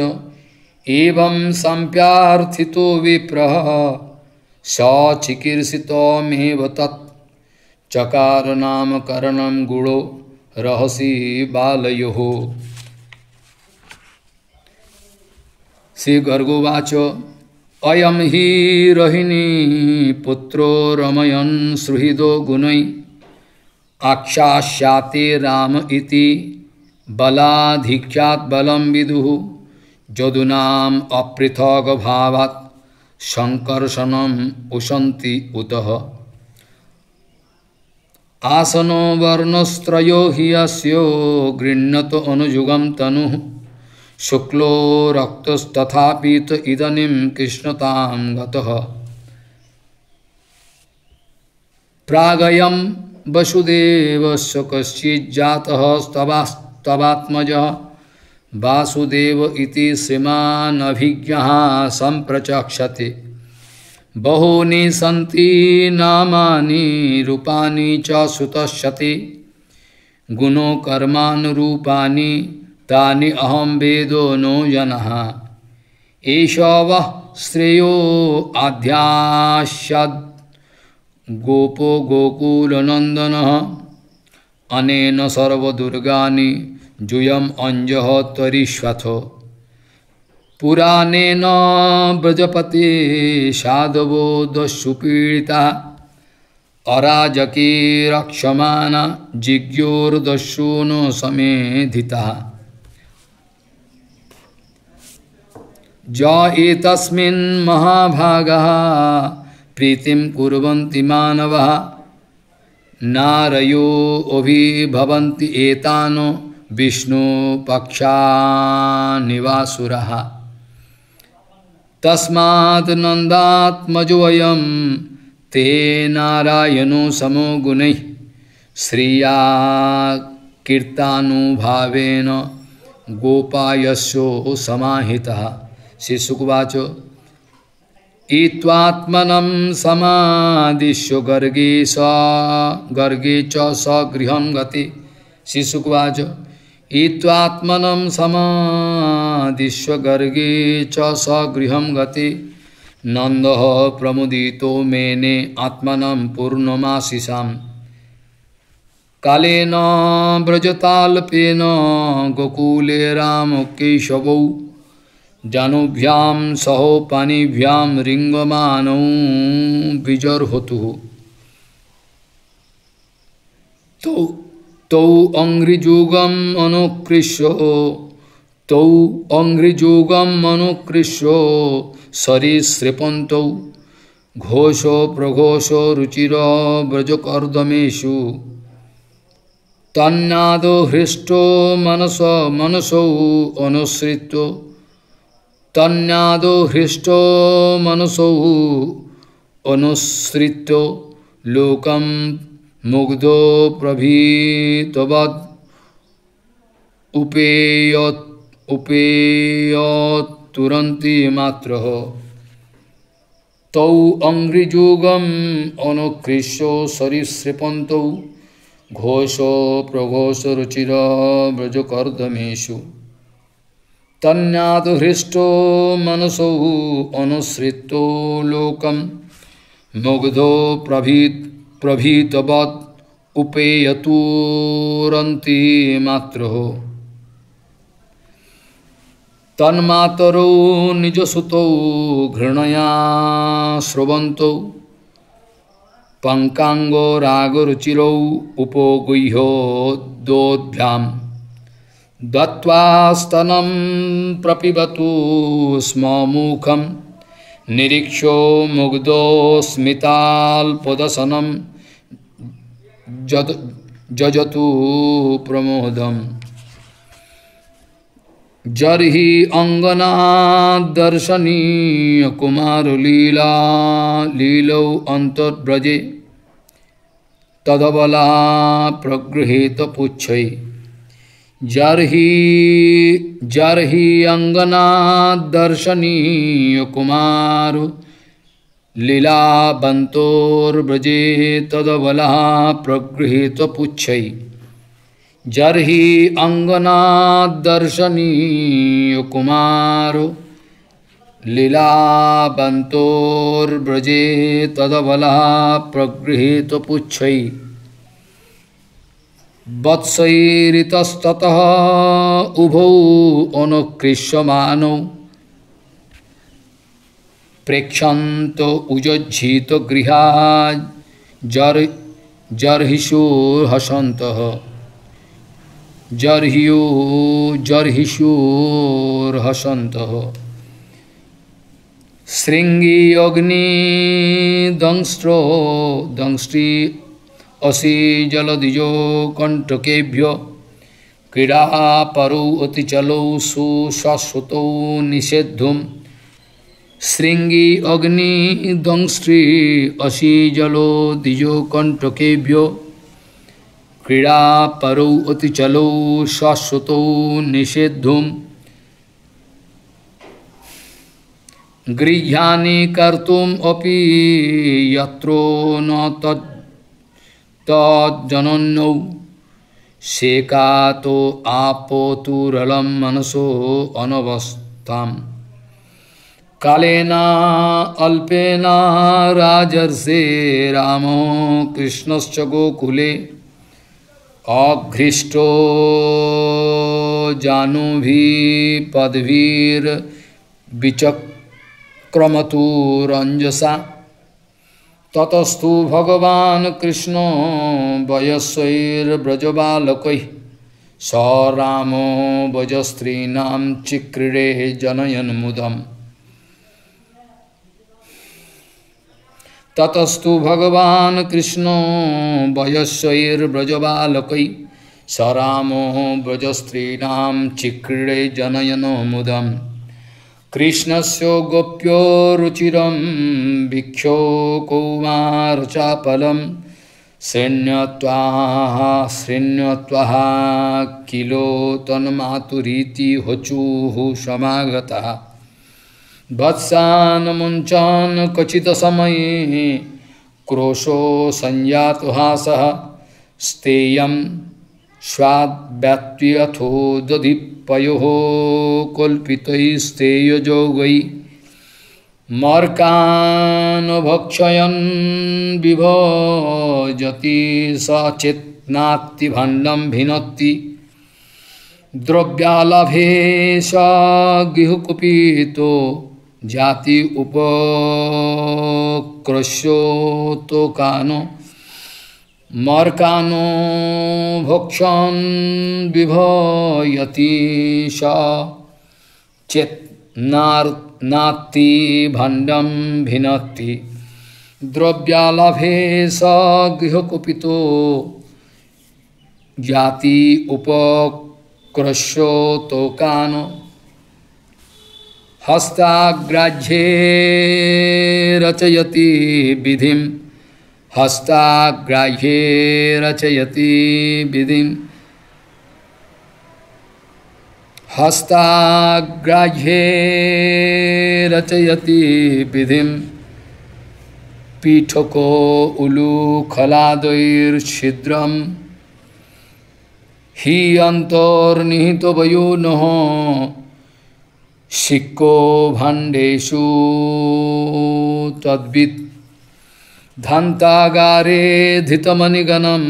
एवं सम्प्यार्थितो विप्रः स चिकीर्सित मेह तत् चकार नाम करण गुणो रहसी बालयो श्री गर्गोवाच अयम हि रोहिणी पुत्रो रमयन सुहृदो गुण आक्षाश्याते राम इति बलाधिख्यात बलम विदु जदुनाम भावात् शकर्षण उशन्ति उत आसनो वर्णस्त्रो हि अस्यो गृह्णत अनुयुगं तनुः शुक्लो रक्तस्तथापि त इदानीं कृष्णतां गतः प्रागयं वसुदेवस्य कश्चिज्जातः स्तवास्तवात्मजः वासुदेव इति श्रीमानभिज्ञः सम्प्रचक्षते बहूनि सन्ति नामानि रूपाणि च सुतश्यति गुणोकर्मानुरूपाणि तानि अहं वेदो नो जनः एष वः श्रेयो आध्यास्यद् गोपो गोकुलनन्दनः अनेन सर्वदुर्गानि जूयम अंजह त्वरीश्वथ पुराने न ब्रजपति साधवो दस्युपीड़िता अराजकी रक्षमाण जिज्ञोर्दस्यून समेधिता ज एतस्मिन् महाभागः प्रीतिं कुर्वन्ति मानवः नारयो अभिभवन्ति एतानो विष्णुपक्षानिवासुरः तस्मात् नन्दात्मजोऽयं ते नारायणो समो गुण श्रिया कीर्तानुभावेन गोपायस्यो समाहितः शिशुकुवाचो ईत्वात्मनं समादिश्य गर्गे स गर्गे च सगृहं गति शिशुकवाच ईत्वात्मनं समादिश्व गर्गे च सगृहं गते नन्दः प्रमुदितो मेने आत्मनं पूर्णमाशिषां कालेन व्रजतालपेन गोकुले रामकेशवौ जानुभ्यां सहोपानिभ्यां रिङ्गमानौ विजर्हतुः तो তৌ অঙ্গ্রিযোগম অনুকৃষ্য তৌ অঙ্গ্রিযোগম অনুকৃষ্য সরীসৃপন্তৌ ঘোষ প্রঘোষ রুচির ব্রজকর্দমেশু তন্নাদ হৃষ্ট মনস মনসৌ অনুসৃত তন্নাদ হৃষ্ট মনসৌ অনুসৃত লোকম मुग्धो प्रभीतवद उपेय उपेय तुरंती मात्र हो तौ अंग्रिजोगम अनुकृष्यो सरीसृपंत घोषो प्रघोष रुचिर ब्रजकर्दमेशु तन्यात हृष्टो मनसौ अनुसृतो लोकम मुग्धो प्रभीत प्रभीतवत् उपेयतूरन्ति मात्रः तन्मातरौ निजसुतौ घृणया स्रवन्तौ पङ्काङ्गो रागरुचिरौ उपोगुह्योद्योद्भ्यां दत्त्वा स्तनं प्रपिबतु स्म मुखं निरीक्षो मुग्धो स्मिताल्पदसनम् যজতু প্রমোদম জর্হি অঙ্গনাদর্শনীয় কুমার লীলা লীলৌ অন্তর্ব্রজে তদবলা প্রগৃহীত পুচ্ছই জর্হি জর্হি অঙ্গনাদর্শনীয় কুমার लीलाबन्तोर्व्रजे तदबलः प्रगृहीतपुच्छै जर्हि अङ्गनाद्दर्शनीयकुमारो तदबला तदबलः पुछ वत्सैरितस्ततः उभौ अनुकृष्यमानौ प्रेक्षन्त उज्झितगृहा जर जर्हिषोर्हसन्तः जर्ह्यो जर्हिषोर्हसन्तः शृङ्गी अग्निदंस्रो दंस्री असि जलदिजो कण्टकेभ्य क्रीडापरौ अतिचलौ सुशाश्वतौ निषेद्धुम् শৃঙ্গী অগ্নি দংশ্রী অসি জল দ্বিজ কণ্ঠকেভ্যো ক্রীড়া পরৌ অতিচলৌ শাশ্বত নিষেধুম গৃহ্যানি কর্তুম অপি যত্র ন সে কাত আপতুরলম মনসো অনবস্থাম কালেনা অল্পেনা রাজর্ষে রাম কৃষ্ণশ্চ গোকুলে অঘৃষ্ট জানুভি পদভীর বিচক্রমতু রঞ্জসা ততস্তু ভগবান কৃষ্ণ বয়সৈর্ব্রজবালকৈ স রামো বজস্ত্রীণাম চিক্রীড়ে জনয়ন মুদম ततस्तु भगवान कृष्णो वयस्वैर्व्रजबालकै स रामो व्रजस्त्रीणां चिक्रीडे जनयनो मुदम् कृष्णस्य गोप्यो रुचिरं भिक्षो कौमारचापलं शृण्यत्वाः शृण्यत्वः किलो तन्मातुरीति होचुः समागतः वत्सान वत्सानमुञ्चान् समय क्रोशो हास संयातु हासः स्तेयं स्वाद्व्यात्व्यथो दधिपयोः कल्पितैस्तेयजोगै मर्कानुभक्षयन् विभजति भंडम भिनत्ति द्रव्यालभे स तो জাতি উপক্রশোত কান মর্কান ভক্ষণ বিভয়তি স চেত ভণ্ডম ভিনতি দ্রব্যালাভে স গৃহকুপিত জাতি উপক্রশোত কান হস্তাগ্রাহ্যে রচয়তি বিধি হস্তাগ্রাহ্যে রচয়তি বিধি হস্তাগ্রাহ্যে রচয়তি বিধি পিঠক উলু খলাদৈর্ছিদ্রম হি অন্তর্নিহিত বয়ু নহ শিক্কো ভাণ্ডেশু তদ্বিত ধান্তাগারে ধিতমণিগণম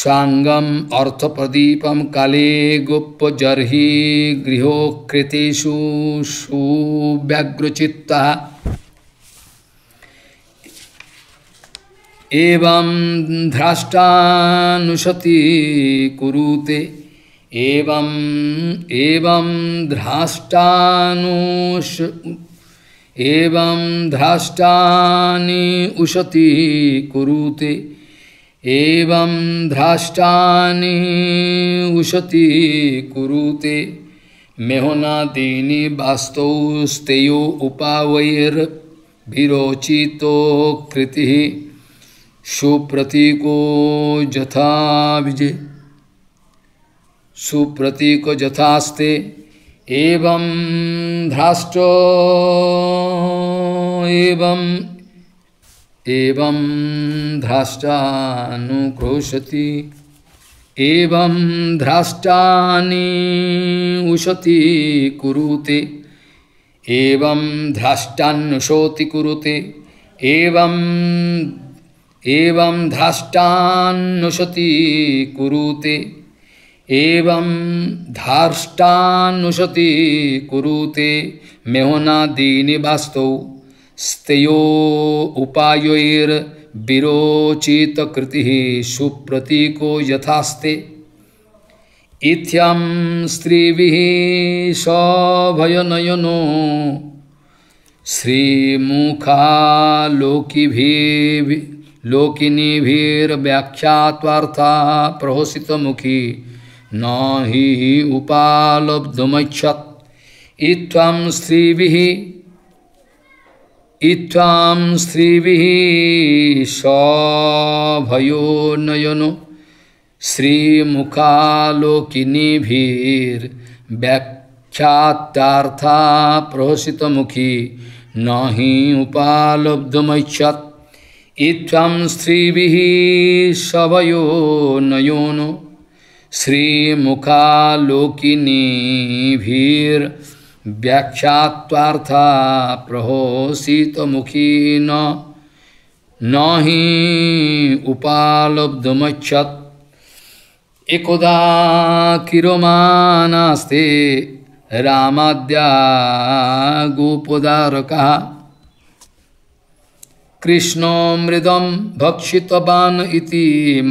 সাঙ্গম অর্থপ্রদীপম কালে জর্হি গৃহকৃতেষু সুব্যগ্রচিত্তা এবং ধ্রাষ্টানুসতি কুরুতে एवं एवं ध्राष्टानुष एवं ध्राष्टानि उशति कुरुते एवं ध्राष्टानि उशति कुरुते मेहनादीनि वास्तौस्तेयो उपावैर्भिरोचितो कृतिः सुप्रतीको यथा विजय সুপ্রতীক যথাস্তে এবং ধ্রাষ্ট এবং এবং ধ্রাষ্টানুক্রোশতি এবং ধ্রাষ্টানি উশতি কুরুতে এবং ধ্রাষ্টান্নশোতি কুরুতে এবং এবং ধ্রাষ্টান্নশতি কুরুতে एवं धार्ष्टानुशति कुरुते मेहनादीनि वास्तौ स्तयो कृति सुप्रतीको यथास्ते इत्यं स्त्रीभिः सभयनयनो श्रीमुखालोकिभिः लोकिनीभिर्व्याख्यात्वार्था मुखी न हि उपालब्धमच्छत् इत्थं स्त्रीभिः इत्थं स्त्रीभिः सभयो नयनो श्रीमुखालोकिनीभिर्व्याख्यात्यार्था प्रहसितमुखी मुखी नी उपालब्धमच्छत् इत्थं स्त्री सवयो नयोनो श्रीमुखालोकिनीभिर्व्याख्यात्वार्थ प्रहोषित मुखी न ही उपालब्धमच्छत् एकदा किरोमानास्ते रामाद्या गोपदारकः कृष्णो मृदम भक्षितवान इति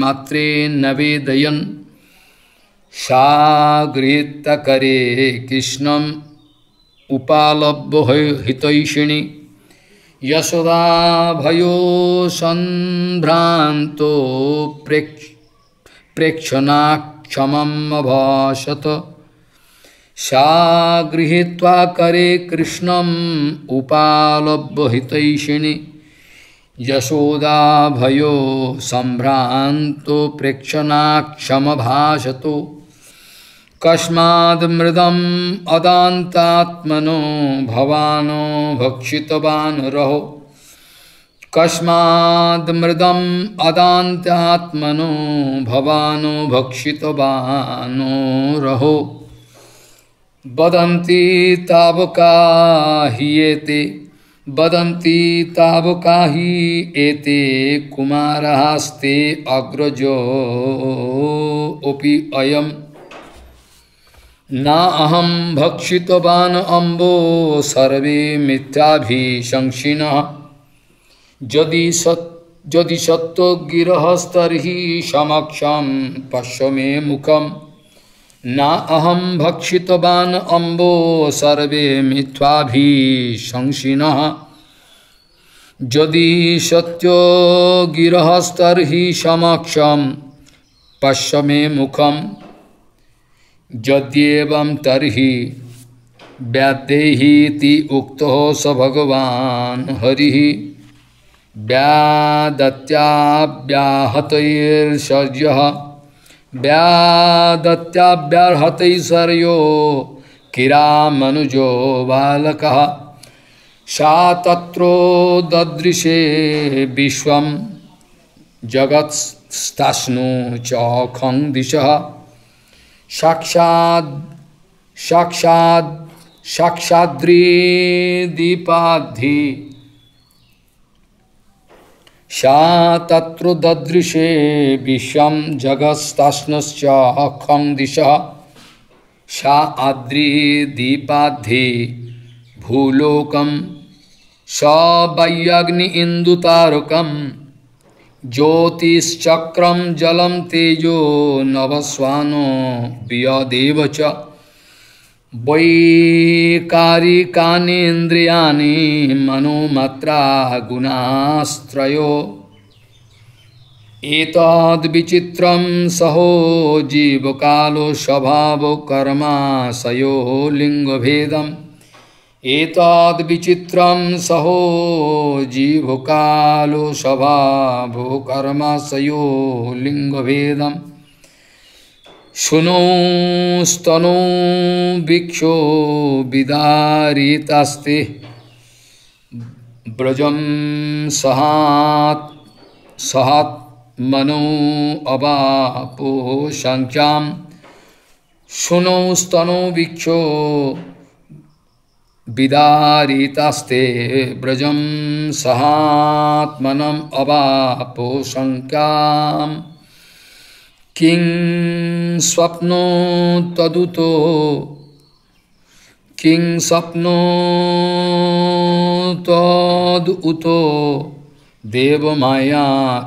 मात्रे नवेदयन् सागृहीतकरे कृष्णम उपालभ्य हितैषिणी यशोदा भयो संभ्रांतो प्रेक्ष प्रेक्षणाक्षमशत सा गृहीवा करे कृष्णम उपालभ्य हितैषिणी यशोदा भयो संभ्रांतो प्रेक्षणाक्षम भाषतो कस्मादमृदम अदातात्मनो भवानो भक्षितवान रहो कस्मादमृदम अदातात्मनो भवानो भक्षितवानो रहो बदंती ताब का ही तावका बदंती ताब का ही एते कुमारहास्ते अग्रजो उपि अयम् नाहं भक्षितवान् अम्बो सर्वे मिथ्याभिशंसिनः यदि सत् यदि सत्त्वगिरहस्तर्हि समक्षं पश्य मे मुखं नाहं भक्षितवान् अम्बो सर्वे मिथ्याभिशंसिनः यदि सत्योगिरहस्तर्हि समक्षं पश्य मे मुखम् यद्येवं तर्हि व्यादेहीति उक्त स भगवान हरि व्यादत्याव्याहतर्षर्य व्यादत्याव्याहतैश्वर्यो किरा मनुजो बालक सा तत्रो ददृशे विश्व जगत्स्ताश्नु चौखं दिशा साक्षाद साक्षाद साक्षाद्रीदीपाधि सा तत्र ददृशे विश्वम जगस्ताश्नश्च खं दिशा सा आद्रीदीपाधि भूलोकम सवैयग्नि इंदुतारकम ज्योतिश्चक्रम जलम तेजो नवस्वानो व्यदेव च वैकारिकानेन्द्रियाणि मनोमत्रा गुणास्त्रयो एतद्विचित्रं सहो जीवकालो स्वभावकर्माशयो लिङ्गभेदम् एताद्विचित्रं सहो जीवकालो स्वभाभोकर्म सयो लिङ्गभेदं शुनो स्तनो वीक्षो विदारितास्ते ब्रजं सहात् सहात्मनो अवापो शङ्ख्यां शुनो स्तनो वीक्षो विदारितास्ते व्रजं सहात्मनम् अवापो शङ्कां किं स्वप्नो तदुतो किं स्वप्नो तदुतो देवमाया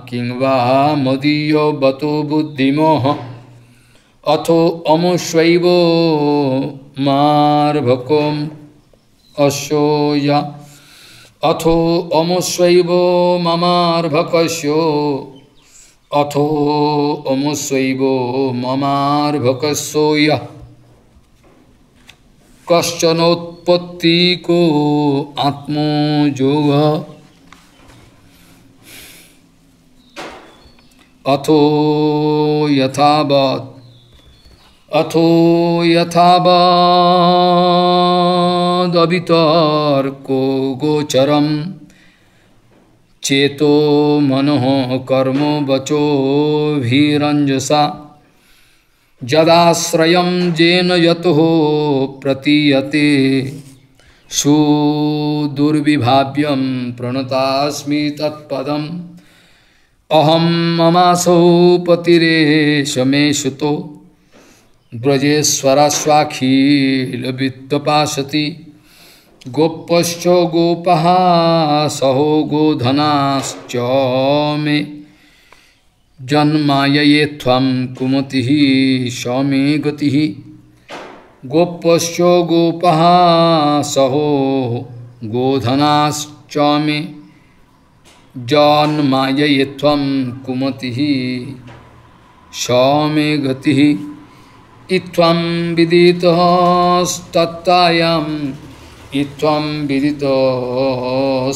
किं वा मदीयो बतो बुद्धिमोह अथो अमुष्वैव मार्भकम् অশোয়া অথো অমস্বৈব মমার্ভকস্য অথো অমস্বৈব কশ্চনোৎপত্তি কো আত্মযোগ অথ যথাবৎ अथो यथावदितर्को गोचरम चेतो मनो कर्म वचो भीरंजसा जदाश्रय जेन यतो प्रतीयते सुदुर्विभाव्यं प्रणतास्मि तत्पदम् अहं ममासौ मे सुतो ब्रजेश्वरस्वाखीलवित्तपाशति गोपश्च गोपः सहो गोधनाश्च मे जन्मायये त्वं कुमतिः शमे गति गोपश्च गोपः सहो गोधनाश्च मे जन्मायये त्वं कुमतिः शमे गति ইম বিদিত ইম বিদিত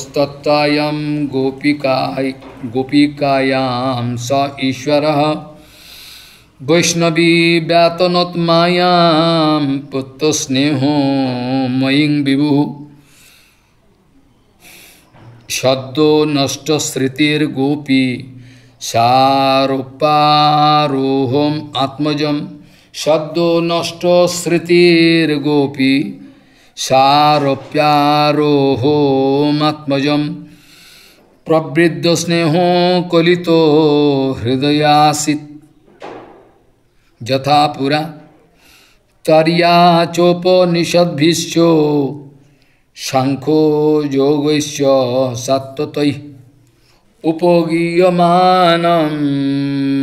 স্তত্তায়াম গোপিকায় গোপিকায়াম স ঈশ্বর বৈষ্ণবী ব্যতনত্মায়াম পুত্রস্নেহ ময়িং বিভু সদ্য নষ্ট স্মৃতির গোপী সারোপারোহম আত্মজম সদ্য নষ্ট স্মৃতির গোপী সারপ্যারোহমাত্মজম প্রবৃদ্ধ স্নেহ কলিত হৃদয়াসিত যথা পুরা তরিয়া চোপনিষদ্ভিশ্চ শঙ্খো যোগৈশ্চ সত্যতৈ উপগীয়মান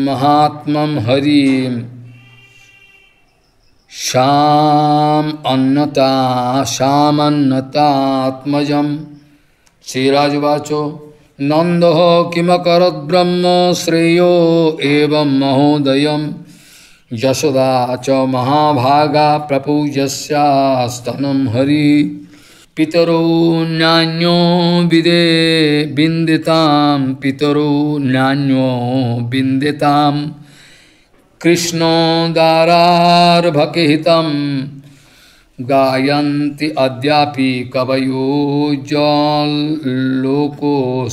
মহাত্ম হরিম श्याम अन्नता श्यामन्नतात्मज श्रीराजवाचो नंद किमकरद्रह्म श्रेयो एवं महोदय यशोदा च महाभागा प्रपूजस्यास्तनम हरि पितरो न्यान्यो विदे बिंदितां पितरो न्यान्यो बिंदितां कृष्ण गारार्भकिहितं गायन्ति अद्यापि कवयो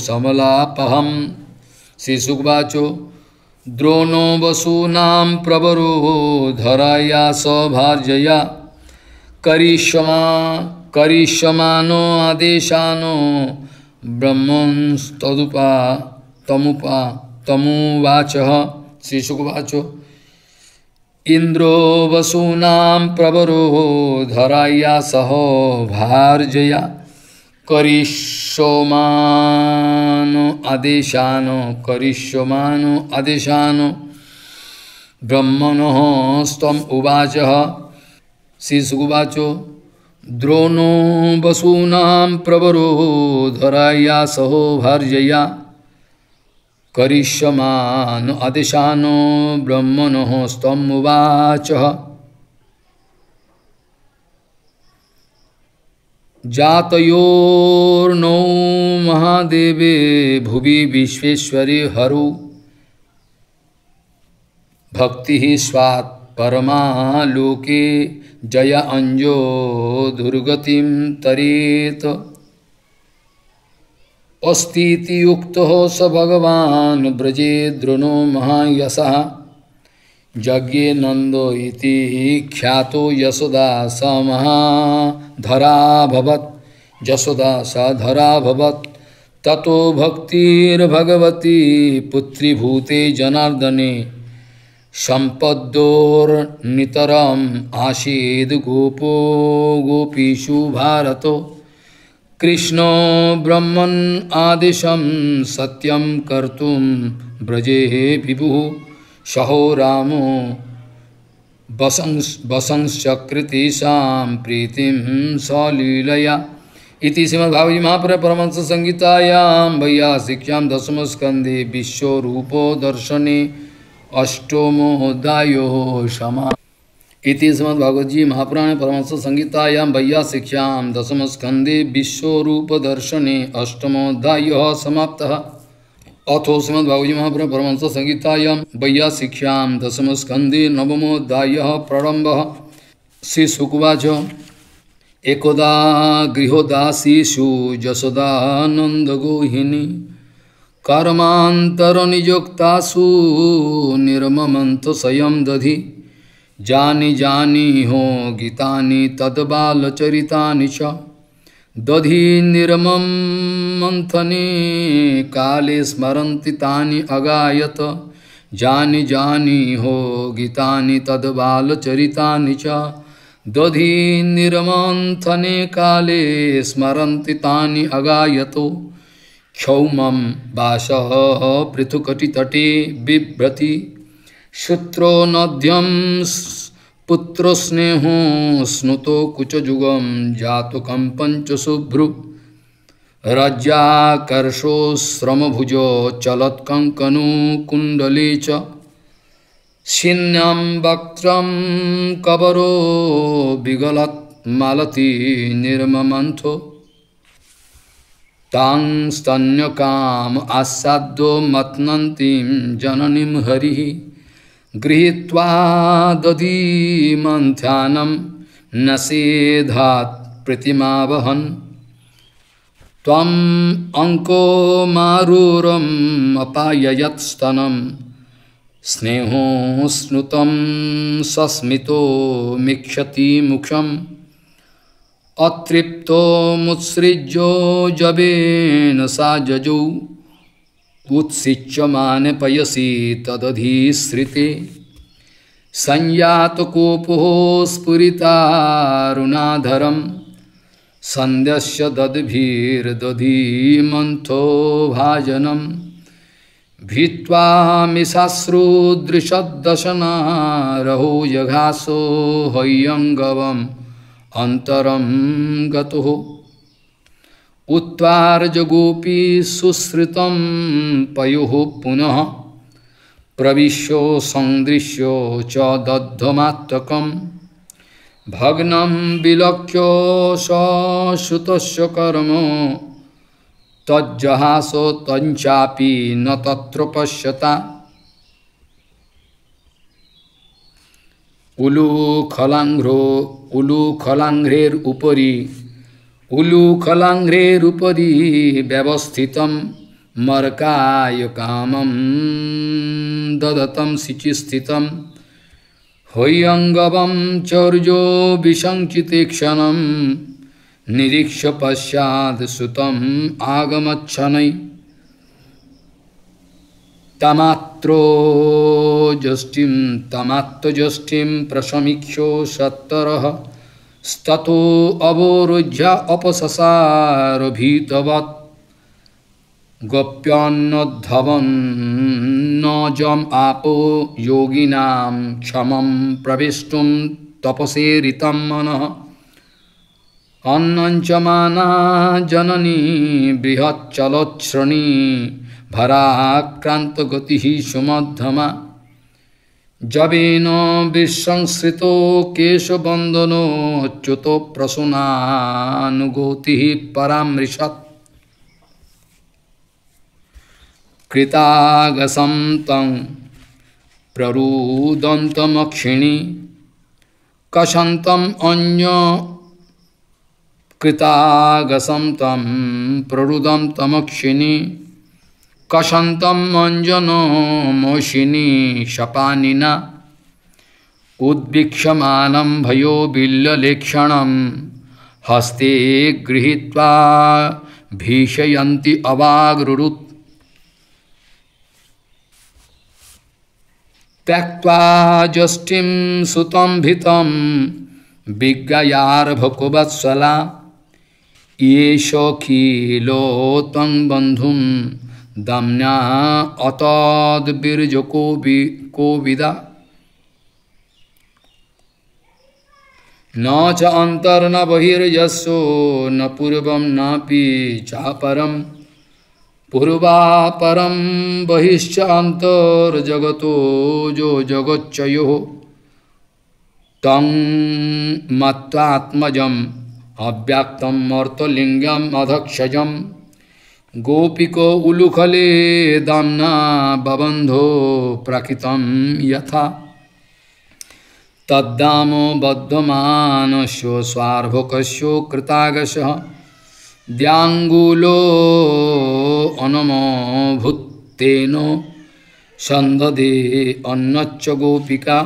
समलापहम श्री सुखवाचो द्रोणो वसूना प्रवरो धराया सौभार्जया करिष्यमा करिष्यमानो आदेशानो ब्रह्मंस्तदुपा तमुपा तमुवाच सुखवाचो इंद्रो वसूना प्रवरो धराया सहो भार्जया करिष्यमानो आदेशानो करिष्यमानो आदेशानो ब्रह्मणः उवाच उवाचः श्रीसुवाचो द्रोणो वसूना प्रवरो धराया सहो भार्जया करिष्यमान् अदिशानो ब्रह्मणः स्तम्मुवाचः जातयोर्नौ महादेवे भुवि विश्वेश्वरे हरौ भक्ति स्वात् परमा लोके जय अंजो दुर्गतिम तरेत अस्तीति युक्तो स भगवान ब्रजे द्रोणो महायसः यज्ञे नंदो इति ख्यातो यशोदा स महाधराभवत् यशोदा स धराभवत् ततो भक्तिर भगवती पुत्री भूते जनार्दने सम्पद्दोर्नितरम् आशीद गोपो गोपीशु भारतो कृष्ण ब्रह्म आदेश सत्यम कर्तुम ब्रजे हे विभु सहो रामो वसंस प्रीतिम सलीलया इति श्रीमद्भागवती महापुर परमंस संहितायां भैया शिक्षा दशम शिक्षां विश्व रूपो दर्शने अष्टमोऽध्यायो समा इति श्रीमद्भागवतजी महापुराणे परमंस संहितायां वैयासिख्यां दशमस्कन्दे विश्वरूपदर्शने अष्टमोऽध्यायः समाप्तः अथो श्रीमद्भगवद्जी महापुराणे परमंस संहितायां वैयासिख्यां दशमस्कन्दे नवमोऽध्यायः प्रारम्भः श्रीशुकुवाच एकदा गृहोदासीषु यशोदानन्दगोहिनी कर्मान्तरनियुक्तासु निर्ममन्त स्वयं दधि जानी जानी हो गीतानि तद्बालचरितानि च दधि निर्मम मंथने काले स्मरन्ति तानि अगायत जानी जानी हो गीतानि तद्बालचरितानि च दधि निर्मंथने काले स्मरन्ति तानि अगायतो क्षौमं वास पृथुकटितटे बिभ्रति शुत्रो नद्यम पुत्र स्नुत स्नुतो कुचजुगम जातुकम पंचशुभ्रु श्रम भुज चलत्कनु कुंडली च छिन्नम वक्त्रम कबरो विगलत मलती निर्ममंथो तां काम आसाद मतनती जननी हरी गृहीवा दधीमध्यानम न सेधात प्रतिमावहन तम अंको मारूरम अपाययत स्नेहो स्नुत सस्मित मिक्षति मुखम अतृप्त मुत्सृज्यो जबेन सा जजौ उत्सिच्यमान पयसी तदधीश्रिते संयात कोपो स्फुरीतारुणाधरम संदस्य ददभीर्दधीमंथो भाजनम भित्वामिशाश्रुदृशदशनारहो यघासो हय्यङ्गवम् अन्तरं गतुः उत्वार्जगोपी सुश्रुत पयो पुनः प्रविश्य संदृश्य च दद्धमात्मक भग्नम विलक्ष्य सुत कर्म तज्जहास तंचापि न तत्र पश्यता उलू खलांघ्रो उलू खलांघ्रेर उपरी উলুখলাঙ্ঘ্রেরুপরি ব্যবস্থিত মরকায় কাম দদতম শিচিস্থিতম হৈয়ঙ্গবম চৌর্যো ক্ষণম নিরীক্ষ পশ্চাৎ সুত আগমছনৈ তমাত্র তমাত্রজ্যোষ্ঠিম প্রশমীক্ষ সত্তর স্ততো অবরুজ্য অপসার ভীতবৎ গোপ্যন্নধবন্নজম আপ যোগিনাম ক্ষমম প্রবেষ্টুম তপসে ঋতম মন অন্নঞ্চমানা জননী বৃহচ্চলশ্রণী ভরাক্রান্ত গতি সুমধ্যমা जबेन विसंसृत केशबंदनोच्युत प्रसुनागति परामृशत कृतागसम तंग प्ररुदंतमक्षिणी कषंतम अन्य कृतागसम तम प्ररुदम तमक्षिणी কসন্তম মঞ্জন মৌসিনী সপানিনা উদ্বীক্ষমানম ভয়ো বিল্ললেক্ষণম হস্তে গৃহীত্বা ভীষয়ন্তি অবাগরুরুত ত্যক্তা যষ্টিম সুতম ভিতম বিজ্ঞায়ার্ভকুবৎসলা ইয়ে সখিলোতং বন্ধুম दमना अतद बीर्ज को भी को विदा न च अंतर न बहिर्यसो न पूर्व न पी चापरम पूर्वा परम बहिश्च जो जगच्चयो तंग मत्वात्मज अव्यक्तम अर्थलिंगम अधक्षजम गोपिको उलुखले दामना बबंधो प्रकृतम यथा तद्दामो शो स्वार्भकस्यो कृतागश द्याङ्गुलो अनमो भूतेन सन्ददे अन्नच्च गोपिका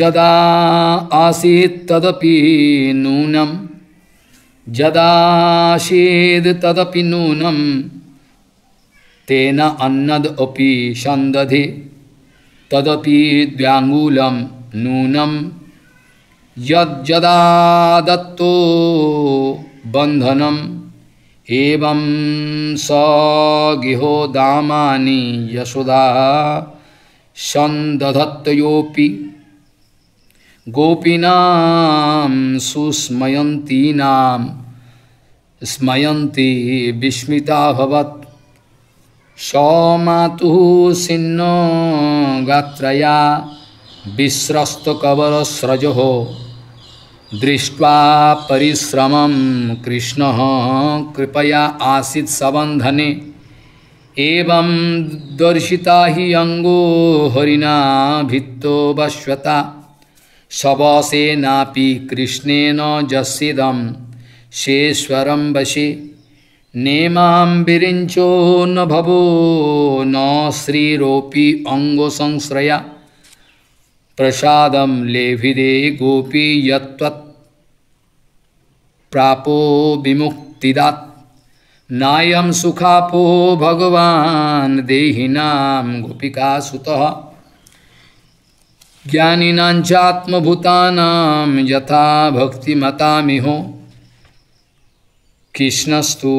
जदा आसीत् तदपि नूनम जदाशीद तदपि नूनम तेन अन्नद अपि संदधि तदपि द्व्यांगूलम नूनम यदा दत्तो बंधनम एवं स गिहो दामानि यशोदा संदधत्तयोपि गोपीनाम सुस्मयंती नाम स्मयंती विस्मिता भवत सौमातु सिन्न गात्रया कवर स्रज हो दृष्ट्वा परिश्रम कृष्ण कृपया आसित सबंधने एवं दर्शिता ही अंगो हरिना भित्तो वश्वता शवासेनापि कृष्णेन जस्सिदं शेश्वरं वशे नेमां विरिञ्चो न भवो न श्रीरोपि अङ्गसंश्रया प्रसादं लेभिदे गोपी यत्त्वत् प्रापो विमुक्तिदात् सुखापो भगवान्देना गोपिका गोपिकासुतः ज्ञानीनाचात्मभूतानाम यथा भक्तिमता मिहो कृष्णस्तु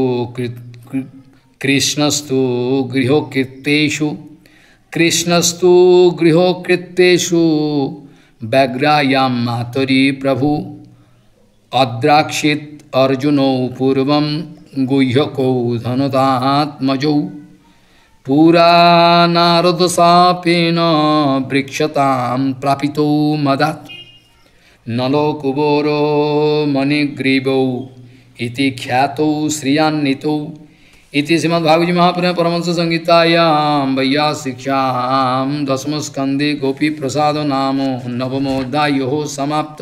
कृष्णस्तु गृहोकृतेषु कृष्णस्तु गृहोकृतेषु व्याग्राया मातरी प्रभु अद्राक्षित अर्जुनौ पूर्व गुह्यकौ धनुतात्मजौ पूरा सापेन वृक्षताम प्रापितो मदात् नलो कुबोरो मणिग्रीवौ इति ख्यातौ श्रियान्वितौ इति श्रीमद्भागवत महापुराण परमंश संहितायाम वैया शिक्षाम दसम स्कंदे गोपी प्रसाद नामो नवमोदायो समाप्त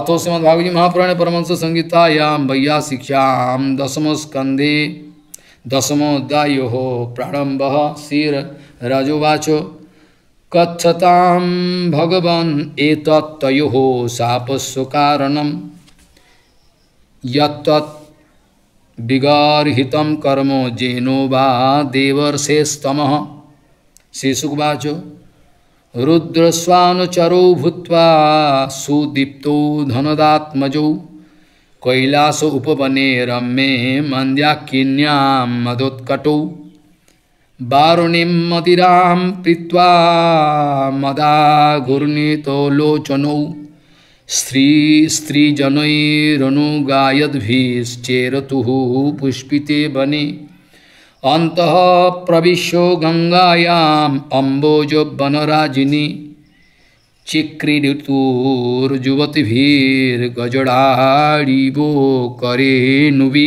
अतो श्रीमद्भागवत महापुराण परमंश संहितायाम वैया शिक्षाम दसम स्कंदे दशमोध्याय प्रारंभ शीर रजुवाचो कथताम भगवान एतत्तयो शापस्व कारणम यत्तत् कर्म जेनो वा देवर्षेस्तम शिशुवाचो रुद्रस्वानुचरो भूत सुदीप्त धनदात्मजौ कैलास उपवने रमे मंद्याकिन्या मदोत्कटौ वारुणीं मतिरां प्रीत्वा मदा घूर्णितो लोचनौ स्त्री स्त्रीजनैरनुगायद्भिश्चेरतुः पुष्पिते वने अन्तः प्रविश्यो गङ्गायाम् अम्बोजवनराजिनी चिक्रीडितुर्जुवतिभिर्गजडाडिवो करेणुवि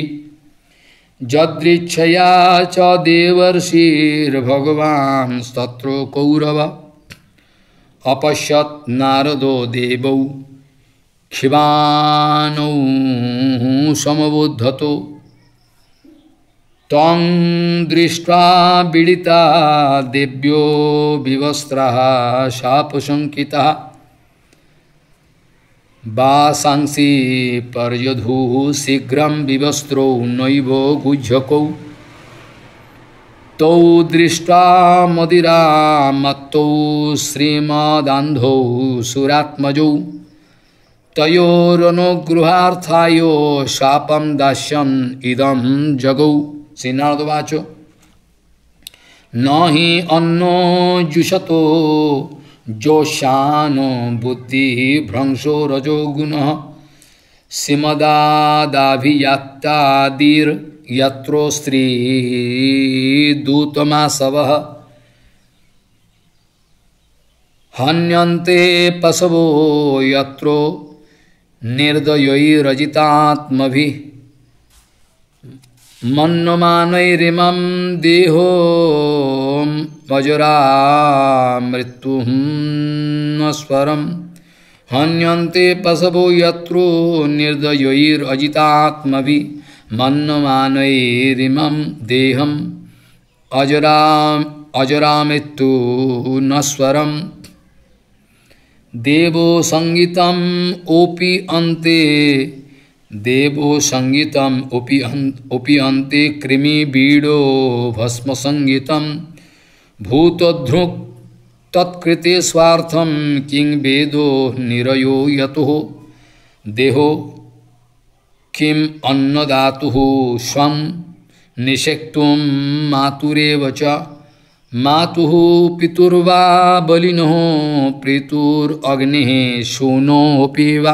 यदृच्छया च देवर्षिर्भगवांस्तत्र कौरव अपश्य नारदो देवौ क्षिबानौ समबुद्धतो तं दृष्ट्वा पीडिता दिव्यो विवस्त्र शापशंकिता बासांसी पर्यधु शीघ्र विवस्त्रौ नैव गुह्यकौ तौ दृष्ट्वा मदिरामत्तौ श्रीमदान्धौ सुरात्मजौ तयोरनुगृहार्थायो शापम दाश्यम इदम जगौ श्रीनारदवाचो तो न ही अन्नो जुषतो जोशानो बुद्धि भ्रंशो रजो गुण सिमदादाभियात्तादीर यत्रो स्त्री दूतमासव हन्यन्ते पशवो यत्रो निर्दयी रजितात्म भी मन्नुमानैरिमं देहो वज्रामृत्युः स्वरं हन्यन्ते पशवो यत्रो निर्दयैरजितात्मभि मन्नुमानैरिमं देहम् अजरा अजरामित्तु न स्वरम देवो संगीतम ओपी अन्ते देवो संगीतम उपियंते कृमि बीड़ो भस्म संगीतम भूतध्रुक् तत्कृते स्वार्थम किं वेदो निरयो यतो देहो किम अन्नदातु स्व निषेक्त मातुरव मातु पितुर्वा बलिनो प्रीतुरग्नि शूनोपि वा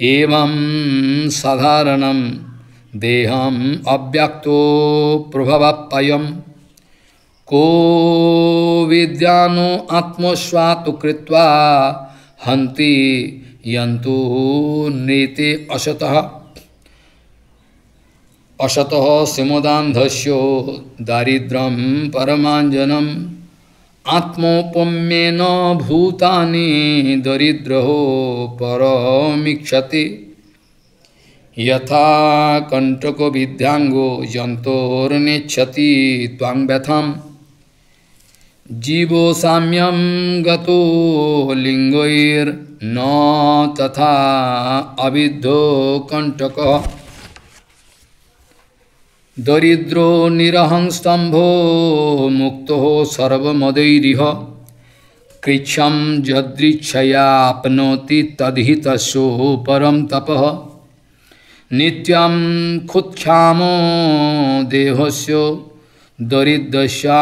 एवं साधारण देहम अव्यक्तो प्रभवप्पयम को विद्यानु आत्मस्वातु कृत्वा हंति यंतु नेते अशत अशत सिमोदान्धस्यो दारिद्र्यं परमाञ्जनम् आत्मोपम्य आत्मोपम्येन भूतानि दरिद्रहो परमीक्षति यथा कंटक कण्टकविद्याङ्गो जन्तोर्नेच्छति तांग व्यथम जीवो साम्यम गतो लिंगोर न तथा अविद्धो कंटक दरिद्रो निरहंस्तम्भो मुक्तो सर्वमदैरिह कृच्छं जदृच्छयाप्नोति तद्धि तस्यो परं तपः नित्यं खुत्क्षामो देहस्य दरिद्रस्या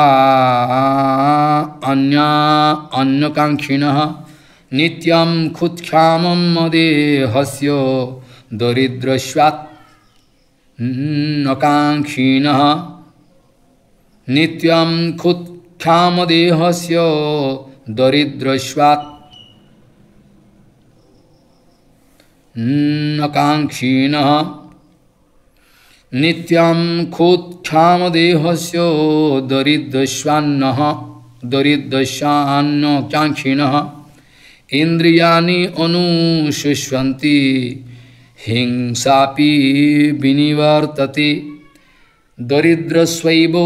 अन्या अन्यकाङ्क्षिणः नित्यं खुत्क्षामं मदेहस्य दरिद्रश्वात् নকাঙ্ক্ষীণ নিত্যম ক্ষুৎক্ষামদেহস্য দরিদ্রস্বাত নকাঙ্ক্ষীণ নিত্যম ক্ষুৎক্ষামদেহস্য দরিদ্রস্বান্ন দরিদ্রস্বান্ন কাঙ্ক্ষীণ ইন্দ্রিয়ানি অনুশুষ্বন্তি हिंसा विनिवर्तते दरिद्रस्वैवो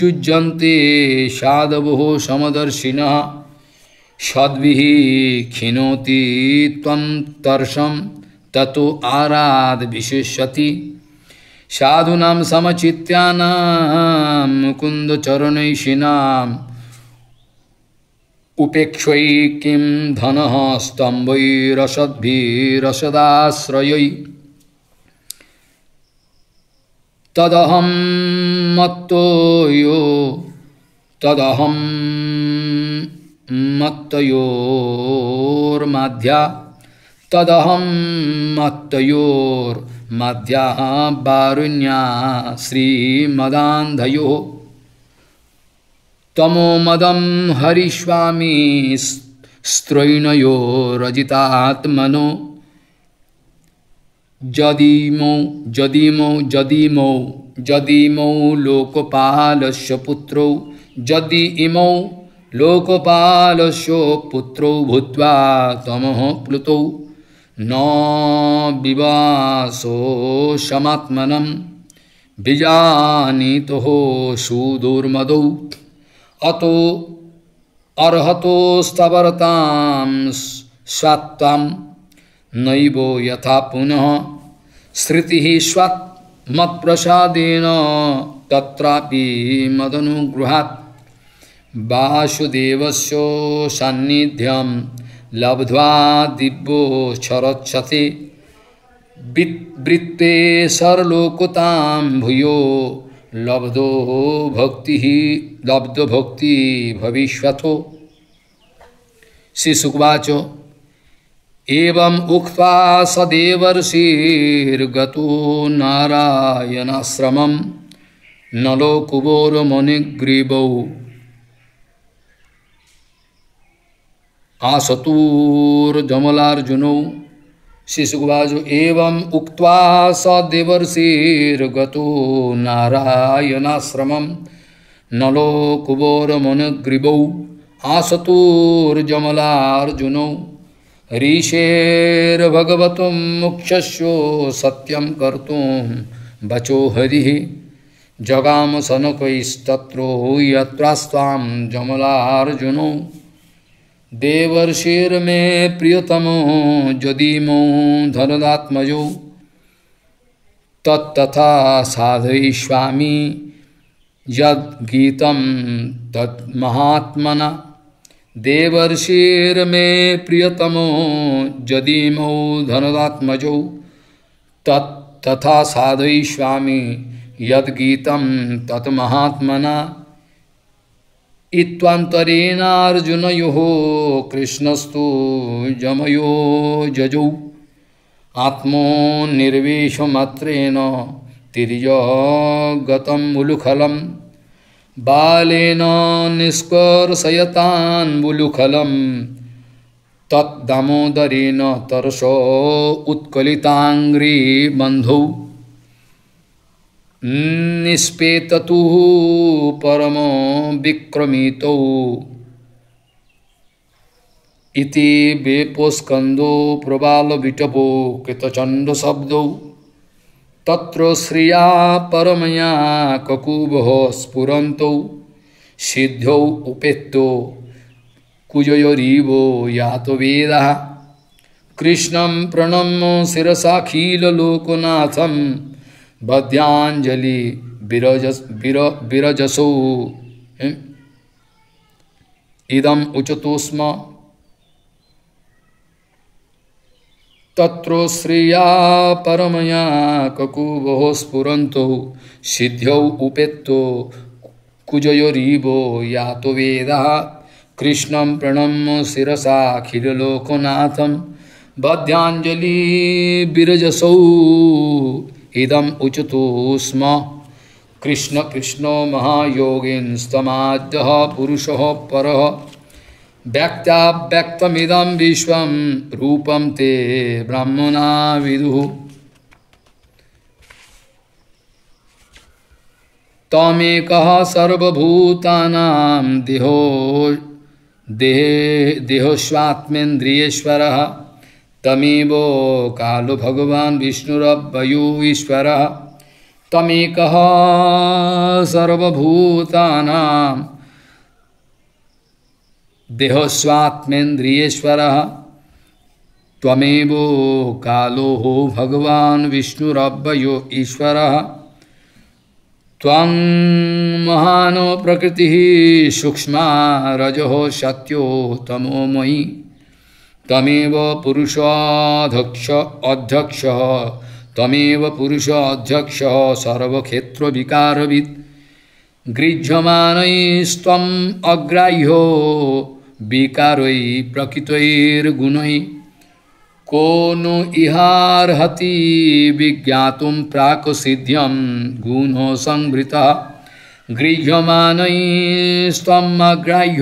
जुज्यन्ते साधव समदर्शिन सद्भिः खिनोति तत् तर्षं ततो आराध विशिष्यति साधूनां समचित्यानां मुकुन्दचरणैषिणां उपेक्ष किं धन स्तम्भैरसद्भिरसदाश्रयै तदहं मत्तो यो तदहं मत्तयोर्माध्या तदहं मत्तयोर्माध्याः वारुण्या श्रीमदान्धयोः मदम हरिस्वामी स्त्रोणयो रजितात्मनो जदीमो जदीमो जदीमो जदीमो लोकपाल पुत्रौ जदीमो लोकपाल पुत्रो भूत्वा तमः प्लुतौ न विवासो समात्मनं बीजानीतो सुदुर्मदौ অত অর্হত স্তবরতাম স্বাত্তাম নৈব যথা পুনঃ স্মৃতি স্বাত মৎপ্রসাদেন তত্রাপি মদনুগৃহাত বাসুদেবস্য সান্নিধ্যম লব্ধ্বা দিব্য ছরচ্ছতে বৃত্তে সরলোকতাম ভূয় লব্ধো ভক্তি লব্ধ ভক্তি ভবিষ্যত শ্রী সুকবাচ एवं उक्त्वा सदेवर्षिर्गतो नारायणाश्रमं नलो कुबोरमुनिग्रीवौ आसतूर्जमलार्जुनौ शिशुवाजु एवं उक्वा स देवर्षिर्गतो नारायणाश्रम नलो कुबोरमुनग्रीवौ आसतोर्जमलार्जुनौ ऋषेर्भगवतं मुक्षस्यो सत्यम कर्तुं बचो हरि जगाम सनकैस्तत्रो यत्रास्त्वां जमलार्जुनौ देवर्षेर मे प्रियतमो जदीमो धनदात्मजो तत्तथा साधयिष्वामी यद गीतम महात्मना देवर्षेर मे प्रियतमो जदीमो धनदात्मजो तत्तथा साधयिष्वामी यद गीतम तत्महात्मना ইত্বান্তরেণার্জুনয়ো কৃষ্ণস্তু যময়ো যজৌ আত্মনির্বেশমাত্রেণ তির্যগতম মুলুখলম বালেন নিষ্কর্ষয়তান মুলুখলম তদ্দামোদরেণ তরস উৎকলিতাঙ্গ্রী বন্ধৌ निष्पेतु परम विक्रमित इति वेपोस्कंदो प्रबाल विटपो कृतचंड शब्दौ तत्र श्रिया परमया ककुबः स्फुरन्तौ सिद्धौ उपेत्तो कुजयोरीव यातो वेदः कृष्णं प्रणम्य शिरसा खीललोकनाथं बद्यांजलि विरजस विरजसो इदम उचतोस्म तत्रो श्रिया परमया ककुभो स्फुरंतो सिद्ध्यौ उपेत्तो कुजयोरीव या तो वेद कृष्ण प्रणम शिसाखिलोकनाथ खिलोकनाथम बद्यांजलि विरजसौ इदम उचतु स्म कृष्ण कृष्ण महायोगिस्तमाद्य पुरुष पर व्यक्ताव्यक्तमिदम विश्व रूपम ते ब्राह्मणा विदु तमेक सर्वभूता देहो देहे देह तमेव कालो भगवान विष्णुरव्वयो ईश्वर तमेक सर्वभूतानां देहस्वात्मेन्द्रियेश्वर तमेव कालो हो भगवान विष्णुरव्वयो ईश्वर त्वं महानो प्रकृति सूक्ष्म रजो सत्यो तमो मयि তমেব পুরুষাধ্যক্ষ অধ্যক্ষ তমেব পুরুষ অধ্যক্ষ সর্বক্ষেত্র বিকারবিদ গৃহ্যমানৈস্তম অগ্রাহ্য বিকারৈ প্রকৃতৈর্গুণৈ কোন ইহার হতি বিজ্ঞাতুম প্রাক সিদ্ধ্যম গুণ সংবৃত গৃহ্যমানৈস্তম অগ্রাহ্য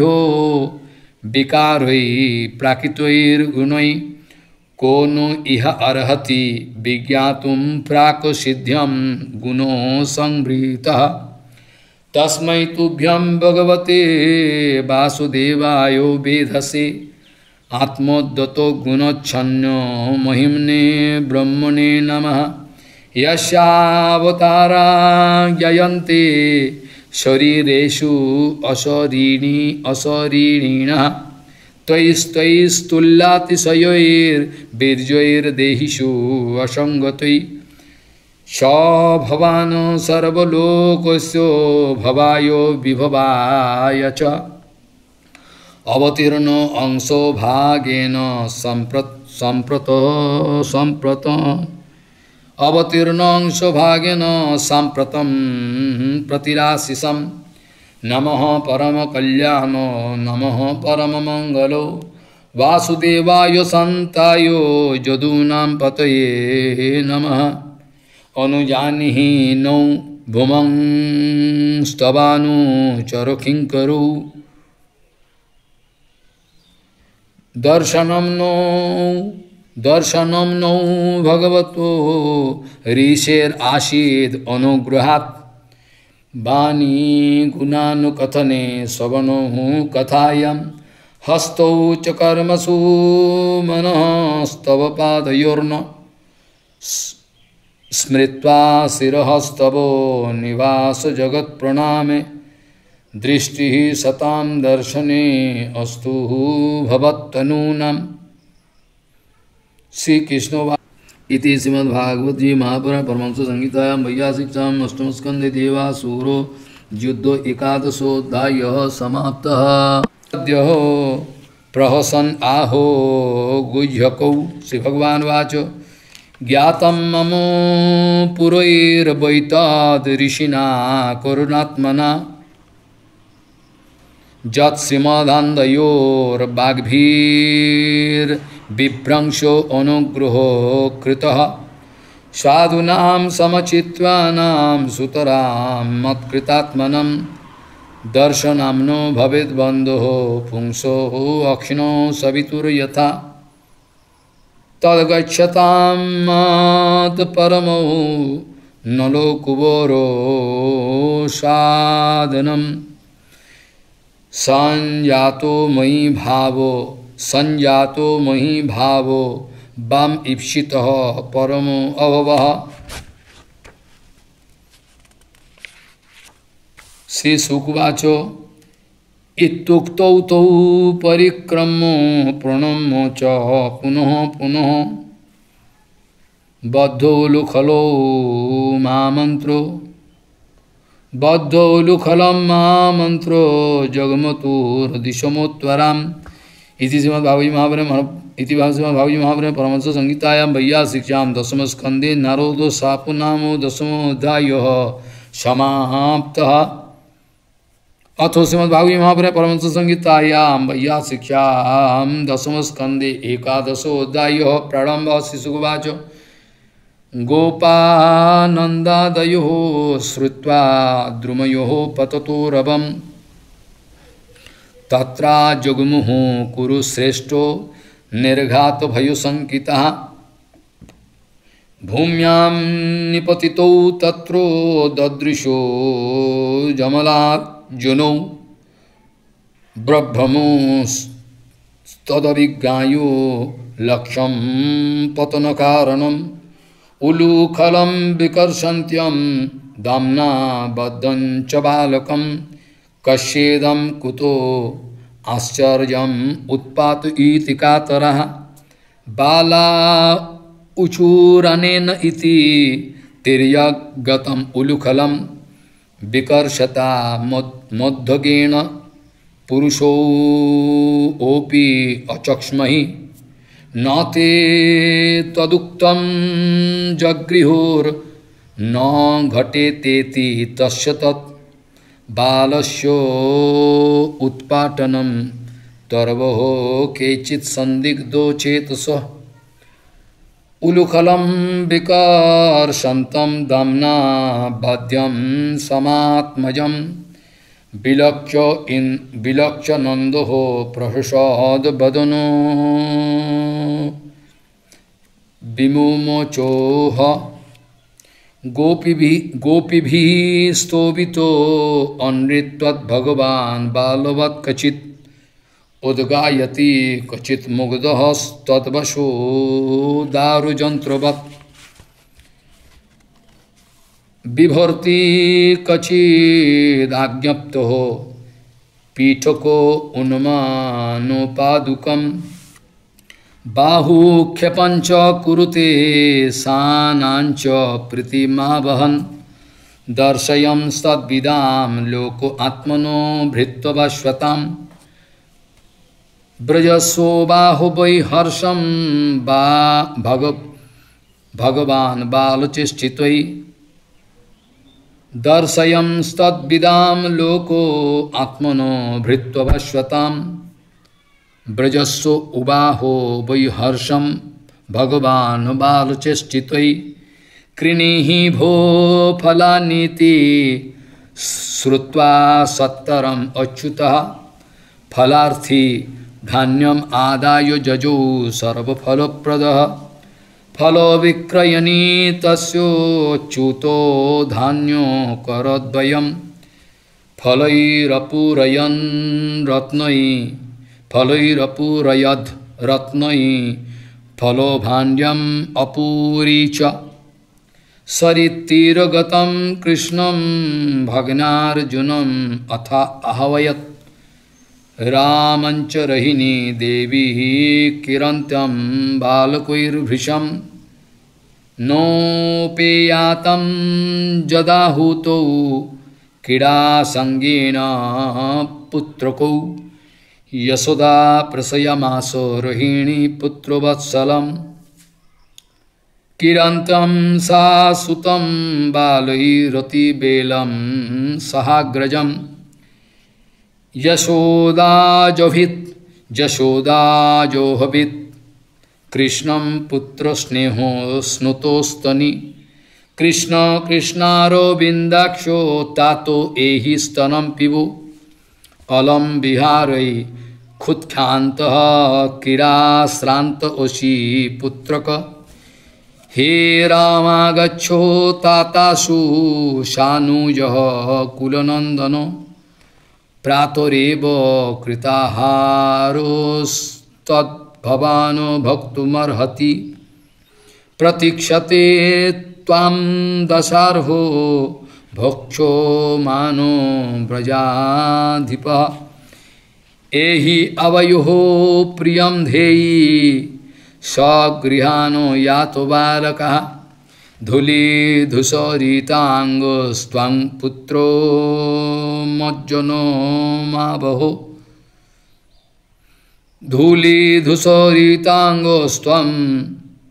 विकार हुई प्राकृतर्गुणई को इह अर्हति विज्ञातुम प्राक सिद्ध्यम गुणो संवृत तस्म तुभ्यम भगवते वासुदेवाय वेधसे आत्मोदत गुणच्छन्यो महिमने ब्रह्मणे नम यशावतारा जयंते शरीरेषु असरीणी असरीणिणः त्वयिस्त्वयिस्तुल्लातिशयैर्बीर्जैर्देहिषु असङ्गतै स भवान् सर्वलोकस्य भवायो विभवाय च অবতীর্ণ অংশ ভাগেন সম্প্রত সম্প্রত সম্প্রত अवतीर्ण सौभाग्यन सांप्रतम प्रतिराशिषम नम परम कल्याण नम परम मंगलो वासुदेवाय संताय जदूना पतये नम अनुजानी नौ भुमं स्तवानु चरखिंकरु दर्शनं नौ दर्शनम नौ भगवत ऋषेर आशीद अनुग्रहात् वाणी गुणानुकथने शवनो कथायां हस्तौ च कर्मसु मनस्तव पादयोर्न स्मृत्वा शिरस्तवो निवास जगत प्रणामे दृष्टि सता दर्शने अस्तु भवत्तनूनम् श्री कृष्णो इति जी महापुराण परमंस शिक्षा अष्टम अष्टमस्कंदे देवा सूरो युद्धो एकादशोध्याय समाप्तः अद्य प्रहसन आहो गुह्यकौ श्री भगवान वाच ज्ञात मम पुरैर्वैतद ऋषिना करुणात्मना जत्सिमदन्दयोर्वाग्भीर् विभ्रंशो अनुग्रह कृत साधुना समचित्वाना सुतरां मत्कृतात्मन दर्शनाम्नो भवेद्बंधो पुंसो अक्षिणो सबितुर्यथा तद्गछतां मत्परमो नलो कुबोरो साधनम संजातो मयि भावो संजातो मही भावो बाम ईप्सित परम अभव श्री सुखवाचो इतौ तौ परिक्रम प्रणम च पुनः पुनः बद्धो लुखलो मामन्त्रो बद्धो लुखलं मामन्त्रो जगमतुर्दिशमोत्तराम् इति श्रीमद्भागवत महापुरम इति भागवत महाप्रे परमंश संहितायाम भैया शिक्षा दशम स्कंदे नरोदो सापुनामो दशमोध्याय समाप्त अथो श्रीमद्भागवत महाप्रे परमंश संहितायाम भैया शिक्षा दशम स्कंदे एकादशोध्याय प्रारंभ शिशुवाच गोपानंदादयो श्रुवा द्रुमयो पततो रवम तत्रा जुगमुहु कुरुश्रेष्ठो निर्घात भयुसंकिता भूम्यां निपतितौ तत्रो ददृशो जमलार्जुनौ ब्रह्मस्तदविज्ञायो लक्ष्यं पतनकारणम् उलूखलं विकर्षन्त्यं दाम्ना बद्धं च बालकम् कश्येदम कुतो आश्चर्य उत्पात इति कातर बाला उचूरन इति तिर्यगतम विकर्षता मध्यगेण पुरुषोपी ओपी न ते तदुक्त जगृहोर्न घटे तेति तत् बालस्यो उत्पाटनम तर्वहो केचित संदिग्धो चेतस उलुखलम विकर्षंतम दमना बाध्यम समात्मजम विलक्ष इन विलक्ष नंद हो प्रहृषद बदनो विमोमोचोह गोपी गोपीभि स्तोभितो अनृत्वत् भगवान बालवत् कचित उद्गायति कचित मुग्ध तद्वशो दारुजंत्रवत् विभर्ति कचिदाज्ञप्त हो पीठको उन्मानोपादुकम बाहूख्यपंच कुरुते सानांच प्रीतिमा वहन दर्शयम सद्विदाम लोक आत्मनो भृत्वश्वताम ब्रजसो बाहु वै हर्षम बा भग भगवान बालचेष्टित दर्शयम सद्विदाम लोको आत्मनो भृत्वश्वताम ब्रजस्व उबाहो वै हर्षम भगवान बालचेष्टित कृणि भो फलानीति श्रुवा सत्तरम अच्युत फलार्थी धान्यम आदाय जजो सर्वफलप्रद फल विक्रयणी तस्ोच्युतो धान्यो करद्वयम फलैरपूरयन रत्नई फलैरपूरयद रत्नयी फलोभाण्ड्यम अपूरी च सरितीरगतम कृष्णम भग्नार्जुनम अथा अहवयत रामंच रहिनी देवी किरंत्यम बालकैर्भृशम नोपेयात जदाहूतौ क्रीड़ा संगेन पुत्रकौ यशोदा प्रसयमासो रोहिणी पुत्रवत्सल किरन्तं सा सुतं बालैरतिबेलं सहाग्रजं यशोदाजभित् कृष्ण कृष्णं पुत्रस्नेहो स्नुतस्तनी कृष्ण कृष्णारोविंदाक्षो तातो एहि स्तनम पिबु अलम विहारै ক্ষুৎক্ষান্ত ক্রীড়াশ্রান্ত অসি পুত্রক হে রামাগচ্ছ তাতাসু সানুজ কুলনন্দন প্রাতরেব কৃতাহারস্তদ্ভবান ভক্তুমর্হতি প্রতীক্ষতে ত্বাম দশার্হ ভক্ষো মানো ব্রজাধিপ एहि अवयो प्रियम धेयी स्वगृहानो या तो बालक धूलि धूसरितांग स्वं पुत्रो मज्जनो मा बहो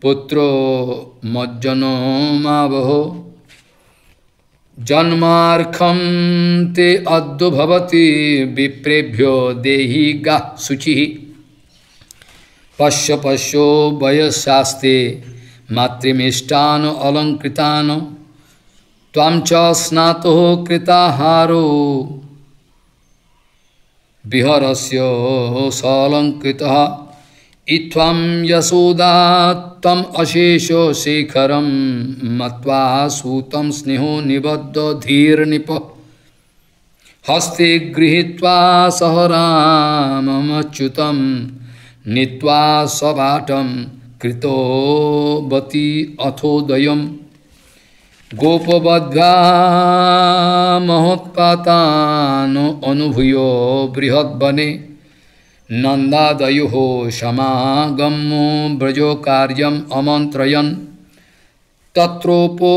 पुत्रो मज्जनो मा जन्मार्खम ते अद्भवती विप्रेभ्यो देहि गा शुचि पश्य पश्यो वयशास्ते मातृमिष्टान अलंकृतान ताम च स्नातो कृताहारो विहरस्य सलंकृत इत्थम तम अशेषो शेखरम मत्वा सूतम स्नेहो निबद्ध धीर निप हस्ते गृहीवा सह रामच्युतम नीता सवाटम कृतवती अथोदय गोपबद्धा महोत्पाता अनुभूय बृहद्वने नंदादयु समागमो ब्रजो कार्यम अमंत्रयन तत्रोपो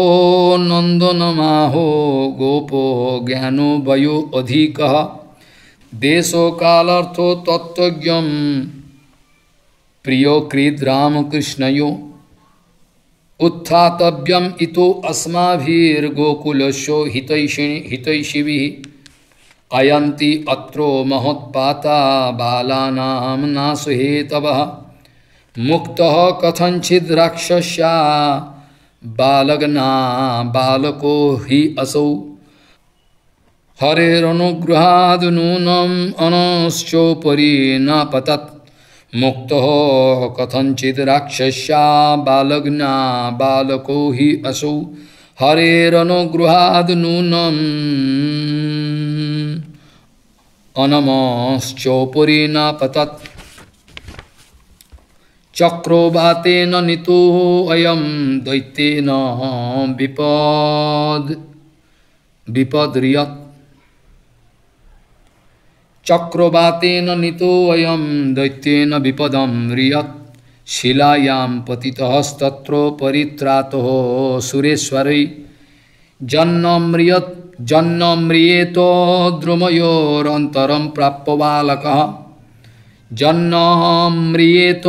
नंदनमाहो गोपो ज्ञानो वयो अधिक देशो कालर्थो तत्व प्रियोकृत रामकृष्णयो उत्थातव्यम इतो गोकुलशो हितैषिणी हितैषिभिः अयंती अत्रो महोत्ता बालानाम नासुहेतव मुक्त कथंचिद राक्षस्या बालगना बालको हि असौ हरेरनुग्रहादनूनम न पतत् मुक्त कथंचित राक्षस्या बालग्ना बालको हि असौ हरेरनुगृहाद अनमश्चोपुरी न पतत् चक्रोबातेन नितो अयं दैत्येन विपद् विपद्रियत् चक्रवातेन नितो अयं दैत्येन विपदं रियत् शिलायां पतितस्तत्र परित्रातो सुरेश्वरै जन्म म्रियत् জন্ম ম্রিয়েত দ্রুময়োরন্তরম প্রাপ্য বালক জন্ম ম্রিয়েত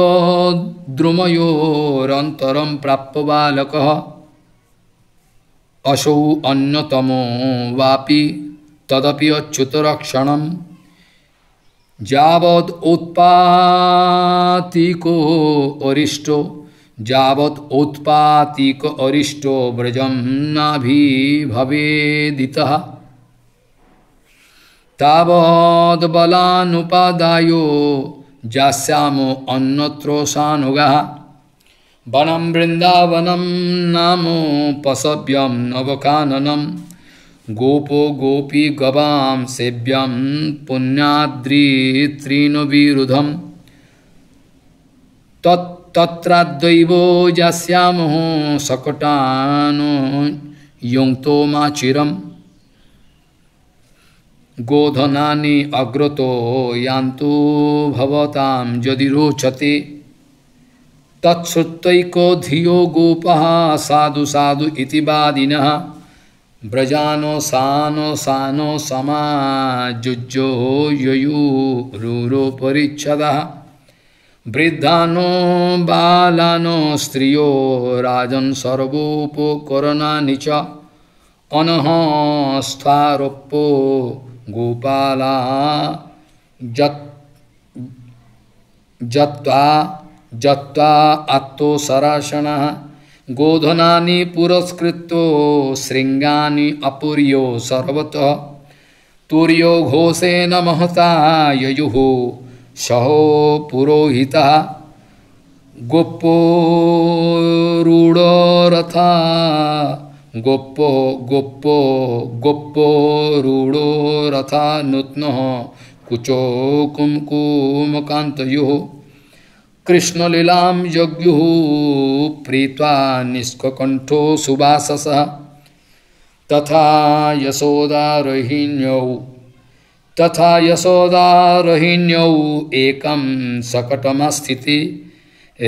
দ্রুময়োরন্তরম প্রাপ্য বালক অসৌ অন্যতম বাপি তদপি অচ্যুতরক্ষণ যাবৎ উৎপাতিকো অরিষ্ট जावत औत्पातिक अरिष्टो व्रजम नाभी भवेदिता तावद बलानुपादायो जास्यामो अन्नत्रो सानुगः वनं वृन्दावनं नामो पसव्यं नवकाननम गोपो गोपी गवां सेव्यं पुण्याद्रित्रिनुविरुधं तत् तत्रादैव जास्यामहो सकटानो युक्तो मा चिरम गोधनानि अग्रतो यान्तु भवतां यदि रोचते तत्सुत्तैको धियो गोप साधु साधु इति वादिनः ब्रजानो सानो सानो समाजुज्यो ययू रुरो परिच्छदः वृद्धानो बालानो स्त्रियो राजन सर्वोपकरणा निच अनहस्थारोपो गोपाला जत् जत्वा जत्वा आत्तो गोधना पुरस्कृत श्रृंगा अपूर्यो सर्वत तुर्यो घोषेन महता ययु सह पुरोहिता गोपोरूढ़रथा गोपो गोपो गोपोरूढ़रथा नूत्न कुचो कुमकुमकांतो कृष्णलीलां यज्ञु प्रीता निष्ककंठो सुवासस तथा यशोदा तथा यशोदारोहिण्यौ एकं सकटमस्थिति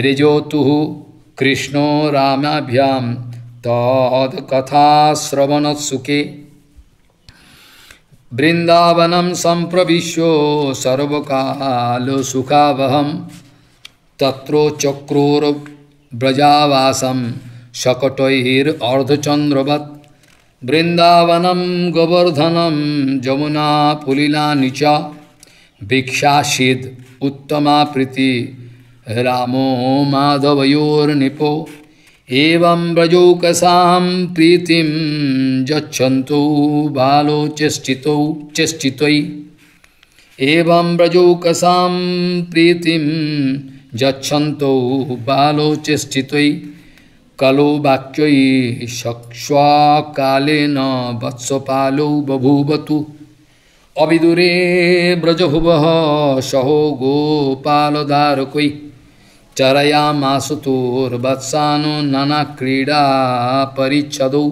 ऋजोतुः कृष्णो रामाभ्यां तद्कथाश्रवणत्सुखे वृन्दावनं सम्प्रविश्यो सर्वकालसुखावहं तत्रो चक्रोर्व्रजावासं शकटैर्र्धचन्द्रवत् वृंदावनम गोवर्धनम जमुना पुलिना नीचा भिक्षाशीद उत्तमा प्रीति रामो माधवयोर्निपो एवं व्रजौकसां प्रीति जच्छन्तौ बालो चेष्टितौ चेष्टित्वयि एवं व्रजौकसां प्रीतिं जच्छन्तौ बालो चेष्टित्वयि कलो वाक्ययी शक्ष्वाकाले न वत्सपालो बभूवतु अविदुरे व्रजहुव सहो गोपालदारकोई चरयामासुतोर्वत्सानो नानाक्रीडा परिच्छदौ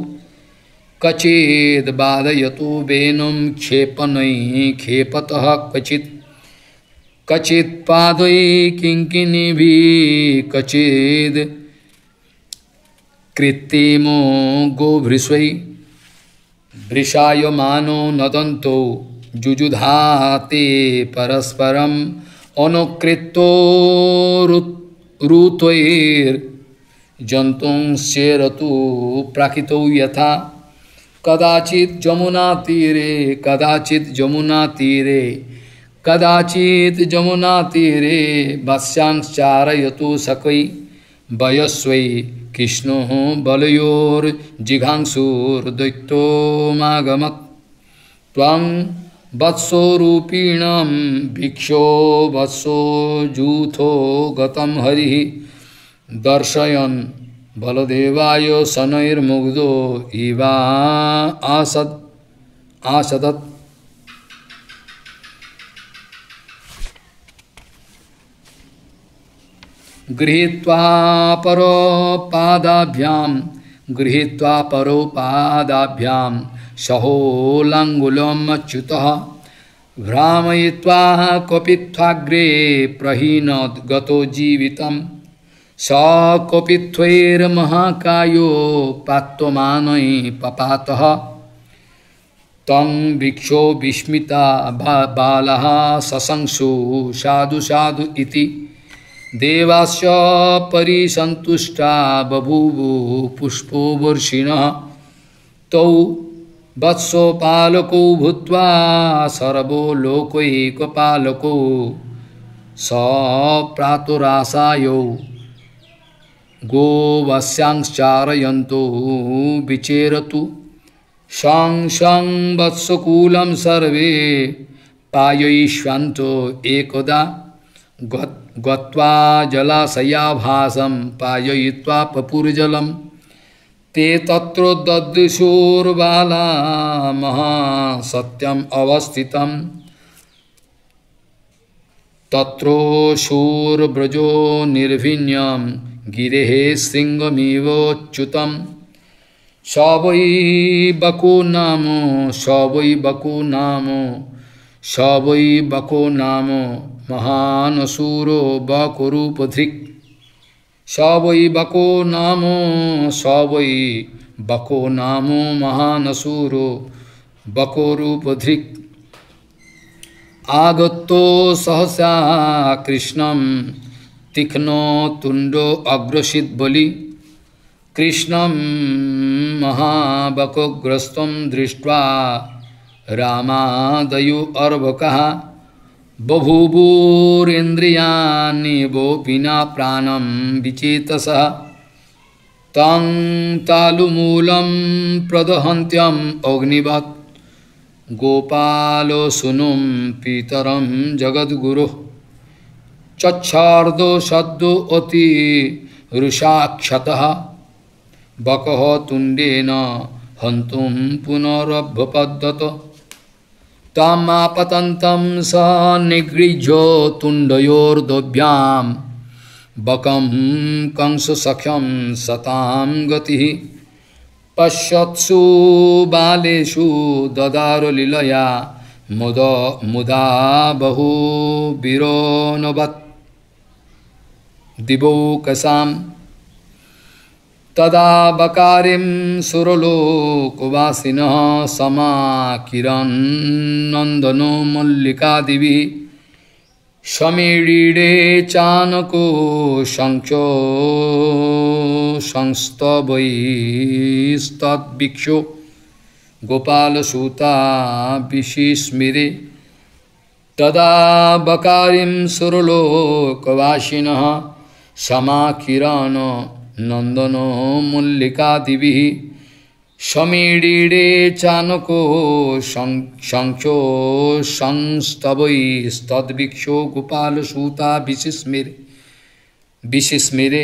कचिद्बाधयतो वेणुं क्षेपनै क्षेपतः क्वचित् कचित्पादै किङ्किनिभिः कचिद् कृत्रिमो गोभृष्वै वृषायमानो नदन्तो जुजुधाते परस्परम् अनुकृतो ऋतुर्जन्तुंश्चेरतु प्राकृतौ यथा कदाचित् जमुना कदाचित् जमुनातीरे कदाचित् जमुनातीरे वस्यांश्चारयतु सकई वयस्वी कृष्ण बलयोर जिघांसुर दैत्यो मागमत त्वं वत्सोरूपिण भिक्षो वत्सो जूथो गतम हरि दर्शयन बलदेवाय शनैर्मुग्धो इवा आसद आसदत्त गृहीत्वा परोपादाभ्याम गृहीत्वा परोपादाभ्याम सहोलंगुलमच्युत भ्रामय्वा कपित्वाग्रे प्रहीन गतो जीवित स कपित्वैर्महाकायो पात्वमानयि पपातः तं वीक्षो विस्मता बाला सशंसु साधु साधु इति देवास्य परिसन्तुष्टा बभूवो पुष्पोवर्षिण तौ वत्सोपालकौ भूत्वा सर्वो लोकैकपालकौ स प्रातुरासायौ गोवस्यांश्चारयन्तो विचेरतु शां शं वत्सकूलं सर्वे पाययिष्यन्तो एकदा गत् गत्वा जलाशयाभासम पाययित्वा पपुरजलम ते तत्र ददृशोर्बाला महासत्यम अवस्थित तत्रो शूरब्रजो निर्भिन्यम गिरे सिंहमीवच्युत सवै बको नाम सवै बको नाम सवै बको नाम महानसूरो बकुरूपधृक् स वै बको नामो स वै बको नामो महानसूरो बकोरूपधृक् आगतो सहसा कृष्णम तीक्षण तुंडो अग्रसित बलि कृष्णम महाबकोग्रस्त दृष्ट्वा रामादयु अर्भकः बभूवूरिन्द्रियाणि गोपिना प्राणं विचेतसः तं तालुमूलं प्रदहन्त्यम् अग्निवत् गोपालोऽसुनुं पितरं जगद्गुरुः चच्छार्दो सद्दो अति रुषाक्षतः बकः तुण्डेन हन्तुं पुनरभ्यपद्यत तमापतंतम स निगृजो तुंडयोर्दव्याम बकम कंस सख्यम सताम गति पश्यत्सु बालेषु ददारुलीलया मुद मुदा बहु बीरोनवत् दिवौकसाम তদা বকারিম সুরলোকবাসিন সমাকিরণ নন্দন মল্লিকা দেবী সমীড়ে চানকো শংচ সংস্তবৈস্তদ্ভিক্ষ গোপালসূতা বিশিস্মিরে তদা বকারিম সুরলোকবাসিন সমাকিরণ नंदन मल्लिका दिवी समीड़ीड़े चाणक शख संस्तव स्तदीक्षो गोपाल सूता विशिस्मेरे विशिस्मेरे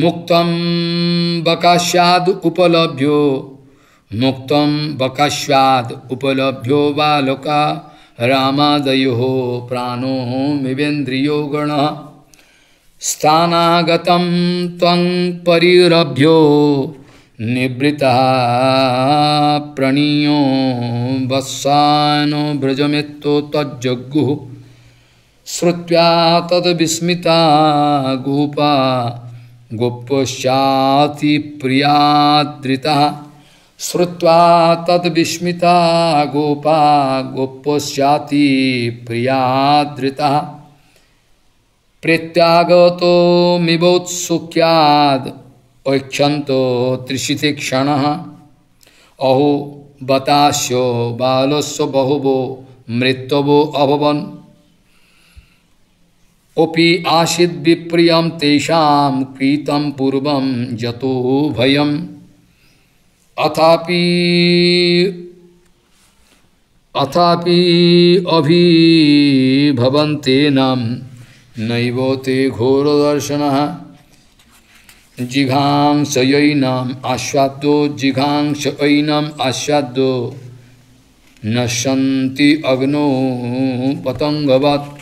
मुक्त बकाश्याद उपलभ्यो मुक्त बकाश्याद उपलभ्यो बालका रामादयो प्राणो मिवेन्द्रियो गण स्थानागतम त्वं निवृता प्रणीयो वत्सानो ब्रजमित्तो तज्जगु श्रुत्या तद्विस्मिता गोपा गोपाति प्रियादृता श्रुत्वा तद्विस्मिता गोपा गोपश्चाति प्रियादृता प्रत्यागतो मिबोत्सुक्याद ऐक्षंतो क्षण अहो बतास्यो बालस्व बहुबो मृत्यवो अभवन ओपि आशित विप्रियम तेषाम कृतम पूर्वम जतो भयम् अथापि अथापि अभी भवन्ते नाम नैवते घोरदर्शन जिघांस यम आस्वादो जिघांस ऐनम आस्वादो नशंति अग्नो पतंगवत्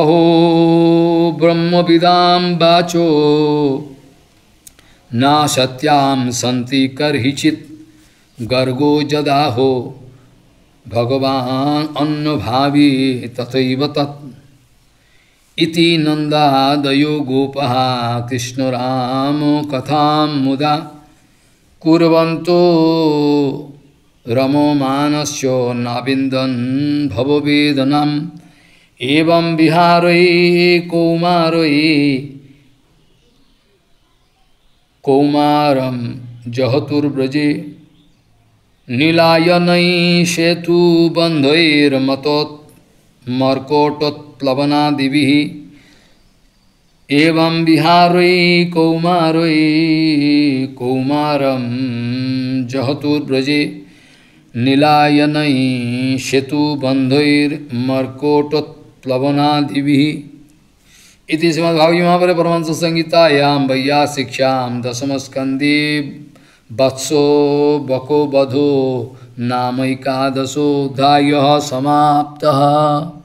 अहो ब्रह्मविदां वाचो न सत्यां सन्ति कर्हिचित् गर्गो जदाहो ভগবান অন্নভাবী তথৈব তৎ ইতি নন্দাদয় গোপা কৃষ্ণরাম কথাম মুদা কুর্বন্ত রমমানস্য নাবিন্দন ভববেদনাম এবং বিহারই কৌমারই কৌমারম জহতুর্ব্রজে नीलायनई सेतु बंधैर्मकोटोत्प्लवनादिभि एवं विहारै कौमारै कौमारं जहतुर्व्रजे नीलायनई सेतु बंधैर्मकोटोत्प्लवनादिभि इति श्रीमद्भागवत परमंस संहितायां वैया शिक्षा दशमस्कंदे वत्सो बको बधो धायह समाप्तः